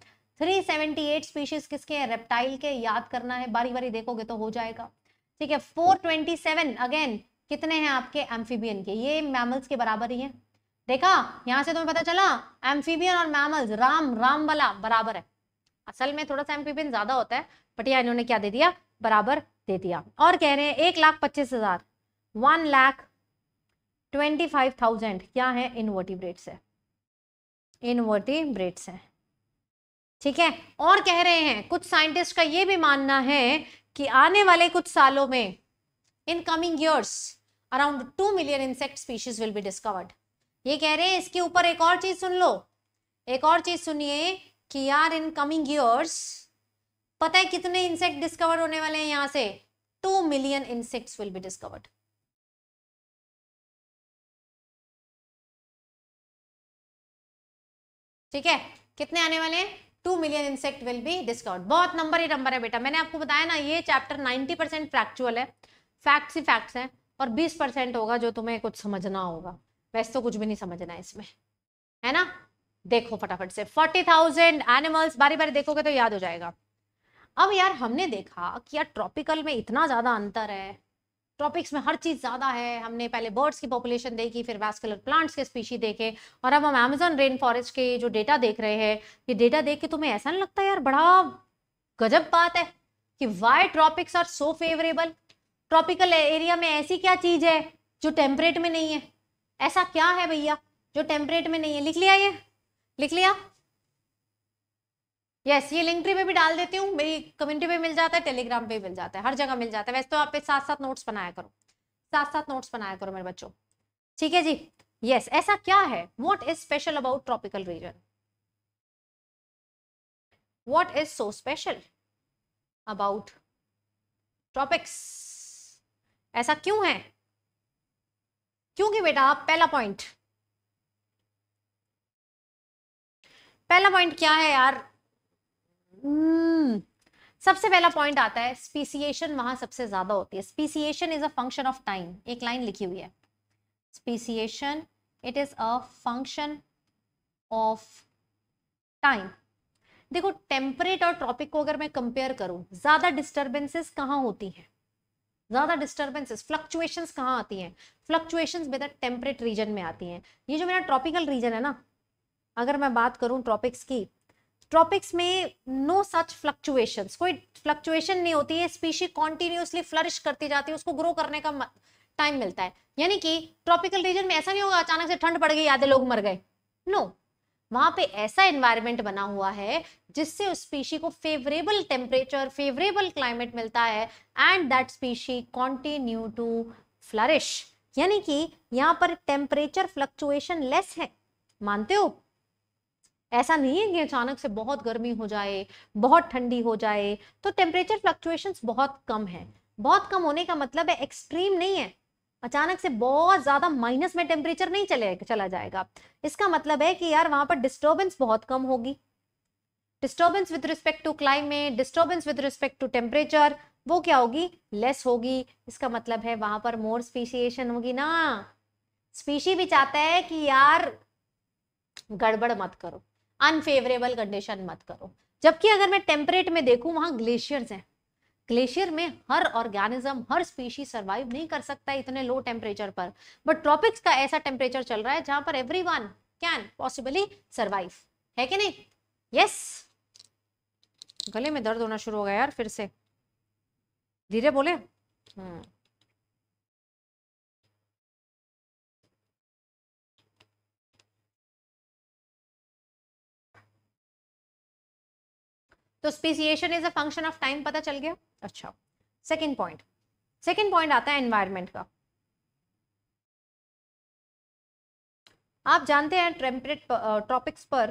378 स्पीशीज किसके हैं रेप्टाइल के याद करना है बारी बारी देखोगे तो हो जाएगा ठीक है 427 अगेन कितने हैं आपके एम्फीबियन के ये मैमल्स के बराबर ही है देखा यहाँ से तुम्हें पता चला एम्फीबियन और मैमल्स राम राम वाला बराबर है असल में थोड़ा सा एम्फीबियन ज्यादा होता है बट यहाँ इन्होंने क्या दे दिया बराबर दे दिया और कह रहे हैं एक लाख पच्चीस हजार one lakh twenty five thousand क्या है इनवर्टी ब्रेड्स है इनवर्टी ब्रेड्स है ठीक है और कह रहे हैं कुछ साइंटिस्ट का ये भी मानना है कि आने वाले कुछ सालों में in coming years around two million insect species will be discovered ये कह रहे हैं इसके ऊपर एक और चीज सुन लो एक और चीज सुनिए कि यार इन कमिंग ईयर्स पता है कितने इंसेक्ट डिस्कवर होने वाले हैं यहाँ से two million insects will be discovered ठीक है कितने आने वाले हैं two million insect will be discovered बहुत नंबर ही नंबर है बेटा मैंने आपको बताया ना ये चैप्टर नाइनटी परसेंट फैक्चुअल है फैक्ट्स ही फैक्ट्स हैं और बीस परसेंट होगा जो तुम्हें कुछ समझना होगा वैसे तो कुछ भी नहीं समझना है इसमें है ना देखो फटाफट से फोर्टी थाउजेंड एनिमल्स बारी बारी देखोगे तो याद हो जाएगा अब यार हमने देखा कि यार ट्रॉपिकल में इतना ज़्यादा अंतर है ट्रॉपिक्स में हर चीज़ ज़्यादा है हमने पहले बर्ड्स की पॉपुलेशन देखी फिर वैस्कुलर प्लांट्स के स्पीशी देखे और अब हम अमेजोन रेन फॉरेस्ट के जो डेटा देख रहे हैं ये डेटा देख के तुम्हें ऐसा नहीं लगता यार बड़ा गजब बात है कि why tropics are so favourable tropical area में ऐसी क्या चीज़ है जो टेम्परेट में नहीं है ऐसा क्या है भैया जो टेम्परेट में नहीं है लिख लिया ये लिख लिया यस ये लिंक ट्री में भी डाल देती हूँ मेरी कम्युनिटी पे मिल जाता है टेलीग्राम पे मिल जाता है हर जगह मिल जाता है वैसे तो आप साथ साथ नोट्स बनाया करो साथ साथ नोट्स बनाया करो मेरे बच्चों ठीक है जी यस yes, ऐसा क्या है what is special about tropical region what is so special about tropics ऐसा क्यों है क्योंकि बेटा आप पहला पॉइंट पहला पॉइंट क्या है यार हम्म। सबसे पहला पॉइंट आता है स्पीसिएशन वहां सबसे ज्यादा होती है speciation is a function of time एक लाइन लिखी हुई है speciation it is a function of time देखो टेम्परेट और ट्रॉपिक को अगर मैं कंपेयर करूं ज्यादा डिस्टर्बेंसेस कहाँ होती हैं ज्यादा डिस्टर्बेंसेस फ्लक्चुएशन कहाँ आती हैं फ्लक्चुएशन विद टेम्परेट रीजन में आती हैं ये जो मेरा ट्रॉपिकल रीजन है ना अगर मैं बात करूं ट्रॉपिक्स की ट्रॉपिक्स में नो सच फ्लक्चुएशन कोई फ्लक्चुएशन नहीं होती है स्पीशी कॉन्टिन्यूसली फ्लरिश करती जाती है उसको ग्रो करने का टाइम मिलता है यानी कि ट्रॉपिकल रीजन में ऐसा नहीं होगा अचानक से ठंड पड़ गई आधे लोग मर गए नो वहां पे ऐसा एनवायरनमेंट बना हुआ है जिससे उस स्पीशी को फेवरेबल टेम्परेचर फेवरेबल क्लाइमेट मिलता है and that species continue to flourish यानी कि यहाँ पर टेम्परेचर फ्लक्चुएशन लेस है मानते हो ऐसा नहीं है कि अचानक से बहुत गर्मी हो जाए बहुत ठंडी हो जाए तो टेम्परेचर फ्लक्चुएशन बहुत कम है बहुत कम होने का मतलब है एक्सट्रीम नहीं है अचानक से बहुत ज़्यादा माइनस में टेम्परेचर नहीं चले चला जाएगा इसका मतलब है कि यार वहाँ पर डिस्टर्बेंस बहुत कम होगी disturbance with respect to climate disturbance with respect to temperature वो क्या होगी लेस होगी इसका मतलब है वहां पर मोर स्पीशिएशन होगी ना स्पीशी भी चाहता है कि यार गड़बड़ मत करो अनफेवरेबल कंडीशन मत करो जबकि अगर मैं टेम्परेट में देखूँ वहाँ ग्लेशियर्स हैं ग्लेशियर में हर ऑर्गेनिज्म हर स्पीशी सर्वाइव नहीं कर सकता इतने लो टेम्परेचर पर बट ट्रॉपिक्स का ऐसा टेम्परेचर चल रहा है जहाँ पर every one can possibly survive है कि नहीं यस yes. गले में दर्द होना शुरू हो गया यार फिर से धीरे बोले हम्म तो speciation is a function of time पता चल गया अच्छा सेकेंड पॉइंट सेकेंड पॉइंट आता है एनवायरमेंट का आप जानते हैं टेम्परेट ट्रॉपिक्स पर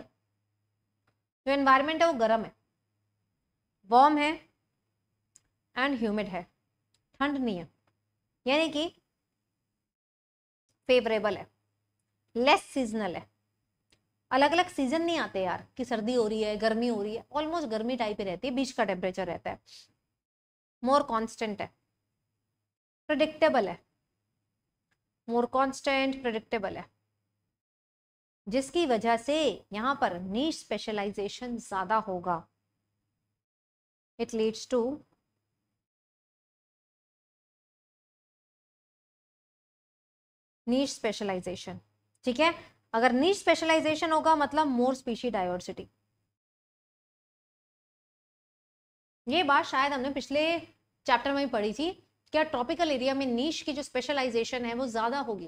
जो एनवायरमेंट है वो गर्म है वॉर्म है एंड ह्यूमिड है ठंड नहीं है यानी कि फेवरेबल है लेस सीजनल है अलग अलग सीजन नहीं आते यार कि सर्दी हो रही है गर्मी हो रही है ऑलमोस्ट गर्मी टाइप ही रहती है बीच का टेम्परेचर रहता है मोर कॉन्स्टेंट है प्रडिक्टेबल है मोर कॉन्स्टेंट प्रडिक्टेबल है जिसकी वजह से यहाँ पर नीच स्पेशलाइजेशन ज्यादा होगा it leads to niche specialisation ठीक है अगर नीच स्पेशलाइजेशन होगा मतलब मोर स्पीशी डाइवर्सिटी ये बात शायद हमने पिछले चैप्टर में पढ़ी थी क्या ट्रॉपिकल एरिया में नीच की जो स्पेशलाइजेशन है वो ज़्यादा होगी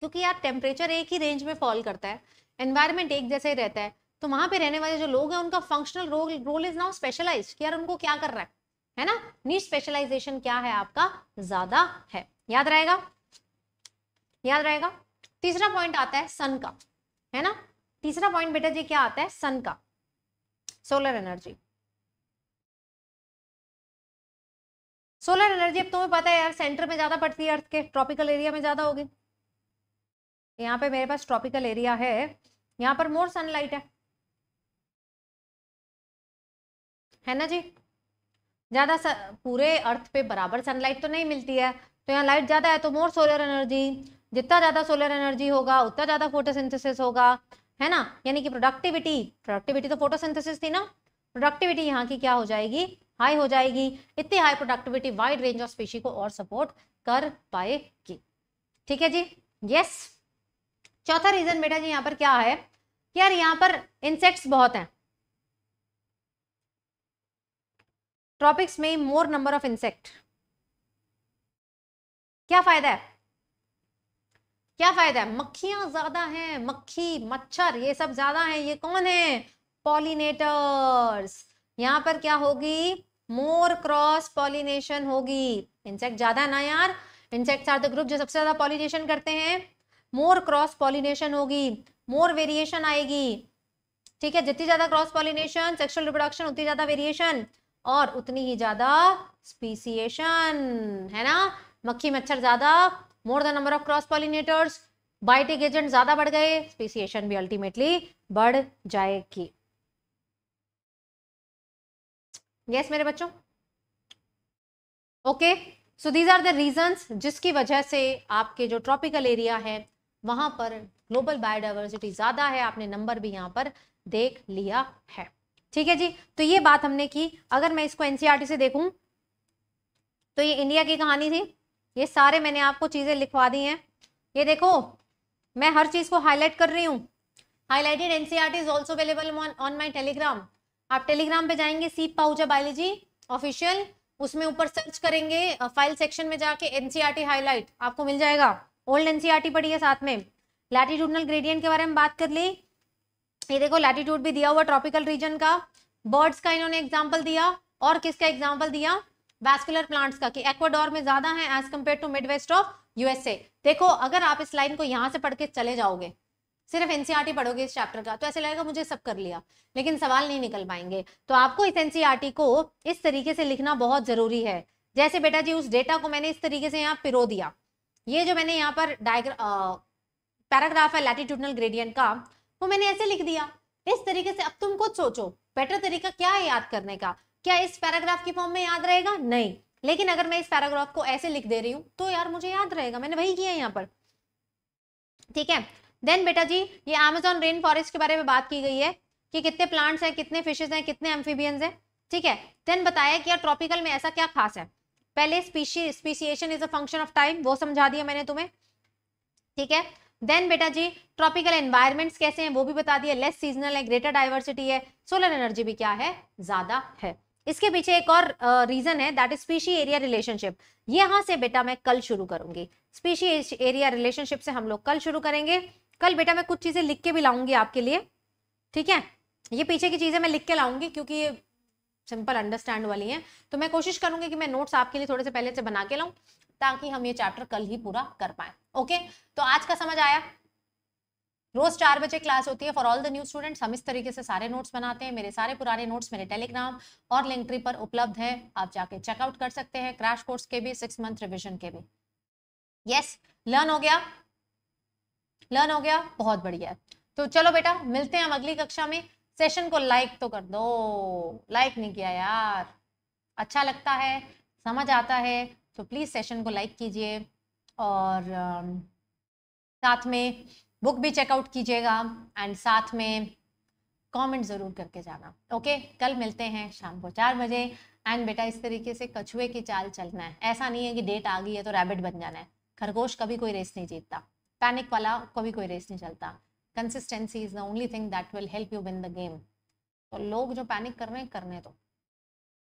क्योंकि यार टेम्परेचर एक ही रेंज में फॉल करता है एनवायरमेंट एक जैसे ही रहता है तो वहां पे रहने वाले जो लोग हैं उनका functional role role is now specialise यार उनको क्या कर रहा है है ना नीच स्पेशलाइजेशन क्या है आपका ज़्यादा है याद रहेगा याद रहेगा तीसरा पॉइंट आता है सन का है ना तीसरा पॉइंट बेटा जी क्या आता है सन का सोलर एनर्जी सोलर एनर्जी अब तुम्हें पता है यार सेंटर में ज्यादा पड़ती है अर्थ के ट्रॉपिकल एरिया में ज्यादा होगी यहाँ पे मेरे पास ट्रॉपिकल एरिया है यहाँ पर मोर सनलाइट है है ना जी ज्यादा पूरे अर्थ पे बराबर सनलाइट तो नहीं मिलती है तो यहाँ लाइट ज्यादा है तो मोर सोलर एनर्जी जितना ज़्यादा सोलर एनर्जी होगा उतना ज़्यादा फोटोसिंथेसिस होगा है ना यानी कि प्रोडक्टिविटी प्रोडक्टिविटी तो फोटोसिंथेसिस थी ना प्रोडक्टिविटी यहाँ की क्या हो जाएगी हाई हो जाएगी इतनी high productivity wide range of species को और सपोर्ट कर पाएगी ठीक है जी यस चौथा रीजन बेटा जी यहाँ पर क्या है यार यहाँ पर इंसेक्ट्स बहुत हैं ट्रॉपिक्स में मोर नंबर ऑफ इंसेक्ट क्या फायदा है क्या फायदा है मक्खियां ज्यादा हैं मक्खी मच्छर ये सब ज्यादा हैं ये कौन है पॉलिनेटर्स यहाँ पर क्या होगी मोर क्रॉस पॉलिनेशन होगी इंसेक्ट ज्यादा ना यार इंसेक्ट आर द ग्रुप जो सबसे ज्यादा पॉलिनेशन करते हैं मोर क्रॉस पॉलिनेशन होगी मोर वेरिएशन आएगी ठीक है जितनी ज्यादा क्रॉस पॉलिनेशन सेक्सुअल रिप्रोडक्शन उतनी ज्यादा वेरिएशन और उतनी ही ज्यादा स्पीसिएशन है ना मक्खी मच्छर ज्यादा more the number of cross pollinators biotic agent ज्यादा बढ़ गए स्पीसिएशन भी अल्टीमेटली बढ़ जाएगी यस मेरे बच्चों okay so these are the reasons जिसकी वजह से आपके जो ट्रॉपिकल एरिया है वहां पर ग्लोबल बायोडाइवर्सिटी ज्यादा है आपने नंबर भी यहाँ पर देख लिया है ठीक है जी तो ये बात हमने की अगर मैं इसको एनसीआरटी e से देखूं तो ये इंडिया की कहानी थी ये सारे मैंने आपको चीज़ें लिखवा दी हैं ये देखो मैं हर चीज़ को हाईलाइट कर रही हूँ highlighted NCR is also available on my Telegram आप टेलीग्राम पे जाएंगे सी पाउजा बायोलॉजी ऑफिशियल उसमें ऊपर सर्च करेंगे फाइल सेक्शन में जाके एनसीईआरटी हाईलाइट e आपको मिल जाएगा ओल्ड एनसीआरटी पढ़ी है साथ में लैटिट्यूडनल ग्रेडियंट के बारे में बात कर ली ये देखो लैटिट्यूड भी दिया हुआ ट्रॉपिकल रीजन का बर्ड्स का इन्होंने एग्जाम्पल दिया और किसका एग्जाम्पल दिया वैस्कुलर प्लांट्स का कि एक्वाडोर में ज्यादा है as compare to mid waste of USA देखो अगर आप इस लाइन को यहाँ से पढ़ के चले जाओगे सिर्फ एनसीआर e पढ़ोगे इस चैप्टर का तो ऐसे लगेगा मुझे सब कर लिया लेकिन सवाल नहीं निकल पाएंगे तो आपको इस एनसीआर e को इस तरीके से लिखना बहुत जरूरी है जैसे बेटा जी उस डेटा को मैंने इस तरीके से यहाँ पिरो दिया ये जो मैंने यहाँ पर डायग्रा पैराग्राफ है लैटिट्यूडनल ग्रेडियंट का वो मैंने ऐसे लिख दिया इस तरीके से अब तुम खुद सोचो बेटर तरीका क्या है याद करने का क्या इस पैराग्राफ की फॉर्म में याद रहेगा नहीं लेकिन अगर मैं इस पैराग्राफ को ऐसे लिख दे रही हूँ तो यार मुझे याद रहेगा मैंने वही किया है यहाँ पर ठीक है देन बेटा जी ये अमेजोन रेन फॉरेस्ट के बारे में बात की गई है कि कितने प्लांट्स हैं कितने फिशेज हैं कितने एम्फीबियंस हैं ठीक है देन बताया कि यार ट्रॉपिकल में ऐसा क्या खास है पहले species speciation is a function of time वो समझा दिया मैंने तुम्हें ठीक है देन बेटा जी ट्रॉपिकल एनवायरमेंट्स कैसे हैं वो भी बता दिया लेस सीजनल है ग्रेटर डाइवर्सिटी है सोलर एनर्जी भी क्या है ज्यादा है इसके पीछे एक और रीजन है that is species area relationship यहां यहाँ से बेटा मैं कल शुरू करूंगी स्पीशी एरिया रिलेशनशिप से हम लोग कल शुरू करेंगे कल बेटा मैं कुछ चीजें लिख के भी लाऊंगी आपके लिए ठीक है ये पीछे की चीजें मैं लिख के लाऊंगी क्योंकि ये सिंपल अंडरस्टैंड वाली है तो मैं कोशिश करूंगी कि मैं नोट्स आपके लिए थोड़े से पहले से बना के लाऊं ताकि हम ये चैप्टर कल ही पूरा कर पाए ओके तो आज का समझ आया रोज चार बजे क्लास होती है for all the new students हम इस तरीके से सारे नोट्स बनाते हैं मेरे सारे पुराने नोट्स मेरे टेलीग्राम और लिंक ट्री पर उपलब्ध है आप जाके चेकआउट कर सकते हैं क्रैश कोर्स के भी सिक्स मंथ रिविजन के भी यस लर्न हो गया लर्न हो गया बहुत बढ़िया है तो चलो बेटा मिलते हैं हम अगली कक्षा में सेशन को लाइक तो कर दो लाइक नहीं किया यार अच्छा लगता है समझ आता है तो प्लीज़ सेशन को लाइक कीजिए और साथ में बुक भी चेकआउट कीजिएगा एंड साथ में कमेंट ज़रूर करके जाना ओके कल मिलते हैं शाम को चार बजे एंड बेटा इस तरीके से कछुए की चाल चलना है ऐसा नहीं है कि डेट आ गई है तो रैबिट बन जाना है खरगोश कभी कोई रेस नहीं जीतता पैनिक वाला कभी कोई रेस नहीं चलता consistency is the only thing that will help you win the game तो लोग जो पैनिक कर रहे हैं करने दो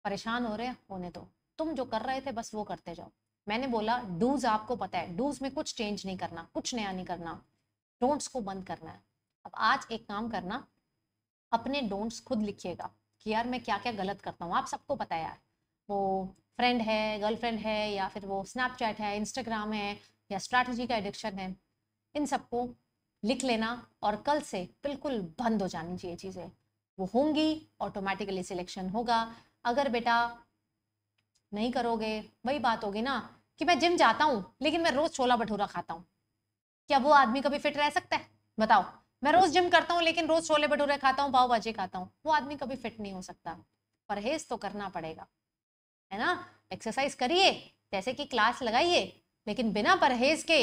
परेशान हो रहे हैं होने दो तुम जो कर रहे थे बस वो करते जाओ मैंने बोला डूज आपको पता है डूज में कुछ चेंज नहीं करना कुछ नया नहीं करना डोंट्स को बंद करना है अब आज एक काम करना अपने डोंट्स खुद लिखिएगा कि यार मैं क्या क्या गलत करता हूँ आप सबको पता यार वो फ्रेंड है गर्लफ्रेंड है या फिर वो स्नैपचैट है इंस्टाग्राम है या स्ट्रैटेजी का एडिक्शन है इन सबको लिख लेना और कल से बिल्कुल बंद हो जानी चाहिए चीज़ें वो होंगी ऑटोमेटिकली सिलेक्शन होगा अगर बेटा नहीं करोगे वही बात होगी ना कि मैं जिम जाता हूँ लेकिन मैं रोज़ छोला भटूरा खाता हूँ क्या वो आदमी कभी फिट रह सकता है बताओ मैं रोज जिम करता हूँ लेकिन रोज छोले भटूरे खाता हूँ पाव भाजी खाता हूँ वो आदमी कभी फिट नहीं हो सकता परहेज तो करना पड़ेगा है ना एक्सरसाइज करिए जैसे कि क्लास लगाइए लेकिन बिना परहेज के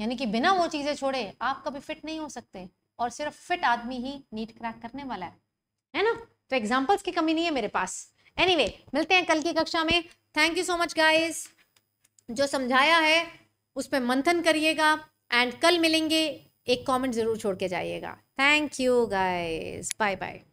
यानी कि बिना वो चीज़ें छोड़े आप कभी फिट नहीं हो सकते और सिर्फ फिट आदमी ही नीट क्रैक करने वाला है है ना तो एग्जाम्पल्स की कमी नहीं है मेरे पास एनीवे anyway, मिलते हैं कल की कक्षा में thank you so much guys जो समझाया है उस पर मंथन करिएगा एंड कल मिलेंगे एक कमेंट ज़रूर छोड़ के जाइएगा thank you guys bye bye